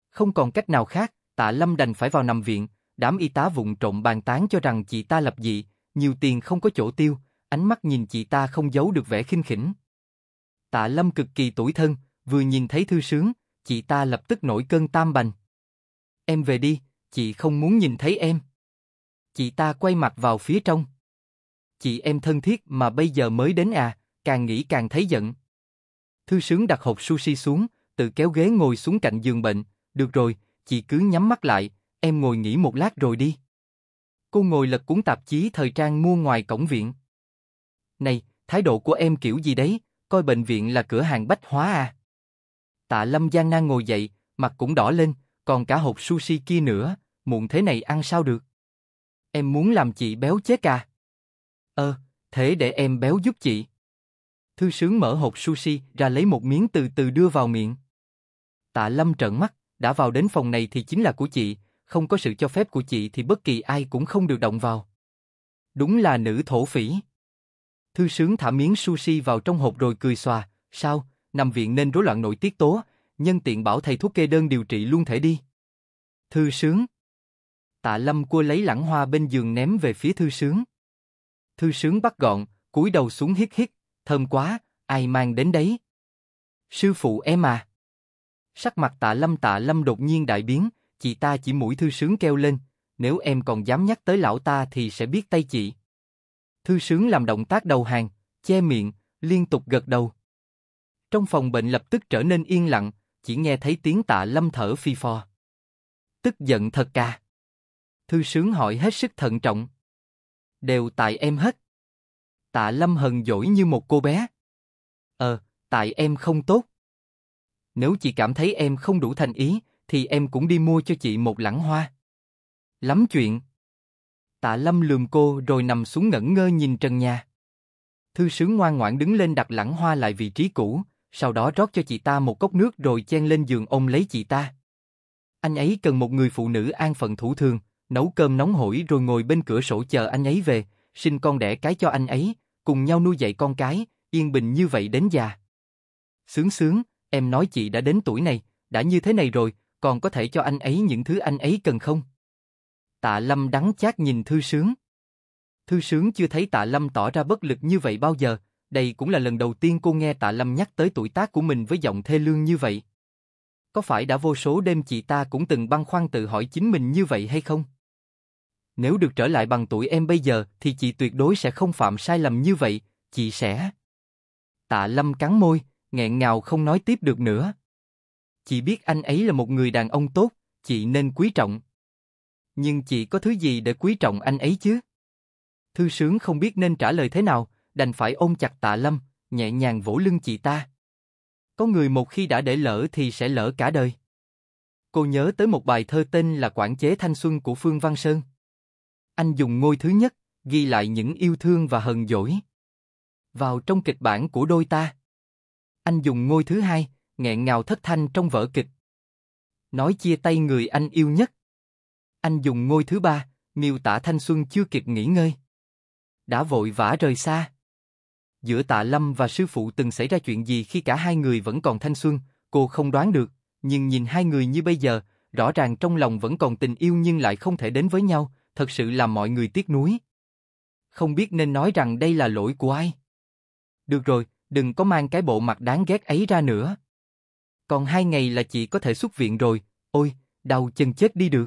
Không còn cách nào khác, tạ lâm đành phải vào nằm viện, Đám y tá vụng trộm bàn tán cho rằng chị ta lập dị, nhiều tiền không có chỗ tiêu, ánh mắt nhìn chị ta không giấu được vẻ khinh khỉnh. Tạ Lâm cực kỳ tủi thân, vừa nhìn thấy thư sướng, chị ta lập tức nổi cơn tam bành. Em về đi, chị không muốn nhìn thấy em. Chị ta quay mặt vào phía trong. Chị em thân thiết mà bây giờ mới đến à, càng nghĩ càng thấy giận. Thư sướng đặt hộp sushi xuống, tự kéo ghế ngồi xuống cạnh giường bệnh. Được rồi, chị cứ nhắm mắt lại, em ngồi nghỉ một lát rồi đi. Cô ngồi lật cuốn tạp chí thời trang mua ngoài cổng viện. Này, thái độ của em kiểu gì đấy, coi bệnh viện là cửa hàng bách hóa à. Tạ Lâm Giang Nan ngồi dậy, mặt cũng đỏ lên, còn cả hộp sushi kia nữa, muộn thế này ăn sao được. Em muốn làm chị béo chết à. Ờ, thế để em béo giúp chị. Thư sướng mở hộp sushi ra lấy một miếng từ từ đưa vào miệng. Tạ Lâm trợn mắt, đã vào đến phòng này thì chính là của chị, không có sự cho phép của chị thì bất kỳ ai cũng không được động vào. Đúng là nữ thổ phỉ. Thư sướng thả miếng sushi vào trong hộp rồi cười xòa, sao, nằm viện nên rối loạn nội tiết tố, nhân tiện bảo thầy thuốc kê đơn điều trị luôn thể đi. Thư sướng. Tạ Lâm cua lấy lãng hoa bên giường ném về phía thư sướng. Thư sướng bắt gọn, cúi đầu xuống hít hít, thơm quá, ai mang đến đấy. Sư phụ em à. Sắc mặt tạ lâm tạ lâm đột nhiên đại biến, chị ta chỉ mũi thư sướng kêu lên, nếu em còn dám nhắc tới lão ta thì sẽ biết tay chị. Thư sướng làm động tác đầu hàng, che miệng, liên tục gật đầu. Trong phòng bệnh lập tức trở nên yên lặng, chỉ nghe thấy tiếng tạ lâm thở phi phò. Tức giận thật ca. Thư sướng hỏi hết sức thận trọng. Đều tại em hết. Tạ lâm hờn dỗi như một cô bé. Ờ, tại em không tốt. Nếu chị cảm thấy em không đủ thành ý, thì em cũng đi mua cho chị một lẵng hoa. Lắm chuyện. Tạ Lâm lườm cô rồi nằm xuống ngẩn ngơ nhìn trần nhà. Thư sướng ngoan ngoãn đứng lên đặt lẵng hoa lại vị trí cũ, sau đó rót cho chị ta một cốc nước rồi chen lên giường ôm lấy chị ta. Anh ấy cần một người phụ nữ an phận thủ thường, nấu cơm nóng hổi rồi ngồi bên cửa sổ chờ anh ấy về, sinh con đẻ cái cho anh ấy, cùng nhau nuôi dạy con cái, yên bình như vậy đến già. Sướng sướng, em nói chị đã đến tuổi này, đã như thế này rồi, còn có thể cho anh ấy những thứ anh ấy cần không? Tạ Lâm đắng chát nhìn Thư Sướng. Thư Sướng chưa thấy Tạ Lâm tỏ ra bất lực như vậy bao giờ, đây cũng là lần đầu tiên cô nghe Tạ Lâm nhắc tới tuổi tác của mình với giọng thê lương như vậy. Có phải đã vô số đêm chị ta cũng từng băn khoăn tự hỏi chính mình như vậy hay không? Nếu được trở lại bằng tuổi em bây giờ thì chị tuyệt đối sẽ không phạm sai lầm như vậy, chị sẽ... Tạ Lâm cắn môi, nghẹn ngào không nói tiếp được nữa. Chị biết anh ấy là một người đàn ông tốt, chị nên quý trọng. Nhưng chị có thứ gì để quý trọng anh ấy chứ? Thư sướng không biết nên trả lời thế nào, đành phải ôm chặt tạ lâm, nhẹ nhàng vỗ lưng chị ta. Có người một khi đã để lỡ thì sẽ lỡ cả đời. Cô nhớ tới một bài thơ tên là Quản chế thanh xuân của Phương Văn Sơn. Anh dùng ngôi thứ nhất, ghi lại những yêu thương và hờn dỗi. Vào trong kịch bản của đôi ta. Anh dùng ngôi thứ hai, nghẹn ngào thất thanh trong vở kịch. Nói chia tay người anh yêu nhất. Anh dùng ngôi thứ ba, miêu tả thanh xuân chưa kịp nghỉ ngơi. Đã vội vã rời xa. Giữa tạ lâm và sư phụ từng xảy ra chuyện gì khi cả hai người vẫn còn thanh xuân, cô không đoán được, nhưng nhìn hai người như bây giờ, rõ ràng trong lòng vẫn còn tình yêu nhưng lại không thể đến với nhau, thật sự làm mọi người tiếc nuối. Không biết nên nói rằng đây là lỗi của ai. Được rồi, đừng có mang cái bộ mặt đáng ghét ấy ra nữa. Còn hai ngày là chị có thể xuất viện rồi, ôi, đau chân chết đi được.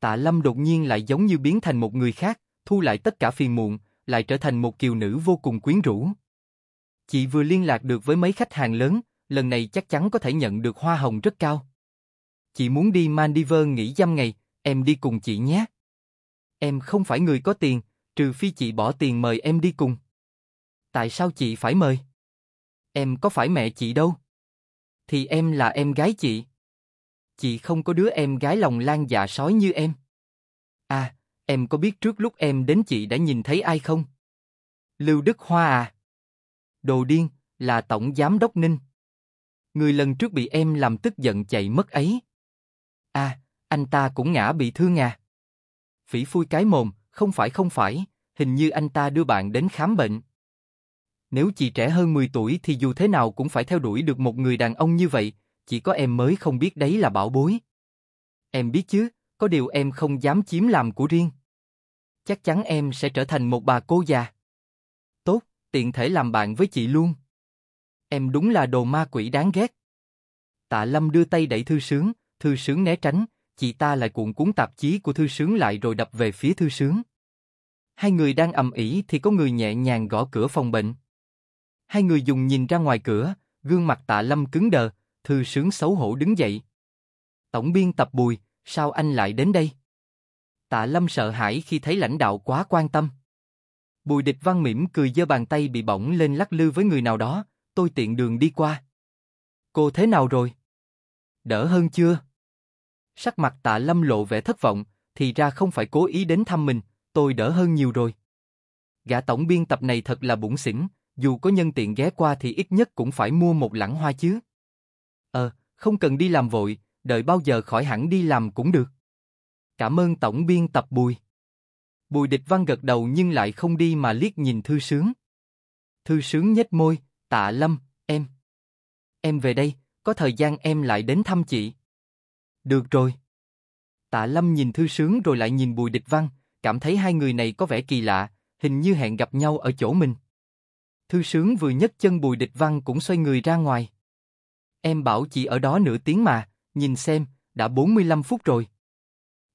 Tạ Lâm đột nhiên lại giống như biến thành một người khác, thu lại tất cả phiền muộn, lại trở thành một kiều nữ vô cùng quyến rũ. Chị vừa liên lạc được với mấy khách hàng lớn, lần này chắc chắn có thể nhận được hoa hồng rất cao. Chị muốn đi Maldives nghỉ dăm ngày, em đi cùng chị nhé. Em không phải người có tiền, trừ phi chị bỏ tiền mời em đi cùng. Tại sao chị phải mời? Em có phải mẹ chị đâu thì em là em gái chị. Chị không có đứa em gái lòng lan dạ sói như em. À, em có biết trước lúc em đến chị đã nhìn thấy ai không? Lưu Đức Hoa à? Đồ điên, là Tổng Giám Đốc Ninh. Người lần trước bị em làm tức giận chạy mất ấy. À, anh ta cũng ngã bị thương à? Phỉ phui cái mồm, không phải không phải, hình như anh ta đưa bạn đến khám bệnh. Nếu chị trẻ hơn 10 tuổi thì dù thế nào cũng phải theo đuổi được một người đàn ông như vậy, chỉ có em mới không biết đấy là bảo bối. Em biết chứ, có điều em không dám chiếm làm của riêng. Chắc chắn em sẽ trở thành một bà cô già. Tốt, tiện thể làm bạn với chị luôn. Em đúng là đồ ma quỷ đáng ghét. Tạ Lâm đưa tay đẩy thư sướng, thư sướng né tránh, chị ta lại cuộn cuốn tạp chí của thư sướng lại rồi đập về phía thư sướng. Hai người đang ầm ĩ thì có người nhẹ nhàng gõ cửa phòng bệnh. Hai người dùng nhìn ra ngoài cửa, gương mặt tạ lâm cứng đờ, thư sướng xấu hổ đứng dậy. Tổng biên tập bùi, sao anh lại đến đây? Tạ lâm sợ hãi khi thấy lãnh đạo quá quan tâm. Bùi địch văn mỉm cười giơ bàn tay bị bỏng lên lắc lư với người nào đó, tôi tiện đường đi qua. Cô thế nào rồi? Đỡ hơn chưa? Sắc mặt tạ lâm lộ vẻ thất vọng, thì ra không phải cố ý đến thăm mình, tôi đỡ hơn nhiều rồi. Gã tổng biên tập này thật là bụng xỉn, dù có nhân tiện ghé qua thì ít nhất cũng phải mua một lẵng hoa chứ. Ờ, không cần đi làm vội, đợi bao giờ khỏi hẳn đi làm cũng được. Cảm ơn tổng biên tập Bùi. Bùi địch văn gật đầu nhưng lại không đi mà liếc nhìn thư sướng. Thư sướng nhếch môi, tạ lâm, em. Em về đây, có thời gian em lại đến thăm chị. Được rồi. Tạ lâm nhìn thư sướng rồi lại nhìn bùi địch văn, cảm thấy hai người này có vẻ kỳ lạ, hình như hẹn gặp nhau ở chỗ mình. Thư sướng vừa nhấc chân Bùi Địch Văn cũng xoay người ra ngoài. Em bảo chị ở đó nửa tiếng mà, nhìn xem, đã 45 phút rồi.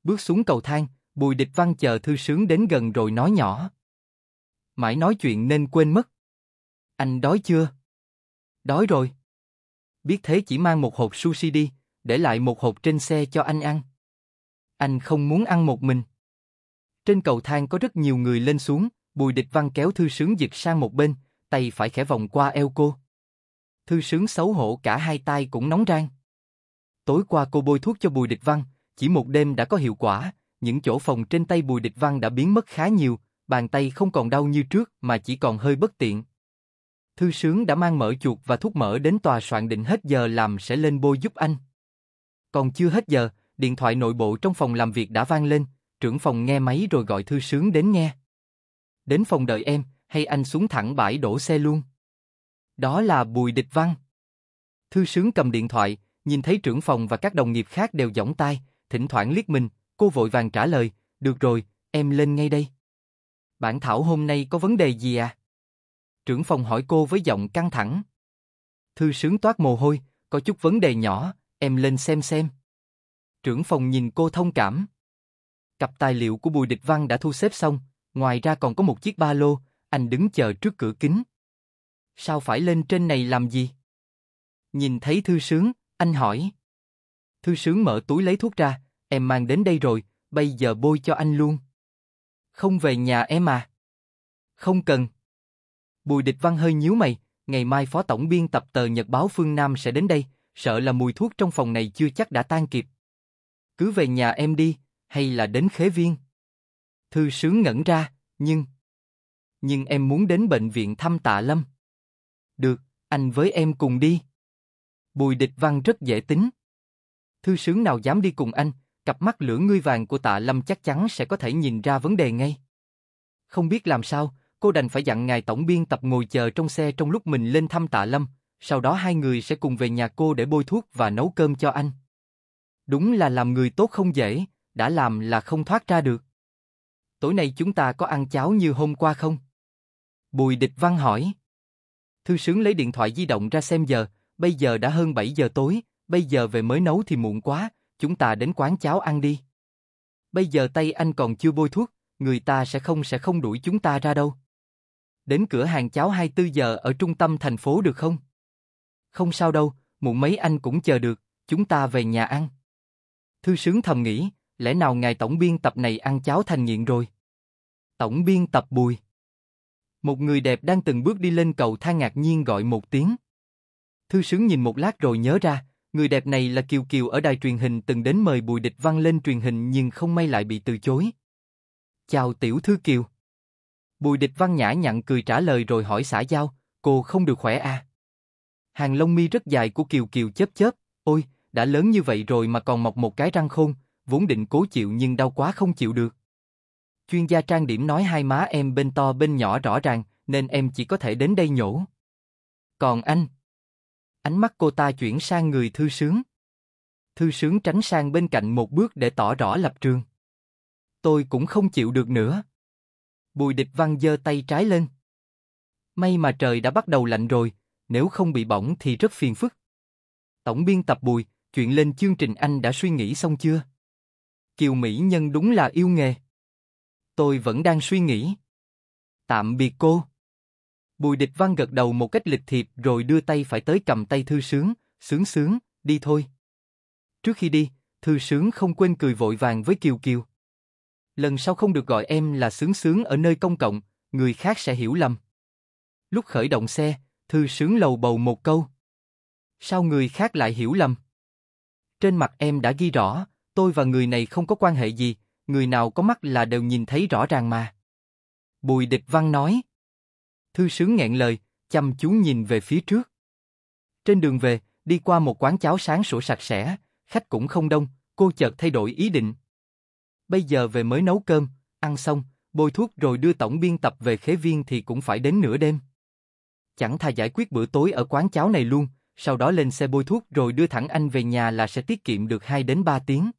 Bước xuống cầu thang, Bùi Địch Văn chờ thư sướng đến gần rồi nói nhỏ. Mãi nói chuyện nên quên mất. Anh đói chưa? Đói rồi. Biết thế chỉ mang một hộp sushi đi, để lại một hộp trên xe cho anh ăn. Anh không muốn ăn một mình. Trên cầu thang có rất nhiều người lên xuống, Bùi Địch Văn kéo thư sướng dịch sang một bên, tay phải khẽ vòng qua eo cô. Thư sướng xấu hổ cả hai tay cũng nóng rang. Tối qua cô bôi thuốc cho Bùi Địch Văn, chỉ một đêm đã có hiệu quả, những chỗ phòng trên tay Bùi Địch Văn đã biến mất khá nhiều, bàn tay không còn đau như trước mà chỉ còn hơi bất tiện. Thư sướng đã mang mỡ chuột và thuốc mỡ đến tòa soạn định hết giờ làm sẽ lên bôi giúp anh. Còn chưa hết giờ, điện thoại nội bộ trong phòng làm việc đã vang lên, trưởng phòng nghe máy rồi gọi thư sướng đến nghe. Đến phòng đợi em, hay anh xuống thẳng bãi đổ xe luôn? Đó là Bùi Địch Văn. Thư sướng cầm điện thoại, nhìn thấy trưởng phòng và các đồng nghiệp khác đều giỏng tay, thỉnh thoảng liếc mình, cô vội vàng trả lời, được rồi, em lên ngay đây. Bản thảo hôm nay có vấn đề gì à? Trưởng phòng hỏi cô với giọng căng thẳng. Thư sướng toát mồ hôi, có chút vấn đề nhỏ, em lên xem xem. Trưởng phòng nhìn cô thông cảm. Cặp tài liệu của Bùi Địch Văn đã thu xếp xong, ngoài ra còn có một chiếc ba lô, anh đứng chờ trước cửa kính. Sao phải lên trên này làm gì? Nhìn thấy thư sướng, anh hỏi. Thư sướng mở túi lấy thuốc ra, em mang đến đây rồi, bây giờ bôi cho anh luôn. Không về nhà em à? Không cần. Bùi địch văn hơi nhíu mày, ngày mai phó tổng biên tập tờ Nhật báo Phương Nam sẽ đến đây, sợ là mùi thuốc trong phòng này chưa chắc đã tan kịp. Cứ về nhà em đi, hay là đến khế viên? Thư sướng ngẩn ra, nhưng nhưng em muốn đến bệnh viện thăm tạ Lâm. Được, anh với em cùng đi. Bùi địch văn rất dễ tính. Thư sướng nào dám đi cùng anh, cặp mắt lửa ngươi vàng của tạ Lâm chắc chắn sẽ có thể nhìn ra vấn đề ngay. Không biết làm sao, cô đành phải dặn ngài tổng biên tập ngồi chờ trong xe trong lúc mình lên thăm tạ Lâm, sau đó hai người sẽ cùng về nhà cô để bôi thuốc và nấu cơm cho anh. Đúng là làm người tốt không dễ, đã làm là không thoát ra được. Tối nay chúng ta có ăn cháo như hôm qua không? Bùi Địch Văn hỏi. Thư sướng lấy điện thoại di động ra xem giờ, bây giờ đã hơn 7 giờ tối, bây giờ về mới nấu thì muộn quá, chúng ta đến quán cháo ăn đi. Bây giờ tay anh còn chưa bôi thuốc, người ta sẽ không sẽ không đuổi chúng ta ra đâu. Đến cửa hàng cháo 24 giờ ở trung tâm thành phố được không? Không sao đâu, muộn mấy anh cũng chờ được, chúng ta về nhà ăn. Thư sướng thầm nghĩ, lẽ nào ngài tổng biên tập này ăn cháo thành nghiện rồi? Tổng biên tập bùi. Một người đẹp đang từng bước đi lên cầu thang ngạc nhiên gọi một tiếng. Thư sướng nhìn một lát rồi nhớ ra, người đẹp này là Kiều Kiều ở đài truyền hình từng đến mời Bùi Địch Văn lên truyền hình nhưng không may lại bị từ chối. Chào tiểu thư Kiều. Bùi Địch Văn nhã nhặn cười trả lời rồi hỏi xã giao, cô không được khỏe à? Hàng lông mi rất dài của Kiều Kiều chớp chớp, ôi, đã lớn như vậy rồi mà còn mọc một cái răng khôn, vốn định cố chịu nhưng đau quá không chịu được. Chuyên gia trang điểm nói hai má em bên to bên nhỏ rõ ràng, nên em chỉ có thể đến đây nhổ. Còn anh? Ánh mắt cô ta chuyển sang người thư sướng. Thư sướng tránh sang bên cạnh một bước để tỏ rõ lập trường. Tôi cũng không chịu được nữa. Bùi địch văn giơ tay trái lên. May mà trời đã bắt đầu lạnh rồi, nếu không bị bỏng thì rất phiền phức. Tổng biên tập Bùi, chuyện lên chương trình anh đã suy nghĩ xong chưa? Kiều Mỹ Nhân đúng là yêu nghề. Tôi vẫn đang suy nghĩ. Tạm biệt cô. Bùi địch văn gật đầu một cách lịch thiệp rồi đưa tay phải tới cầm tay thư sướng, sướng sướng, đi thôi. Trước khi đi, thư sướng không quên cười vội vàng với Kiều Kiều. Lần sau không được gọi em là sướng sướng ở nơi công cộng, người khác sẽ hiểu lầm. Lúc khởi động xe, thư sướng lầu bầu một câu. Sao người khác lại hiểu lầm? Trên mặt em đã ghi rõ, tôi và người này không có quan hệ gì, người nào có mắt là đều nhìn thấy rõ ràng mà. Bùi địch văn nói. Thư sướng nghẹn lời, chăm chú nhìn về phía trước. Trên đường về, đi qua một quán cháo sáng sủa sạch sẽ, khách cũng không đông, cô chợt thay đổi ý định. Bây giờ về mới nấu cơm, ăn xong, bôi thuốc rồi đưa tổng biên tập về khế viên thì cũng phải đến nửa đêm. Chẳng thà giải quyết bữa tối ở quán cháo này luôn, sau đó lên xe bôi thuốc rồi đưa thẳng anh về nhà là sẽ tiết kiệm được 2 đến 3 tiếng.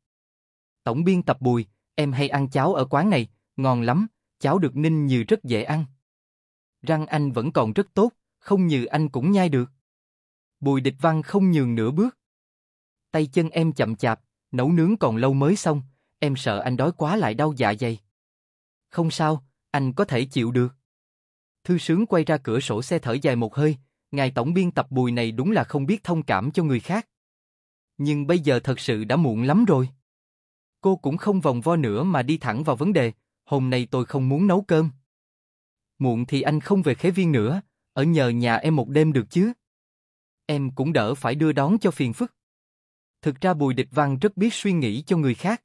Tổng biên tập Bùi, Em hay ăn cháo ở quán này, ngon lắm, cháo được ninh như rất dễ ăn. Răng anh vẫn còn rất tốt, không như anh cũng nhai được. Bùi địch văn không nhường nửa bước. Tay chân em chậm chạp, nấu nướng còn lâu mới xong, em sợ anh đói quá lại đau dạ dày. Không sao, anh có thể chịu được. Thư sướng quay ra cửa sổ xe thở dài một hơi, ngài tổng biên tập bùi này đúng là không biết thông cảm cho người khác. Nhưng bây giờ thật sự đã muộn lắm rồi. Cô cũng không vòng vo nữa mà đi thẳng vào vấn đề, hôm nay tôi không muốn nấu cơm. Muộn thì anh không về khế viên nữa, ở nhờ nhà em một đêm được chứ? Em cũng đỡ phải đưa đón cho phiền phức. Thực ra Bùi Địch Văn rất biết suy nghĩ cho người khác.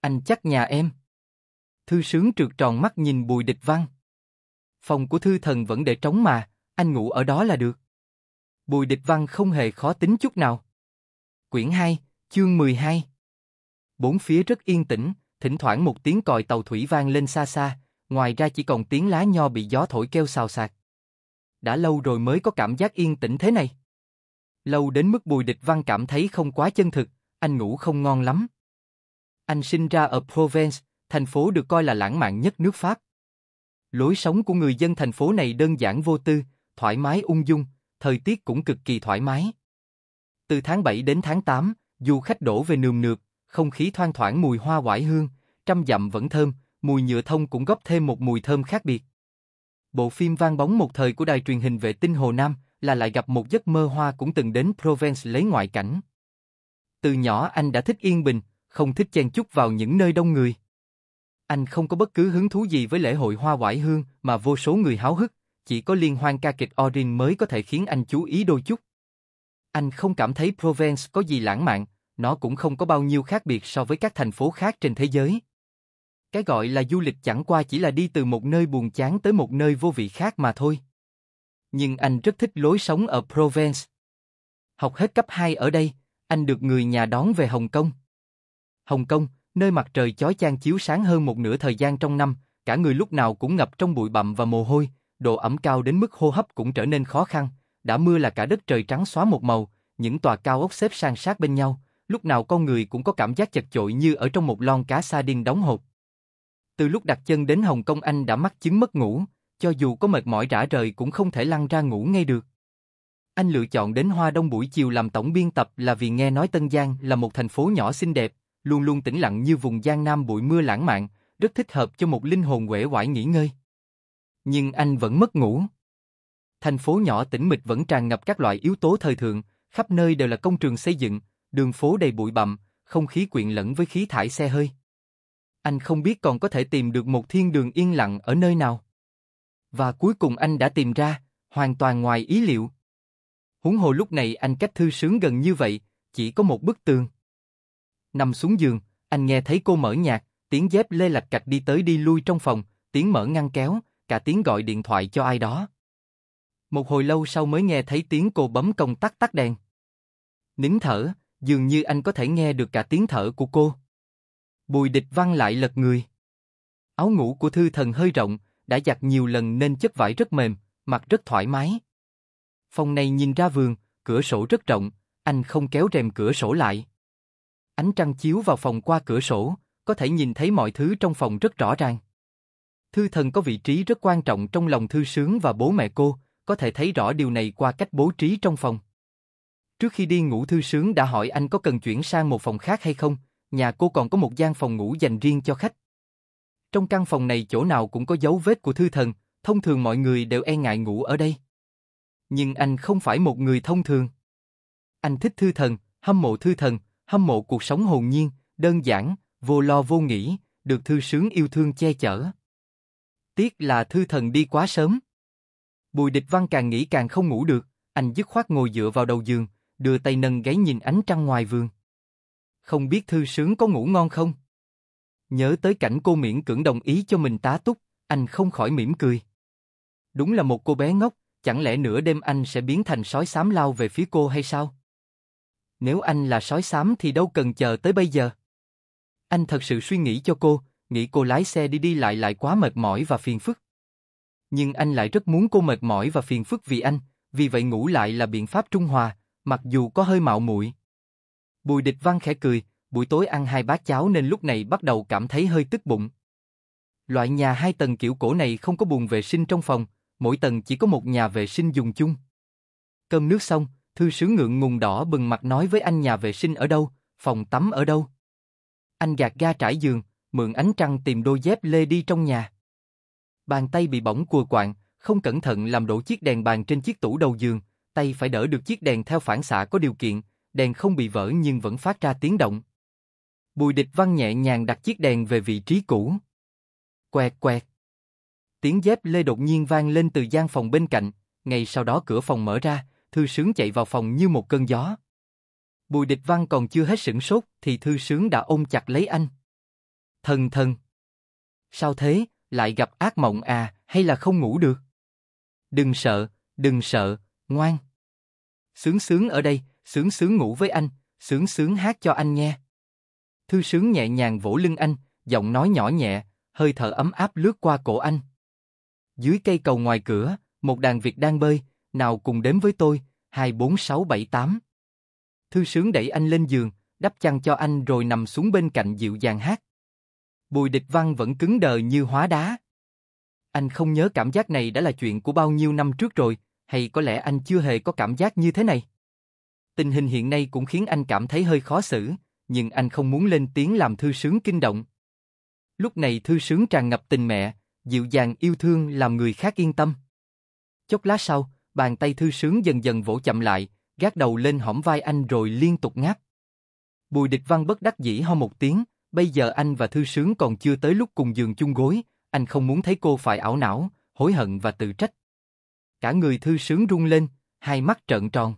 Anh chắc nhà em. Thư sướng trượt tròn mắt nhìn Bùi Địch Văn. Phòng của thư thần vẫn để trống mà, anh ngủ ở đó là được. Bùi Địch Văn không hề khó tính chút nào. Quyển 2, chương 12 Bốn phía rất yên tĩnh, thỉnh thoảng một tiếng còi tàu thủy vang lên xa xa, ngoài ra chỉ còn tiếng lá nho bị gió thổi kêu xào xạc. Đã lâu rồi mới có cảm giác yên tĩnh thế này. Lâu đến mức Bùi Địch Văn cảm thấy không quá chân thực, anh ngủ không ngon lắm. Anh sinh ra ở Provence, thành phố được coi là lãng mạn nhất nước Pháp. Lối sống của người dân thành phố này đơn giản vô tư, thoải mái ung dung, thời tiết cũng cực kỳ thoải mái. Từ tháng 7 đến tháng 8, du khách đổ về nườm nượp, không khí thoang thoảng mùi hoa quải hương, trăm dặm vẫn thơm, mùi nhựa thông cũng góp thêm một mùi thơm khác biệt. Bộ phim vang bóng một thời của đài truyền hình vệ tinh Hồ Nam là lại gặp một giấc mơ hoa cũng từng đến Provence lấy ngoại cảnh. Từ nhỏ anh đã thích yên bình, không thích chen chúc vào những nơi đông người. Anh không có bất cứ hứng thú gì với lễ hội hoa quải hương mà vô số người háo hức, chỉ có liên hoan ca kịch Orin mới có thể khiến anh chú ý đôi chút. Anh không cảm thấy Provence có gì lãng mạn, nó cũng không có bao nhiêu khác biệt so với các thành phố khác trên thế giới. Cái gọi là du lịch chẳng qua chỉ là đi từ một nơi buồn chán tới một nơi vô vị khác mà thôi. Nhưng anh rất thích lối sống ở Provence. Học hết cấp 2 ở đây, anh được người nhà đón về Hồng Kông. Hồng Kông, nơi mặt trời chói chang chiếu sáng hơn một nửa thời gian trong năm, cả người lúc nào cũng ngập trong bụi bặm và mồ hôi, độ ẩm cao đến mức hô hấp cũng trở nên khó khăn, đã mưa là cả đất trời trắng xóa một màu, những tòa cao ốc xếp sang sát bên nhau, lúc nào con người cũng có cảm giác chật chội như ở trong một lon cá sa điên đóng hộp. Từ lúc đặt chân đến Hồng Kông anh đã mắc chứng mất ngủ, cho dù có mệt mỏi rã rời cũng không thể lăn ra ngủ ngay được. Anh lựa chọn đến Hoa Đông buổi chiều làm tổng biên tập là vì nghe nói Tân Giang là một thành phố nhỏ xinh đẹp, luôn luôn tĩnh lặng như vùng Giang Nam buổi mưa lãng mạn, rất thích hợp cho một linh hồn quể quải nghỉ ngơi. Nhưng anh vẫn mất ngủ. Thành phố nhỏ tĩnh mịch vẫn tràn ngập các loại yếu tố thời thượng, khắp nơi đều là công trường xây dựng, đường phố đầy bụi bặm, không khí quyện lẫn với khí thải xe hơi. Anh không biết còn có thể tìm được một thiên đường yên lặng ở nơi nào. Và cuối cùng anh đã tìm ra, hoàn toàn ngoài ý liệu. Húng hồ lúc này anh cách thư sướng gần như vậy, chỉ có một bức tường. Nằm xuống giường, anh nghe thấy cô mở nhạc, tiếng dép lê lạch cạch đi tới đi lui trong phòng, tiếng mở ngăn kéo, cả tiếng gọi điện thoại cho ai đó. Một hồi lâu sau mới nghe thấy tiếng cô bấm công tắc tắt đèn. Nín thở, dường như anh có thể nghe được cả tiếng thở của cô. Bùi địch văn lại lật người. Áo ngủ của thư thần hơi rộng, đã giặt nhiều lần nên chất vải rất mềm, mặc rất thoải mái. Phòng này nhìn ra vườn, cửa sổ rất rộng, anh không kéo rèm cửa sổ lại. Ánh trăng chiếu vào phòng qua cửa sổ, có thể nhìn thấy mọi thứ trong phòng rất rõ ràng. Thư thần có vị trí rất quan trọng trong lòng thư sướng và bố mẹ cô, có thể thấy rõ điều này qua cách bố trí trong phòng. Trước khi đi ngủ thư sướng đã hỏi anh có cần chuyển sang một phòng khác hay không, nhà cô còn có một gian phòng ngủ dành riêng cho khách. Trong căn phòng này chỗ nào cũng có dấu vết của thư thần, thông thường mọi người đều e ngại ngủ ở đây. Nhưng anh không phải một người thông thường. Anh thích thư thần, hâm mộ thư thần, hâm mộ cuộc sống hồn nhiên, đơn giản, vô lo vô nghĩ, được thư sướng yêu thương che chở. Tiếc là thư thần đi quá sớm. Bùi địch văn càng nghĩ càng không ngủ được, anh dứt khoát ngồi dựa vào đầu giường, đưa tay nâng gáy nhìn ánh trăng ngoài vườn. Không biết thư sướng có ngủ ngon không? Nhớ tới cảnh cô miễn cưỡng đồng ý cho mình tá túc, anh không khỏi mỉm cười. Đúng là một cô bé ngốc, chẳng lẽ nửa đêm anh sẽ biến thành sói xám lao về phía cô hay sao? Nếu anh là sói xám thì đâu cần chờ tới bây giờ. Anh thật sự suy nghĩ cho cô, nghĩ cô lái xe đi đi lại lại quá mệt mỏi và phiền phức. Nhưng anh lại rất muốn cô mệt mỏi và phiền phức vì anh, vì vậy ngủ lại là biện pháp trung hòa, mặc dù có hơi mạo muội. Bùi Địch Văn khẽ cười, buổi tối ăn hai bát cháo nên lúc này bắt đầu cảm thấy hơi tức bụng. Loại nhà hai tầng kiểu cổ này không có buồng vệ sinh trong phòng, mỗi tầng chỉ có một nhà vệ sinh dùng chung. Cơm nước xong, thư sứ ngượng ngùng đỏ bừng mặt nói với anh nhà vệ sinh ở đâu, phòng tắm ở đâu. Anh gạt ga trải giường, mượn ánh trăng tìm đôi dép lê đi trong nhà. Bàn tay bị bỏng cua quạng, không cẩn thận làm đổ chiếc đèn bàn trên chiếc tủ đầu giường, tay phải đỡ được chiếc đèn theo phản xạ có điều kiện, đèn không bị vỡ nhưng vẫn phát ra tiếng động. Bùi địch văn nhẹ nhàng đặt chiếc đèn về vị trí cũ. Quẹt quẹt. Tiếng dép lê đột nhiên vang lên từ gian phòng bên cạnh, ngay sau đó cửa phòng mở ra, thư sướng chạy vào phòng như một cơn gió. Bùi địch văn còn chưa hết sửng sốt thì thư sướng đã ôm chặt lấy anh. Thần thần. Sao thế, lại gặp ác mộng à, hay là không ngủ được? Đừng sợ, đừng sợ, ngoan sướng sướng ở đây, sướng sướng ngủ với anh, sướng sướng hát cho anh nghe. Thư sướng nhẹ nhàng vỗ lưng anh, giọng nói nhỏ nhẹ, hơi thở ấm áp lướt qua cổ anh. Dưới cây cầu ngoài cửa, một đàn Việt đang bơi, nào cùng đếm với tôi, 2, 4, 6, 7, 8. Thư sướng đẩy anh lên giường, đắp chăn cho anh rồi nằm xuống bên cạnh dịu dàng hát. Bùi địch văn vẫn cứng đờ như hóa đá. Anh không nhớ cảm giác này đã là chuyện của bao nhiêu năm trước rồi, hay có lẽ anh chưa hề có cảm giác như thế này? Tình hình hiện nay cũng khiến anh cảm thấy hơi khó xử, nhưng anh không muốn lên tiếng làm thư sướng kinh động. Lúc này thư sướng tràn ngập tình mẹ, dịu dàng yêu thương làm người khác yên tâm. Chốc lát sau, bàn tay thư sướng dần dần vỗ chậm lại, gác đầu lên hõm vai anh rồi liên tục ngáp. Bùi địch văn bất đắc dĩ ho một tiếng, bây giờ anh và thư sướng còn chưa tới lúc cùng giường chung gối, anh không muốn thấy cô phải ảo não, hối hận và tự trách cả người thư sướng rung lên, hai mắt trợn tròn.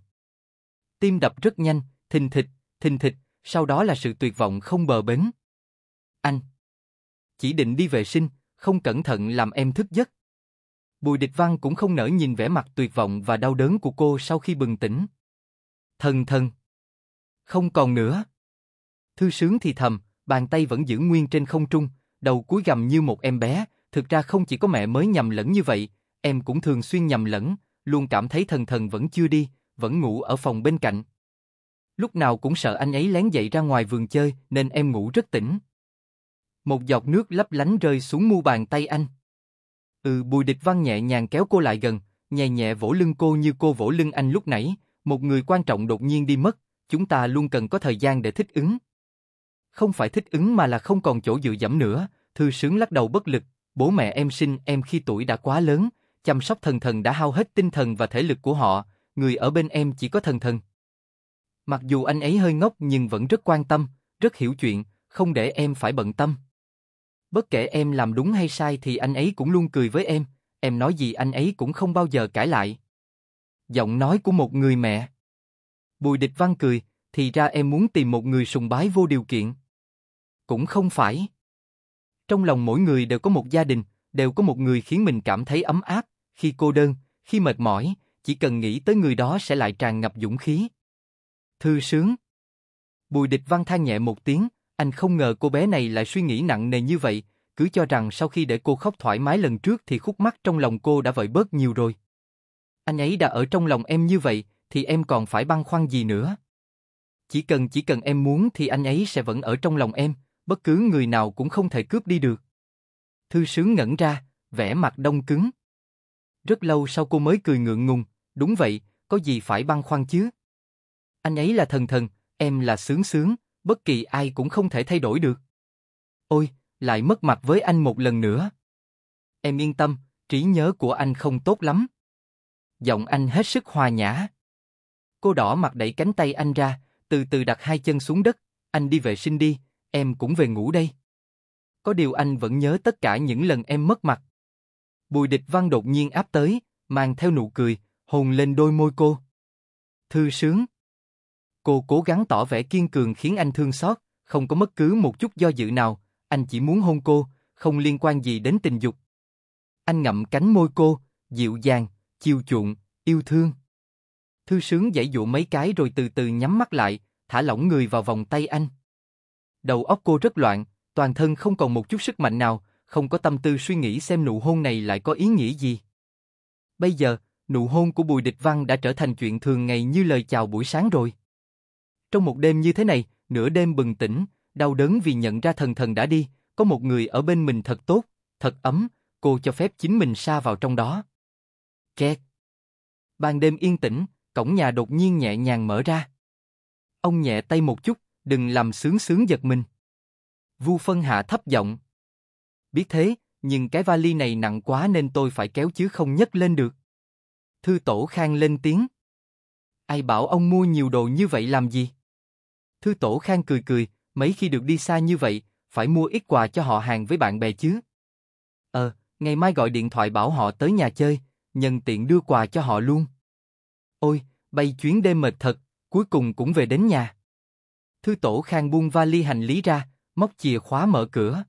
Tim đập rất nhanh, thình thịch, thình thịch, sau đó là sự tuyệt vọng không bờ bến. Anh! Chỉ định đi vệ sinh, không cẩn thận làm em thức giấc. Bùi địch văn cũng không nỡ nhìn vẻ mặt tuyệt vọng và đau đớn của cô sau khi bừng tỉnh. Thần thần! Không còn nữa! Thư sướng thì thầm, bàn tay vẫn giữ nguyên trên không trung, đầu cúi gầm như một em bé, thực ra không chỉ có mẹ mới nhầm lẫn như vậy, em cũng thường xuyên nhầm lẫn, luôn cảm thấy thần thần vẫn chưa đi, vẫn ngủ ở phòng bên cạnh. Lúc nào cũng sợ anh ấy lén dậy ra ngoài vườn chơi, nên em ngủ rất tỉnh. Một giọt nước lấp lánh rơi xuống mu bàn tay anh. Ừ, Bùi Địch Văn nhẹ nhàng kéo cô lại gần, nhẹ nhẹ vỗ lưng cô như cô vỗ lưng anh lúc nãy, một người quan trọng đột nhiên đi mất, chúng ta luôn cần có thời gian để thích ứng. Không phải thích ứng mà là không còn chỗ dựa dẫm nữa, thư sướng lắc đầu bất lực, bố mẹ em sinh em khi tuổi đã quá lớn, chăm sóc thần thần đã hao hết tinh thần và thể lực của họ, người ở bên em chỉ có thần thần. Mặc dù anh ấy hơi ngốc nhưng vẫn rất quan tâm, rất hiểu chuyện, không để em phải bận tâm. Bất kể em làm đúng hay sai thì anh ấy cũng luôn cười với em, em nói gì anh ấy cũng không bao giờ cãi lại. Giọng nói của một người mẹ. Bùi địch văn cười, thì ra em muốn tìm một người sùng bái vô điều kiện. Cũng không phải. Trong lòng mỗi người đều có một gia đình, đều có một người khiến mình cảm thấy ấm áp, khi cô đơn, khi mệt mỏi, chỉ cần nghĩ tới người đó sẽ lại tràn ngập dũng khí. Thư sướng. Bùi địch văn than nhẹ một tiếng, anh không ngờ cô bé này lại suy nghĩ nặng nề như vậy, cứ cho rằng sau khi để cô khóc thoải mái lần trước thì khúc mắt trong lòng cô đã vợi bớt nhiều rồi. Anh ấy đã ở trong lòng em như vậy, thì em còn phải băn khoăn gì nữa? Chỉ cần chỉ cần em muốn thì anh ấy sẽ vẫn ở trong lòng em, bất cứ người nào cũng không thể cướp đi được. Thư sướng ngẩn ra, vẻ mặt đông cứng. Rất lâu sau cô mới cười ngượng ngùng, đúng vậy, có gì phải băng khoăn chứ? Anh ấy là thần thần, em là sướng sướng, bất kỳ ai cũng không thể thay đổi được. Ôi, lại mất mặt với anh một lần nữa. Em yên tâm, trí nhớ của anh không tốt lắm. Giọng anh hết sức hòa nhã. Cô đỏ mặt đẩy cánh tay anh ra, từ từ đặt hai chân xuống đất, anh đi vệ sinh đi, em cũng về ngủ đây. Có điều anh vẫn nhớ tất cả những lần em mất mặt. Bùi địch văn đột nhiên áp tới, mang theo nụ cười, hồn lên đôi môi cô. Thư sướng. Cô cố gắng tỏ vẻ kiên cường khiến anh thương xót, không có bất cứ một chút do dự nào, anh chỉ muốn hôn cô, không liên quan gì đến tình dục. Anh ngậm cánh môi cô, dịu dàng, chiều chuộng, yêu thương. Thư sướng dãy dụ mấy cái rồi từ từ nhắm mắt lại, thả lỏng người vào vòng tay anh. Đầu óc cô rất loạn, toàn thân không còn một chút sức mạnh nào, không có tâm tư suy nghĩ xem nụ hôn này lại có ý nghĩa gì. Bây giờ, nụ hôn của Bùi Địch Văn đã trở thành chuyện thường ngày như lời chào buổi sáng rồi. Trong một đêm như thế này, nửa đêm bừng tỉnh, đau đớn vì nhận ra thần thần đã đi, có một người ở bên mình thật tốt, thật ấm, cô cho phép chính mình sa vào trong đó. Két. Ban đêm yên tĩnh, cổng nhà đột nhiên nhẹ nhàng mở ra. Ông nhẹ tay một chút, đừng làm sướng sướng giật mình. Vu Phân Hạ thấp giọng, biết thế, nhưng cái vali này nặng quá nên tôi phải kéo chứ không nhấc lên được. Thư tổ khang lên tiếng. Ai bảo ông mua nhiều đồ như vậy làm gì? Thư tổ khang cười cười, mấy khi được đi xa như vậy, phải mua ít quà cho họ hàng với bạn bè chứ. Ờ, ngày mai gọi điện thoại bảo họ tới nhà chơi, nhân tiện đưa quà cho họ luôn. Ôi, bay chuyến đêm mệt thật, cuối cùng cũng về đến nhà. Thư tổ khang buông vali hành lý ra, móc chìa khóa mở cửa.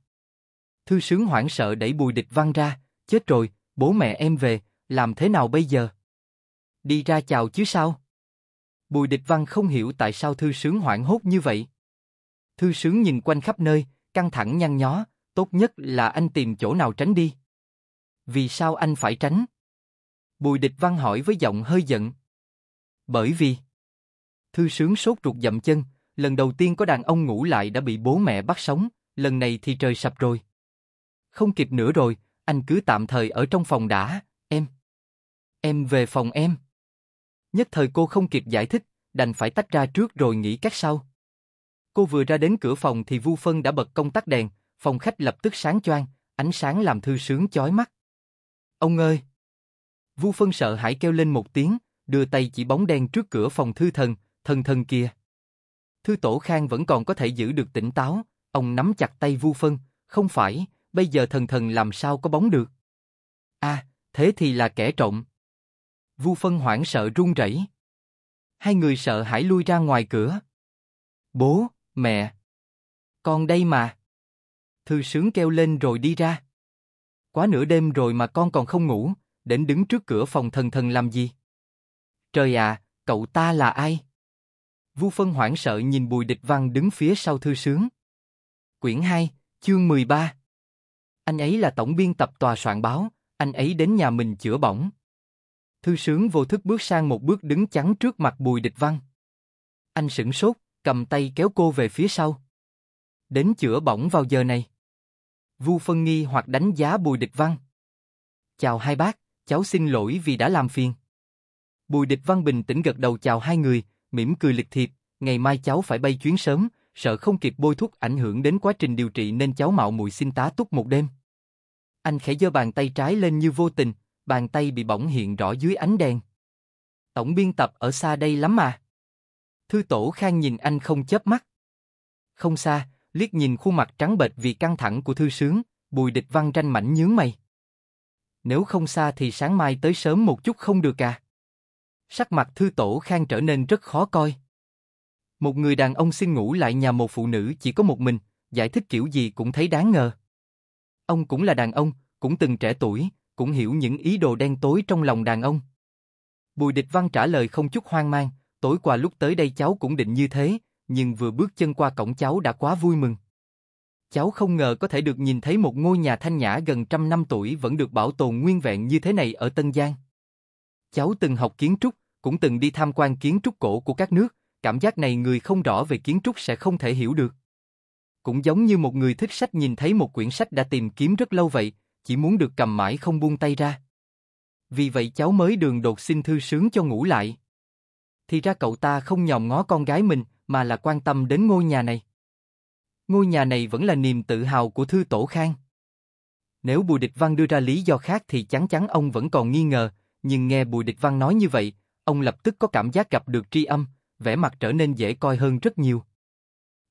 Thư sướng hoảng sợ đẩy bùi địch văn ra, chết rồi, bố mẹ em về, làm thế nào bây giờ? Đi ra chào chứ sao? Bùi địch văn không hiểu tại sao thư sướng hoảng hốt như vậy. Thư sướng nhìn quanh khắp nơi, căng thẳng nhăn nhó, tốt nhất là anh tìm chỗ nào tránh đi. Vì sao anh phải tránh? Bùi địch văn hỏi với giọng hơi giận. Bởi vì... Thư sướng sốt ruột dậm chân, lần đầu tiên có đàn ông ngủ lại đã bị bố mẹ bắt sống, lần này thì trời sập rồi không kịp nữa rồi, anh cứ tạm thời ở trong phòng đã, em. Em về phòng em. Nhất thời cô không kịp giải thích, đành phải tách ra trước rồi nghĩ cách sau. Cô vừa ra đến cửa phòng thì Vu Phân đã bật công tắc đèn, phòng khách lập tức sáng choang, ánh sáng làm thư sướng chói mắt. Ông ơi! Vu Phân sợ hãi kêu lên một tiếng, đưa tay chỉ bóng đen trước cửa phòng thư thần, thần thần kia. Thư tổ khang vẫn còn có thể giữ được tỉnh táo, ông nắm chặt tay Vu Phân, không phải, bây giờ thần thần làm sao có bóng được? a à, thế thì là kẻ trộm. Vu Phân hoảng sợ run rẩy. Hai người sợ hãi lui ra ngoài cửa. Bố, mẹ, con đây mà. Thư sướng kêu lên rồi đi ra. Quá nửa đêm rồi mà con còn không ngủ, đến đứng trước cửa phòng thần thần làm gì? Trời ạ, à, cậu ta là ai? Vu Phân hoảng sợ nhìn Bùi Địch Văn đứng phía sau thư sướng. Quyển 2, chương 13 anh ấy là tổng biên tập tòa soạn báo, anh ấy đến nhà mình chữa bỏng. Thư sướng vô thức bước sang một bước đứng chắn trước mặt Bùi Địch Văn. Anh sửng sốt, cầm tay kéo cô về phía sau. Đến chữa bỏng vào giờ này. Vu phân nghi hoặc đánh giá Bùi Địch Văn. Chào hai bác, cháu xin lỗi vì đã làm phiền. Bùi Địch Văn bình tĩnh gật đầu chào hai người, mỉm cười lịch thiệp, ngày mai cháu phải bay chuyến sớm, sợ không kịp bôi thuốc ảnh hưởng đến quá trình điều trị nên cháu mạo muội xin tá túc một đêm. Anh khẽ giơ bàn tay trái lên như vô tình, bàn tay bị bỏng hiện rõ dưới ánh đèn. Tổng biên tập ở xa đây lắm mà. Thư tổ khang nhìn anh không chớp mắt. Không xa, liếc nhìn khuôn mặt trắng bệch vì căng thẳng của thư sướng, bùi địch văn tranh mảnh nhướng mày. Nếu không xa thì sáng mai tới sớm một chút không được à. Sắc mặt thư tổ khang trở nên rất khó coi. Một người đàn ông xin ngủ lại nhà một phụ nữ chỉ có một mình, giải thích kiểu gì cũng thấy đáng ngờ. Ông cũng là đàn ông, cũng từng trẻ tuổi, cũng hiểu những ý đồ đen tối trong lòng đàn ông. Bùi Địch Văn trả lời không chút hoang mang, tối qua lúc tới đây cháu cũng định như thế, nhưng vừa bước chân qua cổng cháu đã quá vui mừng. Cháu không ngờ có thể được nhìn thấy một ngôi nhà thanh nhã gần trăm năm tuổi vẫn được bảo tồn nguyên vẹn như thế này ở Tân Giang. Cháu từng học kiến trúc, cũng từng đi tham quan kiến trúc cổ của các nước, Cảm giác này người không rõ về kiến trúc sẽ không thể hiểu được. Cũng giống như một người thích sách nhìn thấy một quyển sách đã tìm kiếm rất lâu vậy, chỉ muốn được cầm mãi không buông tay ra. Vì vậy cháu mới đường đột xin thư sướng cho ngủ lại. Thì ra cậu ta không nhòm ngó con gái mình, mà là quan tâm đến ngôi nhà này. Ngôi nhà này vẫn là niềm tự hào của Thư Tổ Khang. Nếu Bùi Địch Văn đưa ra lý do khác thì chắn chắn ông vẫn còn nghi ngờ, nhưng nghe Bùi Địch Văn nói như vậy, ông lập tức có cảm giác gặp được tri âm, vẻ mặt trở nên dễ coi hơn rất nhiều.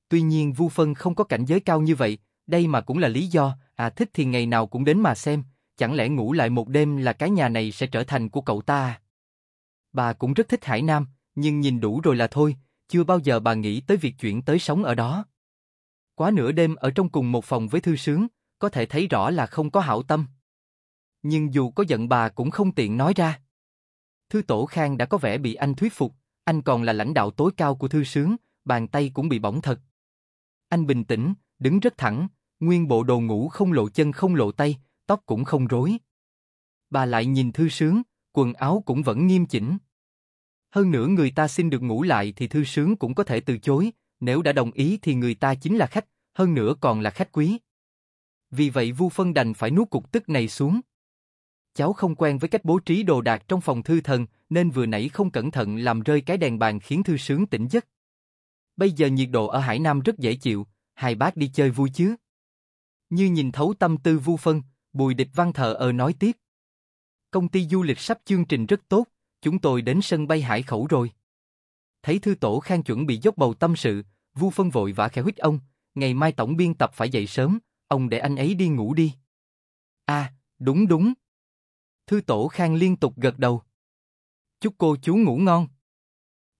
Tuy nhiên Vu Phân không có cảnh giới cao như vậy, đây mà cũng là lý do, à thích thì ngày nào cũng đến mà xem, chẳng lẽ ngủ lại một đêm là cái nhà này sẽ trở thành của cậu ta à? Bà cũng rất thích Hải Nam, nhưng nhìn đủ rồi là thôi, chưa bao giờ bà nghĩ tới việc chuyển tới sống ở đó. Quá nửa đêm ở trong cùng một phòng với thư sướng, có thể thấy rõ là không có hảo tâm. Nhưng dù có giận bà cũng không tiện nói ra. Thư Tổ Khang đã có vẻ bị anh thuyết phục, anh còn là lãnh đạo tối cao của thư sướng, bàn tay cũng bị bỏng thật. Anh bình tĩnh, đứng rất thẳng, nguyên bộ đồ ngủ không lộ chân không lộ tay, tóc cũng không rối. Bà lại nhìn thư sướng, quần áo cũng vẫn nghiêm chỉnh. Hơn nữa người ta xin được ngủ lại thì thư sướng cũng có thể từ chối, nếu đã đồng ý thì người ta chính là khách, hơn nữa còn là khách quý. Vì vậy Vu Phân đành phải nuốt cục tức này xuống cháu không quen với cách bố trí đồ đạc trong phòng thư thần, nên vừa nãy không cẩn thận làm rơi cái đèn bàn khiến thư sướng tỉnh giấc. Bây giờ nhiệt độ ở Hải Nam rất dễ chịu, hai bác đi chơi vui chứ. Như nhìn thấu tâm tư vu phân, Bùi Địch Văn thờ ờ nói tiếp. Công ty du lịch sắp chương trình rất tốt, chúng tôi đến sân bay Hải Khẩu rồi. Thấy thư tổ khang chuẩn bị dốc bầu tâm sự, vu phân vội vã khẽ huyết ông, ngày mai tổng biên tập phải dậy sớm, ông để anh ấy đi ngủ đi. a à, đúng đúng, Thư tổ khang liên tục gật đầu. Chúc cô chú ngủ ngon.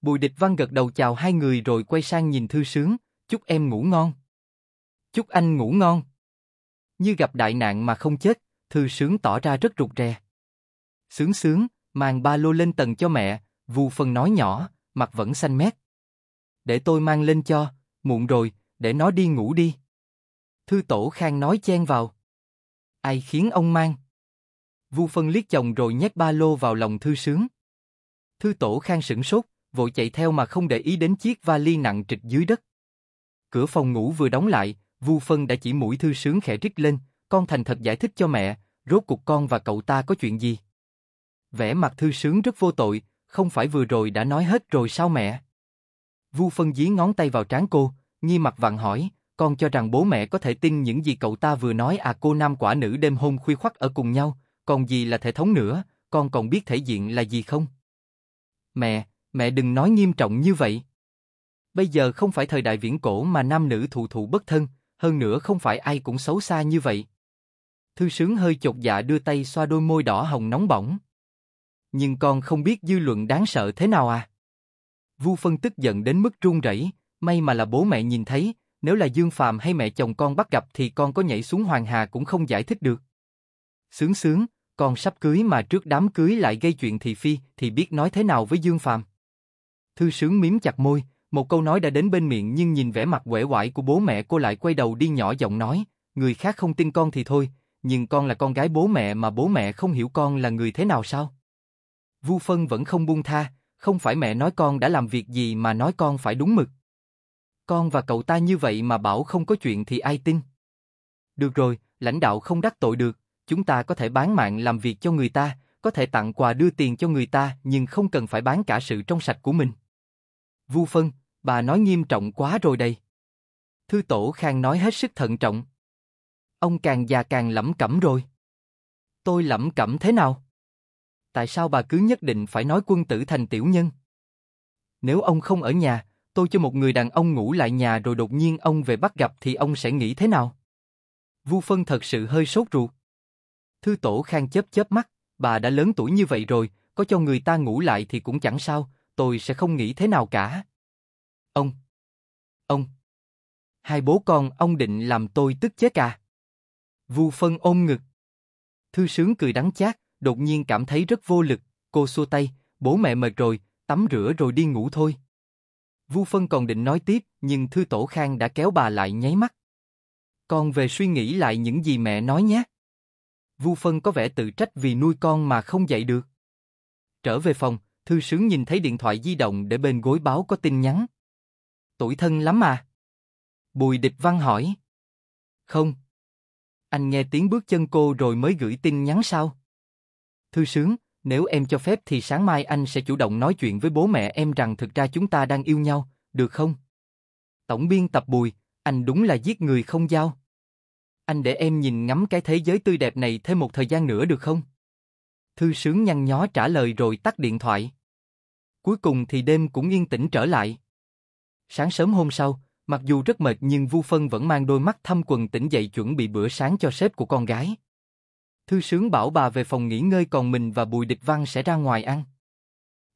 Bùi địch văn gật đầu chào hai người rồi quay sang nhìn thư sướng, chúc em ngủ ngon. Chúc anh ngủ ngon. Như gặp đại nạn mà không chết, thư sướng tỏ ra rất rụt rè. Sướng sướng, mang ba lô lên tầng cho mẹ, vù phần nói nhỏ, mặt vẫn xanh mét. Để tôi mang lên cho, muộn rồi, để nó đi ngủ đi. Thư tổ khang nói chen vào. Ai khiến ông mang? Vu Phân liếc chồng rồi nhét ba lô vào lòng Thư Sướng. Thư Tổ Khang sững sốt, vội chạy theo mà không để ý đến chiếc vali nặng trịch dưới đất. Cửa phòng ngủ vừa đóng lại, Vu Phân đã chỉ mũi Thư Sướng khẽ rít lên, con thành thật giải thích cho mẹ, rốt cuộc con và cậu ta có chuyện gì? Vẻ mặt Thư Sướng rất vô tội, không phải vừa rồi đã nói hết rồi sao mẹ? Vu Phân dí ngón tay vào trán cô, nghi mặt vặn hỏi, con cho rằng bố mẹ có thể tin những gì cậu ta vừa nói à cô nam quả nữ đêm hôm khuya khoắt ở cùng nhau, còn gì là thể thống nữa, con còn biết thể diện là gì không? Mẹ, mẹ đừng nói nghiêm trọng như vậy. Bây giờ không phải thời đại viễn cổ mà nam nữ thụ thụ bất thân, hơn nữa không phải ai cũng xấu xa như vậy. Thư sướng hơi chột dạ đưa tay xoa đôi môi đỏ hồng nóng bỏng. Nhưng con không biết dư luận đáng sợ thế nào à? Vu Phân tức giận đến mức run rẩy, may mà là bố mẹ nhìn thấy, nếu là Dương Phàm hay mẹ chồng con bắt gặp thì con có nhảy xuống hoàng hà cũng không giải thích được. Sướng sướng, con sắp cưới mà trước đám cưới lại gây chuyện thị phi, thì biết nói thế nào với Dương Phạm. Thư sướng miếm chặt môi, một câu nói đã đến bên miệng nhưng nhìn vẻ mặt quể quải của bố mẹ cô lại quay đầu đi nhỏ giọng nói, người khác không tin con thì thôi, nhưng con là con gái bố mẹ mà bố mẹ không hiểu con là người thế nào sao? Vu Phân vẫn không buông tha, không phải mẹ nói con đã làm việc gì mà nói con phải đúng mực. Con và cậu ta như vậy mà bảo không có chuyện thì ai tin? Được rồi, lãnh đạo không đắc tội được chúng ta có thể bán mạng làm việc cho người ta, có thể tặng quà đưa tiền cho người ta nhưng không cần phải bán cả sự trong sạch của mình. Vu Phân, bà nói nghiêm trọng quá rồi đây. Thư Tổ Khang nói hết sức thận trọng. Ông càng già càng lẩm cẩm rồi. Tôi lẩm cẩm thế nào? Tại sao bà cứ nhất định phải nói quân tử thành tiểu nhân? Nếu ông không ở nhà, tôi cho một người đàn ông ngủ lại nhà rồi đột nhiên ông về bắt gặp thì ông sẽ nghĩ thế nào? Vu Phân thật sự hơi sốt ruột. Thư tổ khang chớp chớp mắt, bà đã lớn tuổi như vậy rồi, có cho người ta ngủ lại thì cũng chẳng sao, tôi sẽ không nghĩ thế nào cả. Ông! Ông! Hai bố con ông định làm tôi tức chết à? Vu phân ôm ngực. Thư sướng cười đắng chát, đột nhiên cảm thấy rất vô lực, cô xua tay, bố mẹ mệt rồi, tắm rửa rồi đi ngủ thôi. Vu Phân còn định nói tiếp, nhưng Thư Tổ Khang đã kéo bà lại nháy mắt. Con về suy nghĩ lại những gì mẹ nói nhé. Vu Phân có vẻ tự trách vì nuôi con mà không dạy được. Trở về phòng, thư sướng nhìn thấy điện thoại di động để bên gối báo có tin nhắn. Tuổi thân lắm à? Bùi địch văn hỏi. Không. Anh nghe tiếng bước chân cô rồi mới gửi tin nhắn sao? Thư sướng, nếu em cho phép thì sáng mai anh sẽ chủ động nói chuyện với bố mẹ em rằng thực ra chúng ta đang yêu nhau, được không? Tổng biên tập Bùi, anh đúng là giết người không giao anh để em nhìn ngắm cái thế giới tươi đẹp này thêm một thời gian nữa được không? Thư sướng nhăn nhó trả lời rồi tắt điện thoại. Cuối cùng thì đêm cũng yên tĩnh trở lại. Sáng sớm hôm sau, mặc dù rất mệt nhưng Vu Phân vẫn mang đôi mắt thâm quần tỉnh dậy chuẩn bị bữa sáng cho sếp của con gái. Thư sướng bảo bà về phòng nghỉ ngơi còn mình và Bùi Địch Văn sẽ ra ngoài ăn.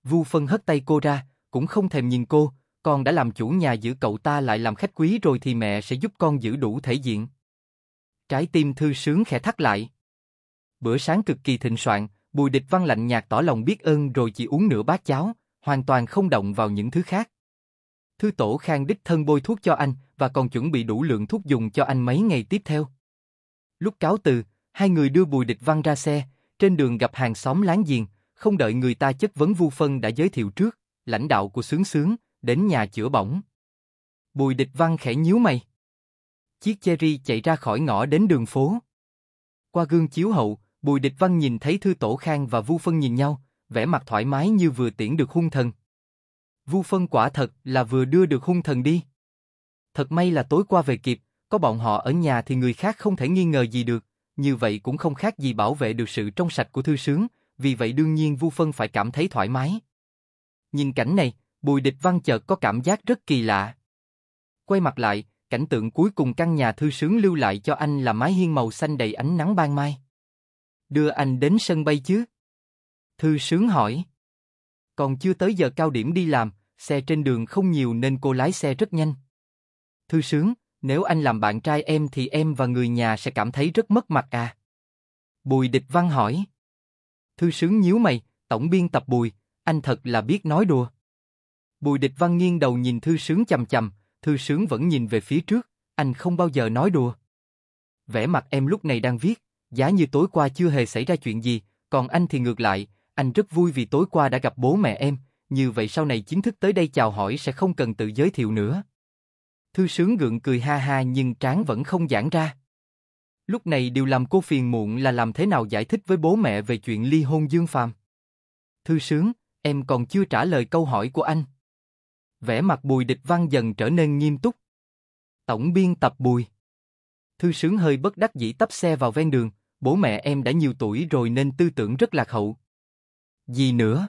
Vu Phân hất tay cô ra, cũng không thèm nhìn cô, con đã làm chủ nhà giữ cậu ta lại làm khách quý rồi thì mẹ sẽ giúp con giữ đủ thể diện. Trái tim thư sướng khẽ thắt lại. Bữa sáng cực kỳ thịnh soạn, Bùi Địch Văn lạnh nhạt tỏ lòng biết ơn rồi chỉ uống nửa bát cháo, hoàn toàn không động vào những thứ khác. Thư tổ Khang đích thân bôi thuốc cho anh và còn chuẩn bị đủ lượng thuốc dùng cho anh mấy ngày tiếp theo. Lúc cáo từ, hai người đưa Bùi Địch Văn ra xe, trên đường gặp hàng xóm láng giềng, không đợi người ta chất vấn Vu Phân đã giới thiệu trước, lãnh đạo của sướng sướng, đến nhà chữa bỏng. Bùi Địch Văn khẽ nhíu mày chiếc Cherry chạy ra khỏi ngõ đến đường phố. Qua gương chiếu hậu, Bùi Địch Văn nhìn thấy Thư Tổ Khang và Vu Phân nhìn nhau, vẻ mặt thoải mái như vừa tiễn được hung thần. Vu Phân quả thật là vừa đưa được hung thần đi. Thật may là tối qua về kịp, có bọn họ ở nhà thì người khác không thể nghi ngờ gì được, như vậy cũng không khác gì bảo vệ được sự trong sạch của thư sướng, vì vậy đương nhiên Vu Phân phải cảm thấy thoải mái. Nhìn cảnh này, Bùi Địch Văn chợt có cảm giác rất kỳ lạ. Quay mặt lại, cảnh tượng cuối cùng căn nhà thư sướng lưu lại cho anh là mái hiên màu xanh đầy ánh nắng ban mai. Đưa anh đến sân bay chứ? Thư sướng hỏi. Còn chưa tới giờ cao điểm đi làm, xe trên đường không nhiều nên cô lái xe rất nhanh. Thư sướng, nếu anh làm bạn trai em thì em và người nhà sẽ cảm thấy rất mất mặt à. Bùi địch văn hỏi. Thư sướng nhíu mày, tổng biên tập bùi, anh thật là biết nói đùa. Bùi địch văn nghiêng đầu nhìn thư sướng chầm chầm, Thư sướng vẫn nhìn về phía trước, anh không bao giờ nói đùa. Vẻ mặt em lúc này đang viết, giá như tối qua chưa hề xảy ra chuyện gì, còn anh thì ngược lại, anh rất vui vì tối qua đã gặp bố mẹ em, như vậy sau này chính thức tới đây chào hỏi sẽ không cần tự giới thiệu nữa. Thư sướng gượng cười ha ha nhưng trán vẫn không giãn ra. Lúc này điều làm cô phiền muộn là làm thế nào giải thích với bố mẹ về chuyện ly hôn Dương Phàm. Thư sướng, em còn chưa trả lời câu hỏi của anh vẻ mặt Bùi Địch Văn dần trở nên nghiêm túc. Tổng biên tập Bùi. Thư sướng hơi bất đắc dĩ tấp xe vào ven đường, bố mẹ em đã nhiều tuổi rồi nên tư tưởng rất lạc hậu. Gì nữa?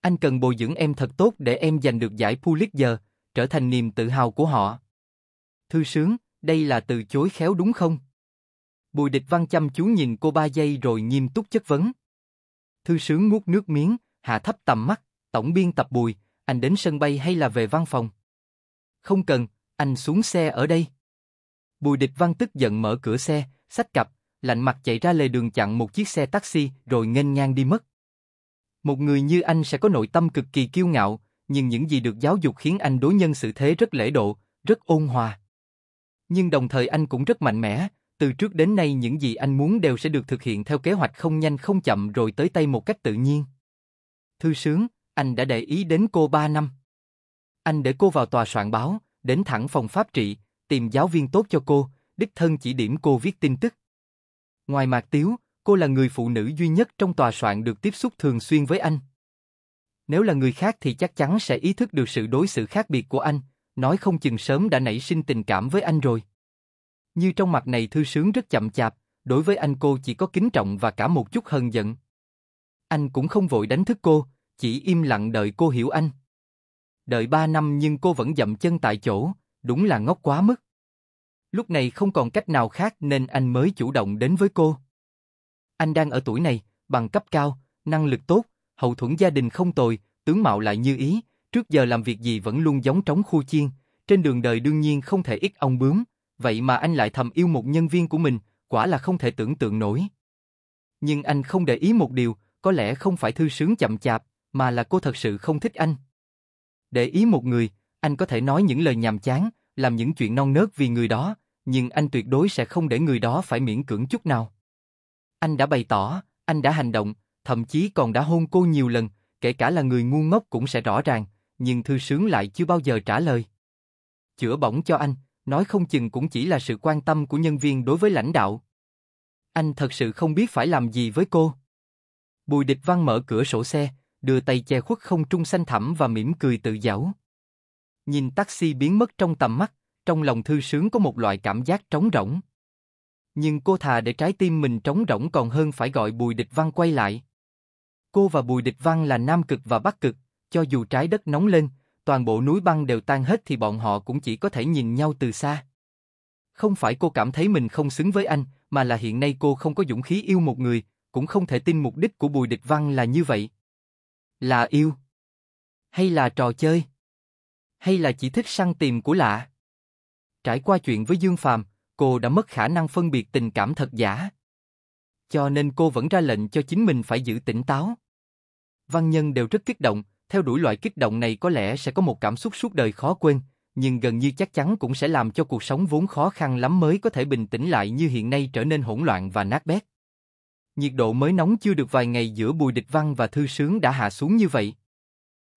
Anh cần bồi dưỡng em thật tốt để em giành được giải Pulitzer, trở thành niềm tự hào của họ. Thư sướng, đây là từ chối khéo đúng không? Bùi địch văn chăm chú nhìn cô ba giây rồi nghiêm túc chất vấn. Thư sướng nuốt nước miếng, hạ thấp tầm mắt, tổng biên tập bùi, anh đến sân bay hay là về văn phòng? Không cần, anh xuống xe ở đây. Bùi địch văn tức giận mở cửa xe, sách cặp, lạnh mặt chạy ra lề đường chặn một chiếc xe taxi rồi nghênh ngang đi mất. Một người như anh sẽ có nội tâm cực kỳ kiêu ngạo, nhưng những gì được giáo dục khiến anh đối nhân xử thế rất lễ độ, rất ôn hòa. Nhưng đồng thời anh cũng rất mạnh mẽ, từ trước đến nay những gì anh muốn đều sẽ được thực hiện theo kế hoạch không nhanh không chậm rồi tới tay một cách tự nhiên. Thư sướng, anh đã để ý đến cô ba năm. Anh để cô vào tòa soạn báo, đến thẳng phòng pháp trị, tìm giáo viên tốt cho cô, đích thân chỉ điểm cô viết tin tức. Ngoài Mạc Tiếu, cô là người phụ nữ duy nhất trong tòa soạn được tiếp xúc thường xuyên với anh. Nếu là người khác thì chắc chắn sẽ ý thức được sự đối xử khác biệt của anh, nói không chừng sớm đã nảy sinh tình cảm với anh rồi. Như trong mặt này thư sướng rất chậm chạp, đối với anh cô chỉ có kính trọng và cả một chút hờn giận. Anh cũng không vội đánh thức cô, chỉ im lặng đợi cô hiểu anh. Đợi ba năm nhưng cô vẫn dậm chân tại chỗ, đúng là ngốc quá mức. Lúc này không còn cách nào khác nên anh mới chủ động đến với cô. Anh đang ở tuổi này, bằng cấp cao, năng lực tốt, hậu thuẫn gia đình không tồi, tướng mạo lại như ý, trước giờ làm việc gì vẫn luôn giống trống khu chiên, trên đường đời đương nhiên không thể ít ông bướm, vậy mà anh lại thầm yêu một nhân viên của mình, quả là không thể tưởng tượng nổi. Nhưng anh không để ý một điều, có lẽ không phải thư sướng chậm chạp, mà là cô thật sự không thích anh. Để ý một người, anh có thể nói những lời nhàm chán, làm những chuyện non nớt vì người đó, nhưng anh tuyệt đối sẽ không để người đó phải miễn cưỡng chút nào. Anh đã bày tỏ, anh đã hành động, thậm chí còn đã hôn cô nhiều lần, kể cả là người ngu ngốc cũng sẽ rõ ràng, nhưng thư sướng lại chưa bao giờ trả lời. Chữa bỏng cho anh, nói không chừng cũng chỉ là sự quan tâm của nhân viên đối với lãnh đạo. Anh thật sự không biết phải làm gì với cô. Bùi địch văn mở cửa sổ xe, đưa tay che khuất không trung xanh thẳm và mỉm cười tự giảo. Nhìn taxi biến mất trong tầm mắt, trong lòng thư sướng có một loại cảm giác trống rỗng. Nhưng cô thà để trái tim mình trống rỗng còn hơn phải gọi Bùi Địch Văn quay lại. Cô và Bùi Địch Văn là Nam Cực và Bắc Cực, cho dù trái đất nóng lên, toàn bộ núi băng đều tan hết thì bọn họ cũng chỉ có thể nhìn nhau từ xa. Không phải cô cảm thấy mình không xứng với anh, mà là hiện nay cô không có dũng khí yêu một người, cũng không thể tin mục đích của Bùi Địch Văn là như vậy. Là yêu? Hay là trò chơi? Hay là chỉ thích săn tìm của lạ? Trải qua chuyện với Dương Phàm, cô đã mất khả năng phân biệt tình cảm thật giả. Cho nên cô vẫn ra lệnh cho chính mình phải giữ tỉnh táo. Văn nhân đều rất kích động, theo đuổi loại kích động này có lẽ sẽ có một cảm xúc suốt đời khó quên, nhưng gần như chắc chắn cũng sẽ làm cho cuộc sống vốn khó khăn lắm mới có thể bình tĩnh lại như hiện nay trở nên hỗn loạn và nát bét. Nhiệt độ mới nóng chưa được vài ngày giữa Bùi Địch Văn và Thư Sướng đã hạ xuống như vậy.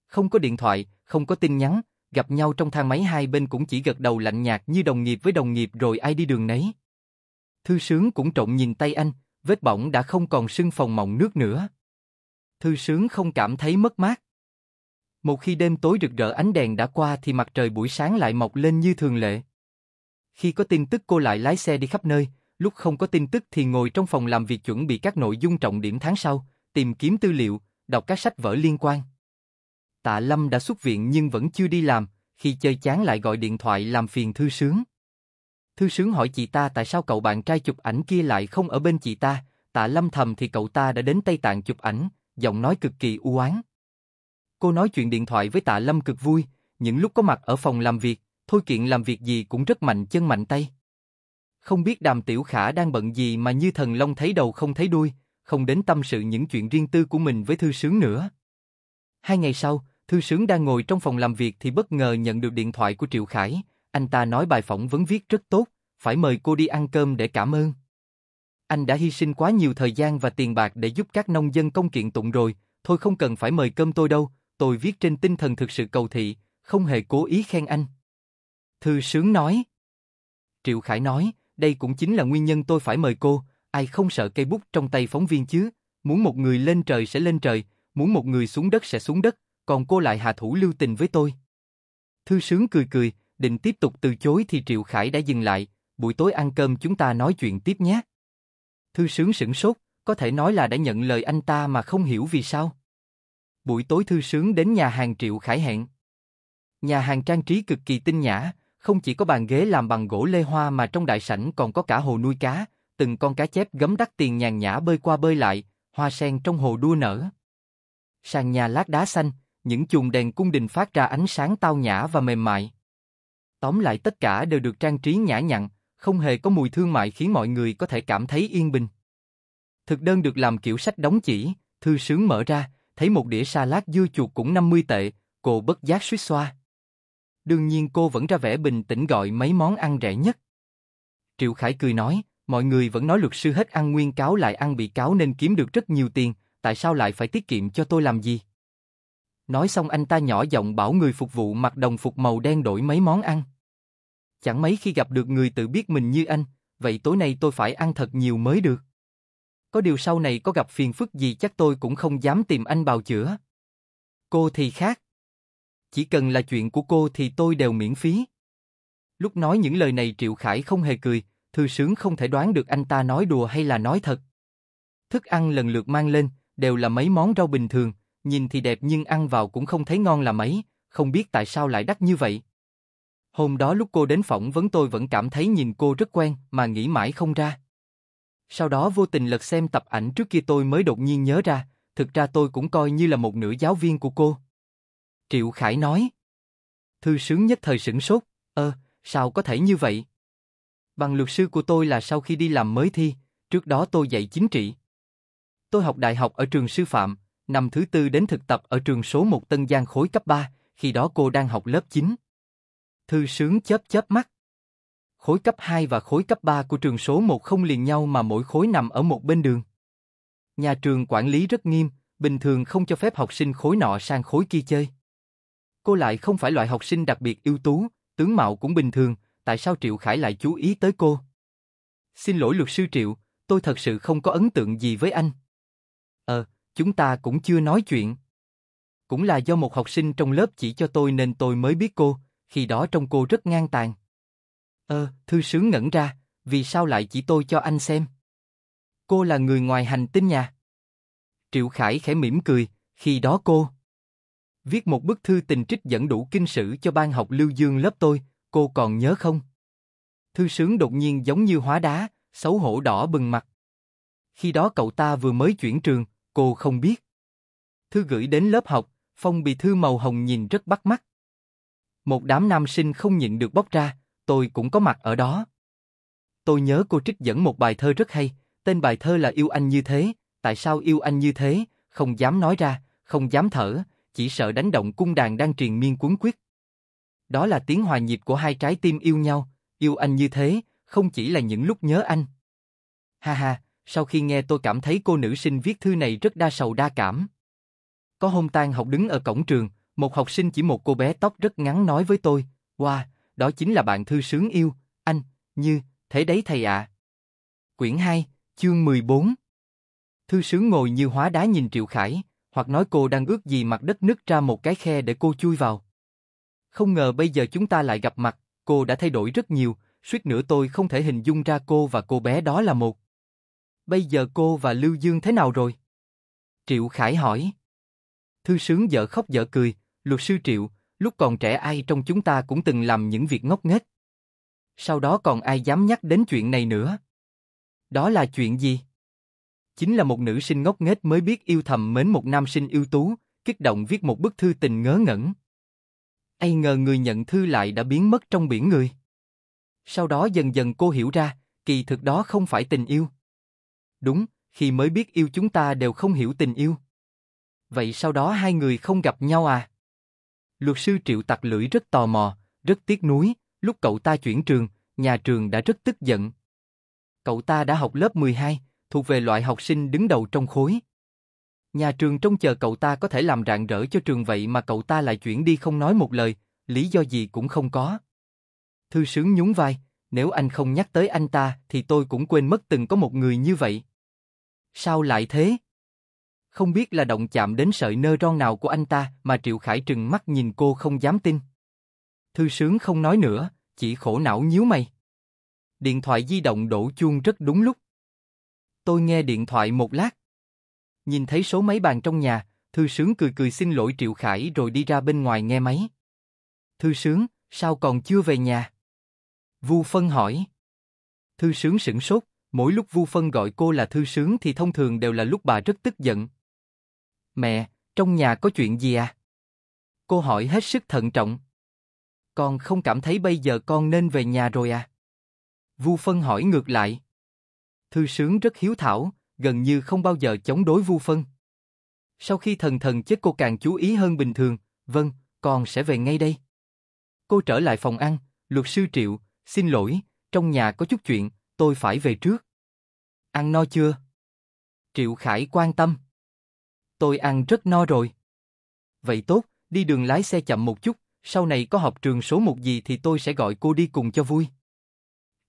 Không có điện thoại, không có tin nhắn, gặp nhau trong thang máy hai bên cũng chỉ gật đầu lạnh nhạt như đồng nghiệp với đồng nghiệp rồi ai đi đường nấy. Thư Sướng cũng trộn nhìn tay anh, vết bỏng đã không còn sưng phồng mỏng nước nữa. Thư Sướng không cảm thấy mất mát. Một khi đêm tối rực rỡ ánh đèn đã qua thì mặt trời buổi sáng lại mọc lên như thường lệ. Khi có tin tức cô lại lái xe đi khắp nơi, Lúc không có tin tức thì ngồi trong phòng làm việc chuẩn bị các nội dung trọng điểm tháng sau, tìm kiếm tư liệu, đọc các sách vở liên quan. Tạ Lâm đã xuất viện nhưng vẫn chưa đi làm, khi chơi chán lại gọi điện thoại làm phiền Thư Sướng. Thư Sướng hỏi chị ta tại sao cậu bạn trai chụp ảnh kia lại không ở bên chị ta, Tạ Lâm thầm thì cậu ta đã đến Tây Tạng chụp ảnh, giọng nói cực kỳ u oán. Cô nói chuyện điện thoại với Tạ Lâm cực vui, những lúc có mặt ở phòng làm việc, Thôi Kiện làm việc gì cũng rất mạnh chân mạnh tay. Không biết đàm tiểu khả đang bận gì mà như thần long thấy đầu không thấy đuôi, không đến tâm sự những chuyện riêng tư của mình với thư sướng nữa. Hai ngày sau, thư sướng đang ngồi trong phòng làm việc thì bất ngờ nhận được điện thoại của Triệu Khải, anh ta nói bài phỏng vấn viết rất tốt, phải mời cô đi ăn cơm để cảm ơn. Anh đã hy sinh quá nhiều thời gian và tiền bạc để giúp các nông dân công kiện tụng rồi, thôi không cần phải mời cơm tôi đâu, tôi viết trên tinh thần thực sự cầu thị, không hề cố ý khen anh. Thư sướng nói. Triệu Khải nói, đây cũng chính là nguyên nhân tôi phải mời cô, ai không sợ cây bút trong tay phóng viên chứ, muốn một người lên trời sẽ lên trời, muốn một người xuống đất sẽ xuống đất, còn cô lại hạ thủ lưu tình với tôi. Thư sướng cười cười, định tiếp tục từ chối thì Triệu Khải đã dừng lại, buổi tối ăn cơm chúng ta nói chuyện tiếp nhé. Thư sướng sửng sốt, có thể nói là đã nhận lời anh ta mà không hiểu vì sao. Buổi tối thư sướng đến nhà hàng Triệu Khải hẹn. Nhà hàng trang trí cực kỳ tinh nhã, không chỉ có bàn ghế làm bằng gỗ lê hoa mà trong đại sảnh còn có cả hồ nuôi cá, từng con cá chép gấm đắt tiền nhàn nhã bơi qua bơi lại, hoa sen trong hồ đua nở. Sàn nhà lát đá xanh, những chuồng đèn cung đình phát ra ánh sáng tao nhã và mềm mại. Tóm lại tất cả đều được trang trí nhã nhặn, không hề có mùi thương mại khiến mọi người có thể cảm thấy yên bình. Thực đơn được làm kiểu sách đóng chỉ, thư sướng mở ra, thấy một đĩa salad dưa chuột cũng 50 tệ, cô bất giác suýt xoa. Đương nhiên cô vẫn ra vẻ bình tĩnh gọi mấy món ăn rẻ nhất. Triệu Khải cười nói, mọi người vẫn nói luật sư hết ăn nguyên cáo lại ăn bị cáo nên kiếm được rất nhiều tiền, tại sao lại phải tiết kiệm cho tôi làm gì? Nói xong anh ta nhỏ giọng bảo người phục vụ mặc đồng phục màu đen đổi mấy món ăn. Chẳng mấy khi gặp được người tự biết mình như anh, vậy tối nay tôi phải ăn thật nhiều mới được. Có điều sau này có gặp phiền phức gì chắc tôi cũng không dám tìm anh bào chữa. Cô thì khác. Chỉ cần là chuyện của cô thì tôi đều miễn phí. Lúc nói những lời này Triệu Khải không hề cười, thư sướng không thể đoán được anh ta nói đùa hay là nói thật. Thức ăn lần lượt mang lên, đều là mấy món rau bình thường, nhìn thì đẹp nhưng ăn vào cũng không thấy ngon là mấy, không biết tại sao lại đắt như vậy. Hôm đó lúc cô đến phỏng vấn tôi vẫn cảm thấy nhìn cô rất quen mà nghĩ mãi không ra. Sau đó vô tình lật xem tập ảnh trước kia tôi mới đột nhiên nhớ ra, thực ra tôi cũng coi như là một nữ giáo viên của cô. Triệu Khải nói. Thư sướng nhất thời sửng sốt, ơ, sao có thể như vậy? Bằng luật sư của tôi là sau khi đi làm mới thi, trước đó tôi dạy chính trị. Tôi học đại học ở trường sư phạm, năm thứ tư đến thực tập ở trường số 1 Tân Giang khối cấp 3, khi đó cô đang học lớp 9. Thư sướng chớp chớp mắt. Khối cấp 2 và khối cấp 3 của trường số 1 không liền nhau mà mỗi khối nằm ở một bên đường. Nhà trường quản lý rất nghiêm, bình thường không cho phép học sinh khối nọ sang khối kia chơi. Cô lại không phải loại học sinh đặc biệt ưu tú, tướng mạo cũng bình thường, tại sao Triệu Khải lại chú ý tới cô? Xin lỗi luật sư Triệu, tôi thật sự không có ấn tượng gì với anh. Ờ, chúng ta cũng chưa nói chuyện. Cũng là do một học sinh trong lớp chỉ cho tôi nên tôi mới biết cô, khi đó trong cô rất ngang tàn. Ờ, thư sướng ngẩn ra, vì sao lại chỉ tôi cho anh xem? Cô là người ngoài hành tinh nhà. Triệu Khải khẽ mỉm cười, khi đó cô... Viết một bức thư tình trích dẫn đủ kinh sử cho ban học lưu dương lớp tôi, cô còn nhớ không? Thư sướng đột nhiên giống như hóa đá, xấu hổ đỏ bừng mặt. Khi đó cậu ta vừa mới chuyển trường, cô không biết. Thư gửi đến lớp học, phong bì thư màu hồng nhìn rất bắt mắt. Một đám nam sinh không nhịn được bóc ra, tôi cũng có mặt ở đó. Tôi nhớ cô trích dẫn một bài thơ rất hay, tên bài thơ là Yêu Anh Như Thế, tại sao yêu anh như thế, không dám nói ra, không dám thở, chỉ sợ đánh động cung đàn đang truyền miên cuốn quyết. Đó là tiếng hòa nhịp của hai trái tim yêu nhau, yêu anh như thế, không chỉ là những lúc nhớ anh. Ha ha, sau khi nghe tôi cảm thấy cô nữ sinh viết thư này rất đa sầu đa cảm. Có hôm tan học đứng ở cổng trường, một học sinh chỉ một cô bé tóc rất ngắn nói với tôi, Wow, đó chính là bạn thư sướng yêu, anh, như, thế đấy thầy ạ. Quyển 2, chương 14 Thư sướng ngồi như hóa đá nhìn Triệu Khải, hoặc nói cô đang ước gì mặt đất nứt ra một cái khe để cô chui vào. Không ngờ bây giờ chúng ta lại gặp mặt, cô đã thay đổi rất nhiều, suýt nữa tôi không thể hình dung ra cô và cô bé đó là một. Bây giờ cô và Lưu Dương thế nào rồi? Triệu Khải hỏi. Thư sướng dở khóc dở cười, luật sư Triệu, lúc còn trẻ ai trong chúng ta cũng từng làm những việc ngốc nghếch. Sau đó còn ai dám nhắc đến chuyện này nữa? Đó là chuyện gì? Chính là một nữ sinh ngốc nghếch mới biết yêu thầm mến một nam sinh ưu tú, kích động viết một bức thư tình ngớ ngẩn. Ai ngờ người nhận thư lại đã biến mất trong biển người. Sau đó dần dần cô hiểu ra, kỳ thực đó không phải tình yêu. Đúng, khi mới biết yêu chúng ta đều không hiểu tình yêu. Vậy sau đó hai người không gặp nhau à? Luật sư Triệu Tạc Lưỡi rất tò mò, rất tiếc nuối, lúc cậu ta chuyển trường, nhà trường đã rất tức giận. Cậu ta đã học lớp 12, thuộc về loại học sinh đứng đầu trong khối. Nhà trường trông chờ cậu ta có thể làm rạng rỡ cho trường vậy mà cậu ta lại chuyển đi không nói một lời, lý do gì cũng không có. Thư sướng nhún vai, nếu anh không nhắc tới anh ta thì tôi cũng quên mất từng có một người như vậy. Sao lại thế? Không biết là động chạm đến sợi nơ ron nào của anh ta mà Triệu Khải trừng mắt nhìn cô không dám tin. Thư sướng không nói nữa, chỉ khổ não nhíu mày. Điện thoại di động đổ chuông rất đúng lúc tôi nghe điện thoại một lát. Nhìn thấy số máy bàn trong nhà, Thư Sướng cười cười xin lỗi Triệu Khải rồi đi ra bên ngoài nghe máy. Thư Sướng, sao còn chưa về nhà? Vu Phân hỏi. Thư Sướng sửng sốt, mỗi lúc Vu Phân gọi cô là Thư Sướng thì thông thường đều là lúc bà rất tức giận. Mẹ, trong nhà có chuyện gì à? Cô hỏi hết sức thận trọng. Con không cảm thấy bây giờ con nên về nhà rồi à? Vu Phân hỏi ngược lại. Thư sướng rất hiếu thảo, gần như không bao giờ chống đối Vu Phân. Sau khi thần thần chết cô càng chú ý hơn bình thường, vâng, con sẽ về ngay đây. Cô trở lại phòng ăn, luật sư Triệu, xin lỗi, trong nhà có chút chuyện, tôi phải về trước. Ăn no chưa? Triệu Khải quan tâm. Tôi ăn rất no rồi. Vậy tốt, đi đường lái xe chậm một chút, sau này có học trường số một gì thì tôi sẽ gọi cô đi cùng cho vui.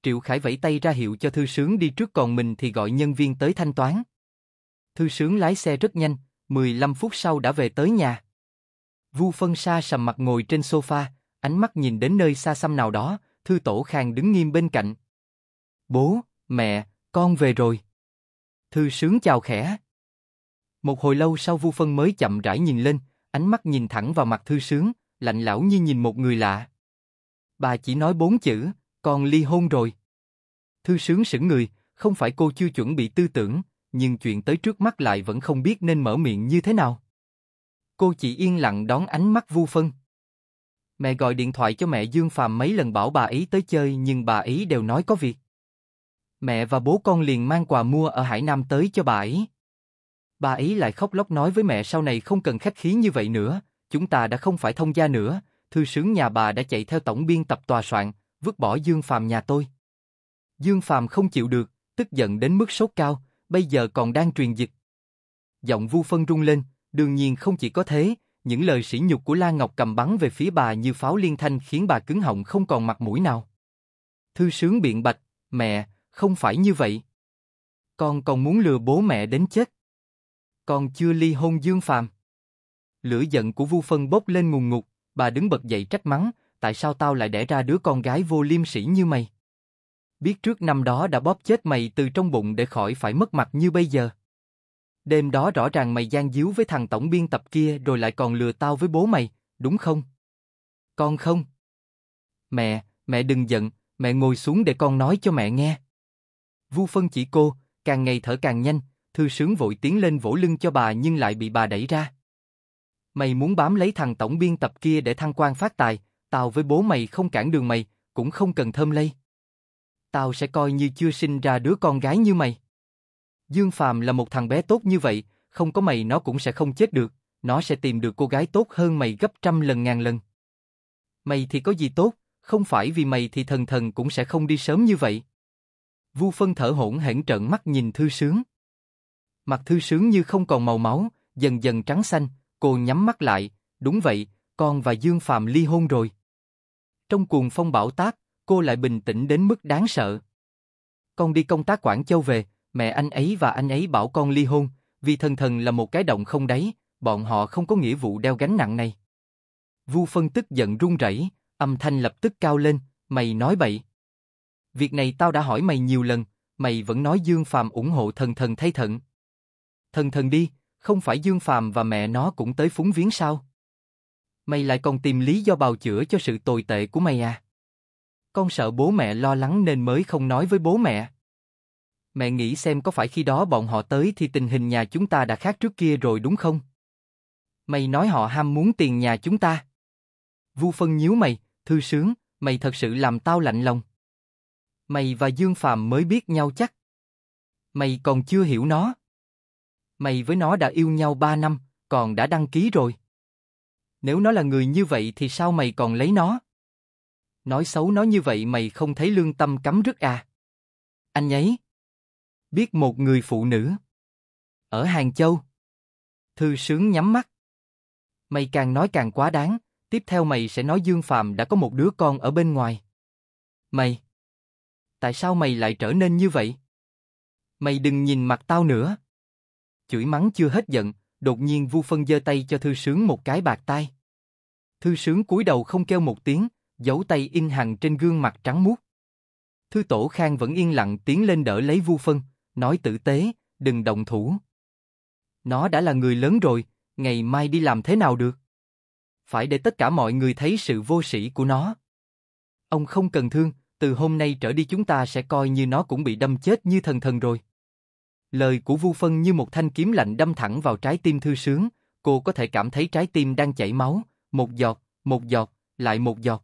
Triệu Khải vẫy tay ra hiệu cho thư sướng đi trước còn mình thì gọi nhân viên tới thanh toán. Thư sướng lái xe rất nhanh, 15 phút sau đã về tới nhà. Vu Phân Sa sầm mặt ngồi trên sofa, ánh mắt nhìn đến nơi xa xăm nào đó, thư tổ khang đứng nghiêm bên cạnh. Bố, mẹ, con về rồi. Thư sướng chào khẽ. Một hồi lâu sau Vu Phân mới chậm rãi nhìn lên, ánh mắt nhìn thẳng vào mặt thư sướng, lạnh lẽo như nhìn một người lạ. Bà chỉ nói bốn chữ, con ly hôn rồi. Thư sướng sững người, không phải cô chưa chuẩn bị tư tưởng, nhưng chuyện tới trước mắt lại vẫn không biết nên mở miệng như thế nào. Cô chỉ yên lặng đón ánh mắt vu phân. Mẹ gọi điện thoại cho mẹ Dương Phàm mấy lần bảo bà ấy tới chơi nhưng bà ấy đều nói có việc. Mẹ và bố con liền mang quà mua ở Hải Nam tới cho bà ấy. Bà ấy lại khóc lóc nói với mẹ sau này không cần khách khí như vậy nữa, chúng ta đã không phải thông gia nữa, thư sướng nhà bà đã chạy theo tổng biên tập tòa soạn, vứt bỏ Dương Phàm nhà tôi. Dương Phàm không chịu được, tức giận đến mức sốt cao, bây giờ còn đang truyền dịch. Giọng Vu Phân rung lên, đương nhiên không chỉ có thế, những lời sỉ nhục của La Ngọc cầm bắn về phía bà như pháo liên thanh khiến bà cứng họng không còn mặt mũi nào. Thư sướng biện bạch, mẹ, không phải như vậy. Con còn muốn lừa bố mẹ đến chết. Con chưa ly hôn Dương Phàm. Lửa giận của Vu Phân bốc lên ngùng ngục, bà đứng bật dậy trách mắng, tại sao tao lại đẻ ra đứa con gái vô liêm sỉ như mày? Biết trước năm đó đã bóp chết mày từ trong bụng để khỏi phải mất mặt như bây giờ. Đêm đó rõ ràng mày gian díu với thằng tổng biên tập kia rồi lại còn lừa tao với bố mày, đúng không? Con không. Mẹ, mẹ đừng giận, mẹ ngồi xuống để con nói cho mẹ nghe. Vu phân chỉ cô, càng ngày thở càng nhanh, thư sướng vội tiến lên vỗ lưng cho bà nhưng lại bị bà đẩy ra. Mày muốn bám lấy thằng tổng biên tập kia để thăng quan phát tài, Tao với bố mày không cản đường mày, cũng không cần thơm lây. Tao sẽ coi như chưa sinh ra đứa con gái như mày. Dương Phạm là một thằng bé tốt như vậy, không có mày nó cũng sẽ không chết được, nó sẽ tìm được cô gái tốt hơn mày gấp trăm lần ngàn lần. Mày thì có gì tốt, không phải vì mày thì thần thần cũng sẽ không đi sớm như vậy. Vu Phân thở hổn hển trợn mắt nhìn Thư Sướng. Mặt Thư Sướng như không còn màu máu, dần dần trắng xanh, cô nhắm mắt lại, đúng vậy, con và Dương Phạm ly hôn rồi. Trong cuồng phong bão tác cô lại bình tĩnh đến mức đáng sợ. Con đi công tác Quảng Châu về, mẹ anh ấy và anh ấy bảo con ly hôn, vì thần thần là một cái động không đáy, bọn họ không có nghĩa vụ đeo gánh nặng này. Vu phân tức giận run rẩy, âm thanh lập tức cao lên, mày nói bậy. Việc này tao đã hỏi mày nhiều lần, mày vẫn nói Dương Phàm ủng hộ thần thần thay thận. Thần thần đi, không phải Dương Phàm và mẹ nó cũng tới phúng viếng sao? Mày lại còn tìm lý do bào chữa cho sự tồi tệ của mày à? Con sợ bố mẹ lo lắng nên mới không nói với bố mẹ. Mẹ nghĩ xem có phải khi đó bọn họ tới thì tình hình nhà chúng ta đã khác trước kia rồi đúng không? Mày nói họ ham muốn tiền nhà chúng ta. Vu Phân nhíu mày, thư sướng, mày thật sự làm tao lạnh lòng. Mày và Dương Phạm mới biết nhau chắc. Mày còn chưa hiểu nó. Mày với nó đã yêu nhau ba năm, còn đã đăng ký rồi. Nếu nó là người như vậy thì sao mày còn lấy nó? Nói xấu nó như vậy mày không thấy lương tâm cắm rứt à? Anh ấy biết một người phụ nữ ở Hàng Châu. Thư sướng nhắm mắt. Mày càng nói càng quá đáng, tiếp theo mày sẽ nói Dương Phạm đã có một đứa con ở bên ngoài. Mày! Tại sao mày lại trở nên như vậy? Mày đừng nhìn mặt tao nữa. Chửi mắng chưa hết giận, đột nhiên Vu Phân giơ tay cho Thư Sướng một cái bạc tay. Thư Sướng cúi đầu không kêu một tiếng, giấu tay in hằn trên gương mặt trắng muốt. Thư Tổ Khang vẫn yên lặng tiến lên đỡ lấy Vu Phân, nói tử tế, đừng động thủ. Nó đã là người lớn rồi, ngày mai đi làm thế nào được? Phải để tất cả mọi người thấy sự vô sĩ của nó. Ông không cần thương, từ hôm nay trở đi chúng ta sẽ coi như nó cũng bị đâm chết như thần thần rồi. Lời của Vu Phân như một thanh kiếm lạnh đâm thẳng vào trái tim thư sướng, cô có thể cảm thấy trái tim đang chảy máu, một giọt, một giọt, lại một giọt.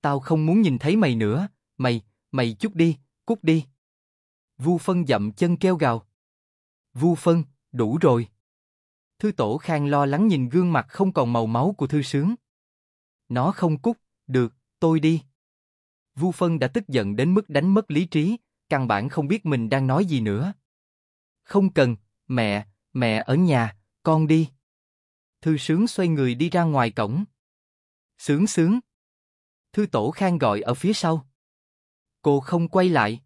Tao không muốn nhìn thấy mày nữa, mày, mày chút đi, cút đi. Vu Phân dậm chân kêu gào. Vu Phân, đủ rồi. Thư tổ khang lo lắng nhìn gương mặt không còn màu máu của thư sướng. Nó không cút, được, tôi đi. Vu Phân đã tức giận đến mức đánh mất lý trí, căn bản không biết mình đang nói gì nữa. Không cần, mẹ, mẹ ở nhà, con đi. Thư sướng xoay người đi ra ngoài cổng. Sướng sướng. Thư tổ khang gọi ở phía sau. Cô không quay lại.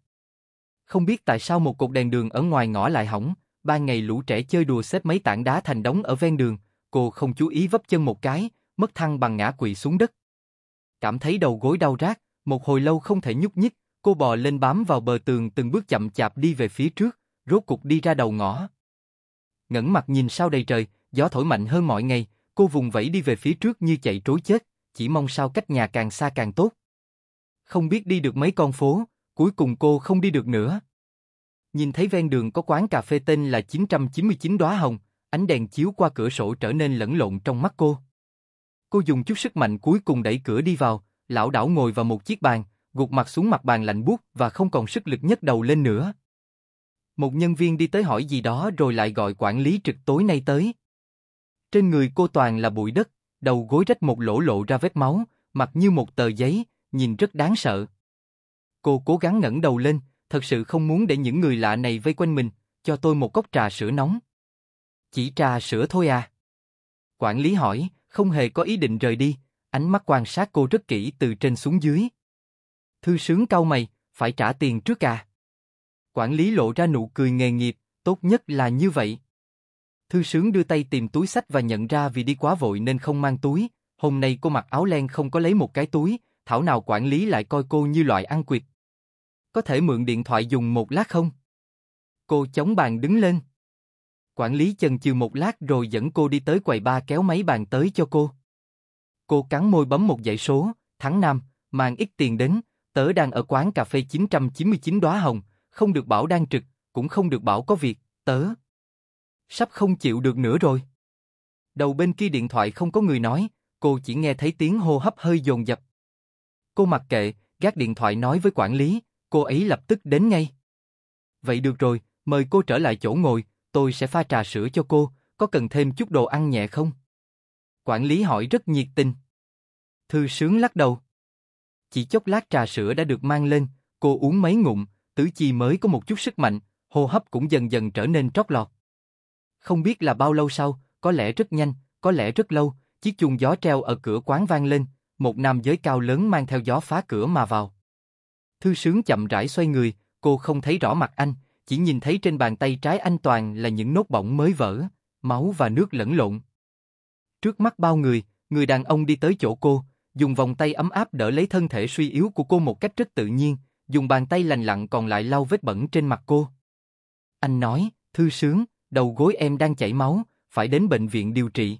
Không biết tại sao một cột đèn đường ở ngoài ngõ lại hỏng, ban ngày lũ trẻ chơi đùa xếp mấy tảng đá thành đống ở ven đường, cô không chú ý vấp chân một cái, mất thăng bằng ngã quỵ xuống đất. Cảm thấy đầu gối đau rát, một hồi lâu không thể nhúc nhích, cô bò lên bám vào bờ tường từng bước chậm chạp đi về phía trước, rốt cục đi ra đầu ngõ. Ngẩng mặt nhìn sao đầy trời, gió thổi mạnh hơn mọi ngày, cô vùng vẫy đi về phía trước như chạy trối chết, chỉ mong sao cách nhà càng xa càng tốt. Không biết đi được mấy con phố, cuối cùng cô không đi được nữa. Nhìn thấy ven đường có quán cà phê tên là 999 đóa hồng, ánh đèn chiếu qua cửa sổ trở nên lẫn lộn trong mắt cô. Cô dùng chút sức mạnh cuối cùng đẩy cửa đi vào, lão đảo ngồi vào một chiếc bàn, gục mặt xuống mặt bàn lạnh buốt và không còn sức lực nhấc đầu lên nữa. Một nhân viên đi tới hỏi gì đó rồi lại gọi quản lý trực tối nay tới. Trên người cô toàn là bụi đất, đầu gối rách một lỗ lộ ra vết máu, mặt như một tờ giấy, nhìn rất đáng sợ. Cô cố gắng ngẩng đầu lên, thật sự không muốn để những người lạ này vây quanh mình, cho tôi một cốc trà sữa nóng. Chỉ trà sữa thôi à? Quản lý hỏi, không hề có ý định rời đi, ánh mắt quan sát cô rất kỹ từ trên xuống dưới. Thư sướng cau mày, phải trả tiền trước à? Quản lý lộ ra nụ cười nghề nghiệp, tốt nhất là như vậy. Thư sướng đưa tay tìm túi sách và nhận ra vì đi quá vội nên không mang túi, hôm nay cô mặc áo len không có lấy một cái túi, thảo nào quản lý lại coi cô như loại ăn quyệt. Có thể mượn điện thoại dùng một lát không? Cô chống bàn đứng lên. Quản lý chần chừ một lát rồi dẫn cô đi tới quầy ba kéo máy bàn tới cho cô. Cô cắn môi bấm một dãy số, tháng 5, mang ít tiền đến, tớ đang ở quán cà phê 999 đóa hồng, không được bảo đang trực, cũng không được bảo có việc, tớ. Sắp không chịu được nữa rồi. Đầu bên kia điện thoại không có người nói, cô chỉ nghe thấy tiếng hô hấp hơi dồn dập. Cô mặc kệ, gác điện thoại nói với quản lý, cô ấy lập tức đến ngay. Vậy được rồi, mời cô trở lại chỗ ngồi, tôi sẽ pha trà sữa cho cô, có cần thêm chút đồ ăn nhẹ không? Quản lý hỏi rất nhiệt tình. Thư sướng lắc đầu. Chỉ chốc lát trà sữa đã được mang lên, cô uống mấy ngụm, tứ chi mới có một chút sức mạnh, hô hấp cũng dần dần trở nên trót lọt. Không biết là bao lâu sau, có lẽ rất nhanh, có lẽ rất lâu, chiếc chuông gió treo ở cửa quán vang lên, một nam giới cao lớn mang theo gió phá cửa mà vào. Thư sướng chậm rãi xoay người, cô không thấy rõ mặt anh, chỉ nhìn thấy trên bàn tay trái anh toàn là những nốt bỏng mới vỡ, máu và nước lẫn lộn. Trước mắt bao người, người đàn ông đi tới chỗ cô, dùng vòng tay ấm áp đỡ lấy thân thể suy yếu của cô một cách rất tự nhiên, dùng bàn tay lành lặn còn lại lau vết bẩn trên mặt cô. Anh nói, thư sướng, đầu gối em đang chảy máu, phải đến bệnh viện điều trị.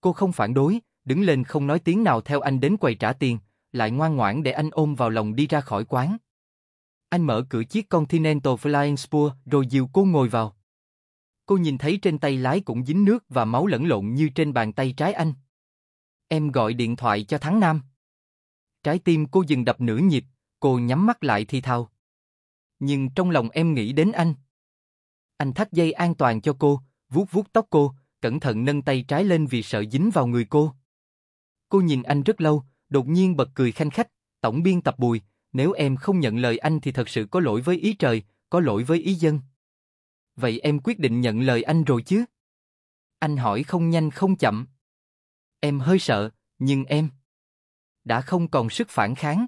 Cô không phản đối, đứng lên không nói tiếng nào theo anh đến quầy trả tiền, lại ngoan ngoãn để anh ôm vào lòng đi ra khỏi quán. Anh mở cửa chiếc Continental Flying Spur rồi dìu cô ngồi vào. Cô nhìn thấy trên tay lái cũng dính nước và máu lẫn lộn như trên bàn tay trái anh. Em gọi điện thoại cho Thắng Nam. Trái tim cô dừng đập nửa nhịp, Cô nhắm mắt lại thi thào, Nhưng trong lòng em nghĩ đến anh. Anh thắt dây an toàn cho cô, vuốt vuốt tóc cô, cẩn thận nâng tay trái lên vì sợ dính vào người cô. Cô nhìn anh rất lâu, đột nhiên bật cười khanh khách, tổng biên tập bùi, nếu em không nhận lời anh thì thật sự có lỗi với ý trời, có lỗi với ý dân. Vậy em quyết định nhận lời anh rồi chứ? Anh hỏi không nhanh không chậm. Em hơi sợ, nhưng em đã không còn sức phản kháng.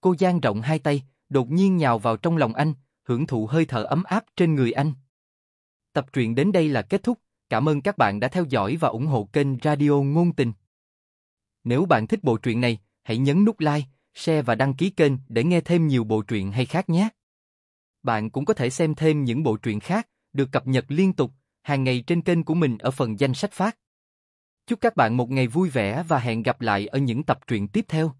Cô giang rộng hai tay, đột nhiên nhào vào trong lòng anh, hưởng thụ hơi thở ấm áp trên người anh. Tập truyện đến đây là kết thúc, cảm ơn các bạn đã theo dõi và ủng hộ kênh Radio Ngôn Tình. Nếu bạn thích bộ truyện này, hãy nhấn nút like, share và đăng ký kênh để nghe thêm nhiều bộ truyện hay khác nhé. Bạn cũng có thể xem thêm những bộ truyện khác được cập nhật liên tục hàng ngày trên kênh của mình ở phần danh sách phát. Chúc các bạn một ngày vui vẻ và hẹn gặp lại ở những tập truyện tiếp theo.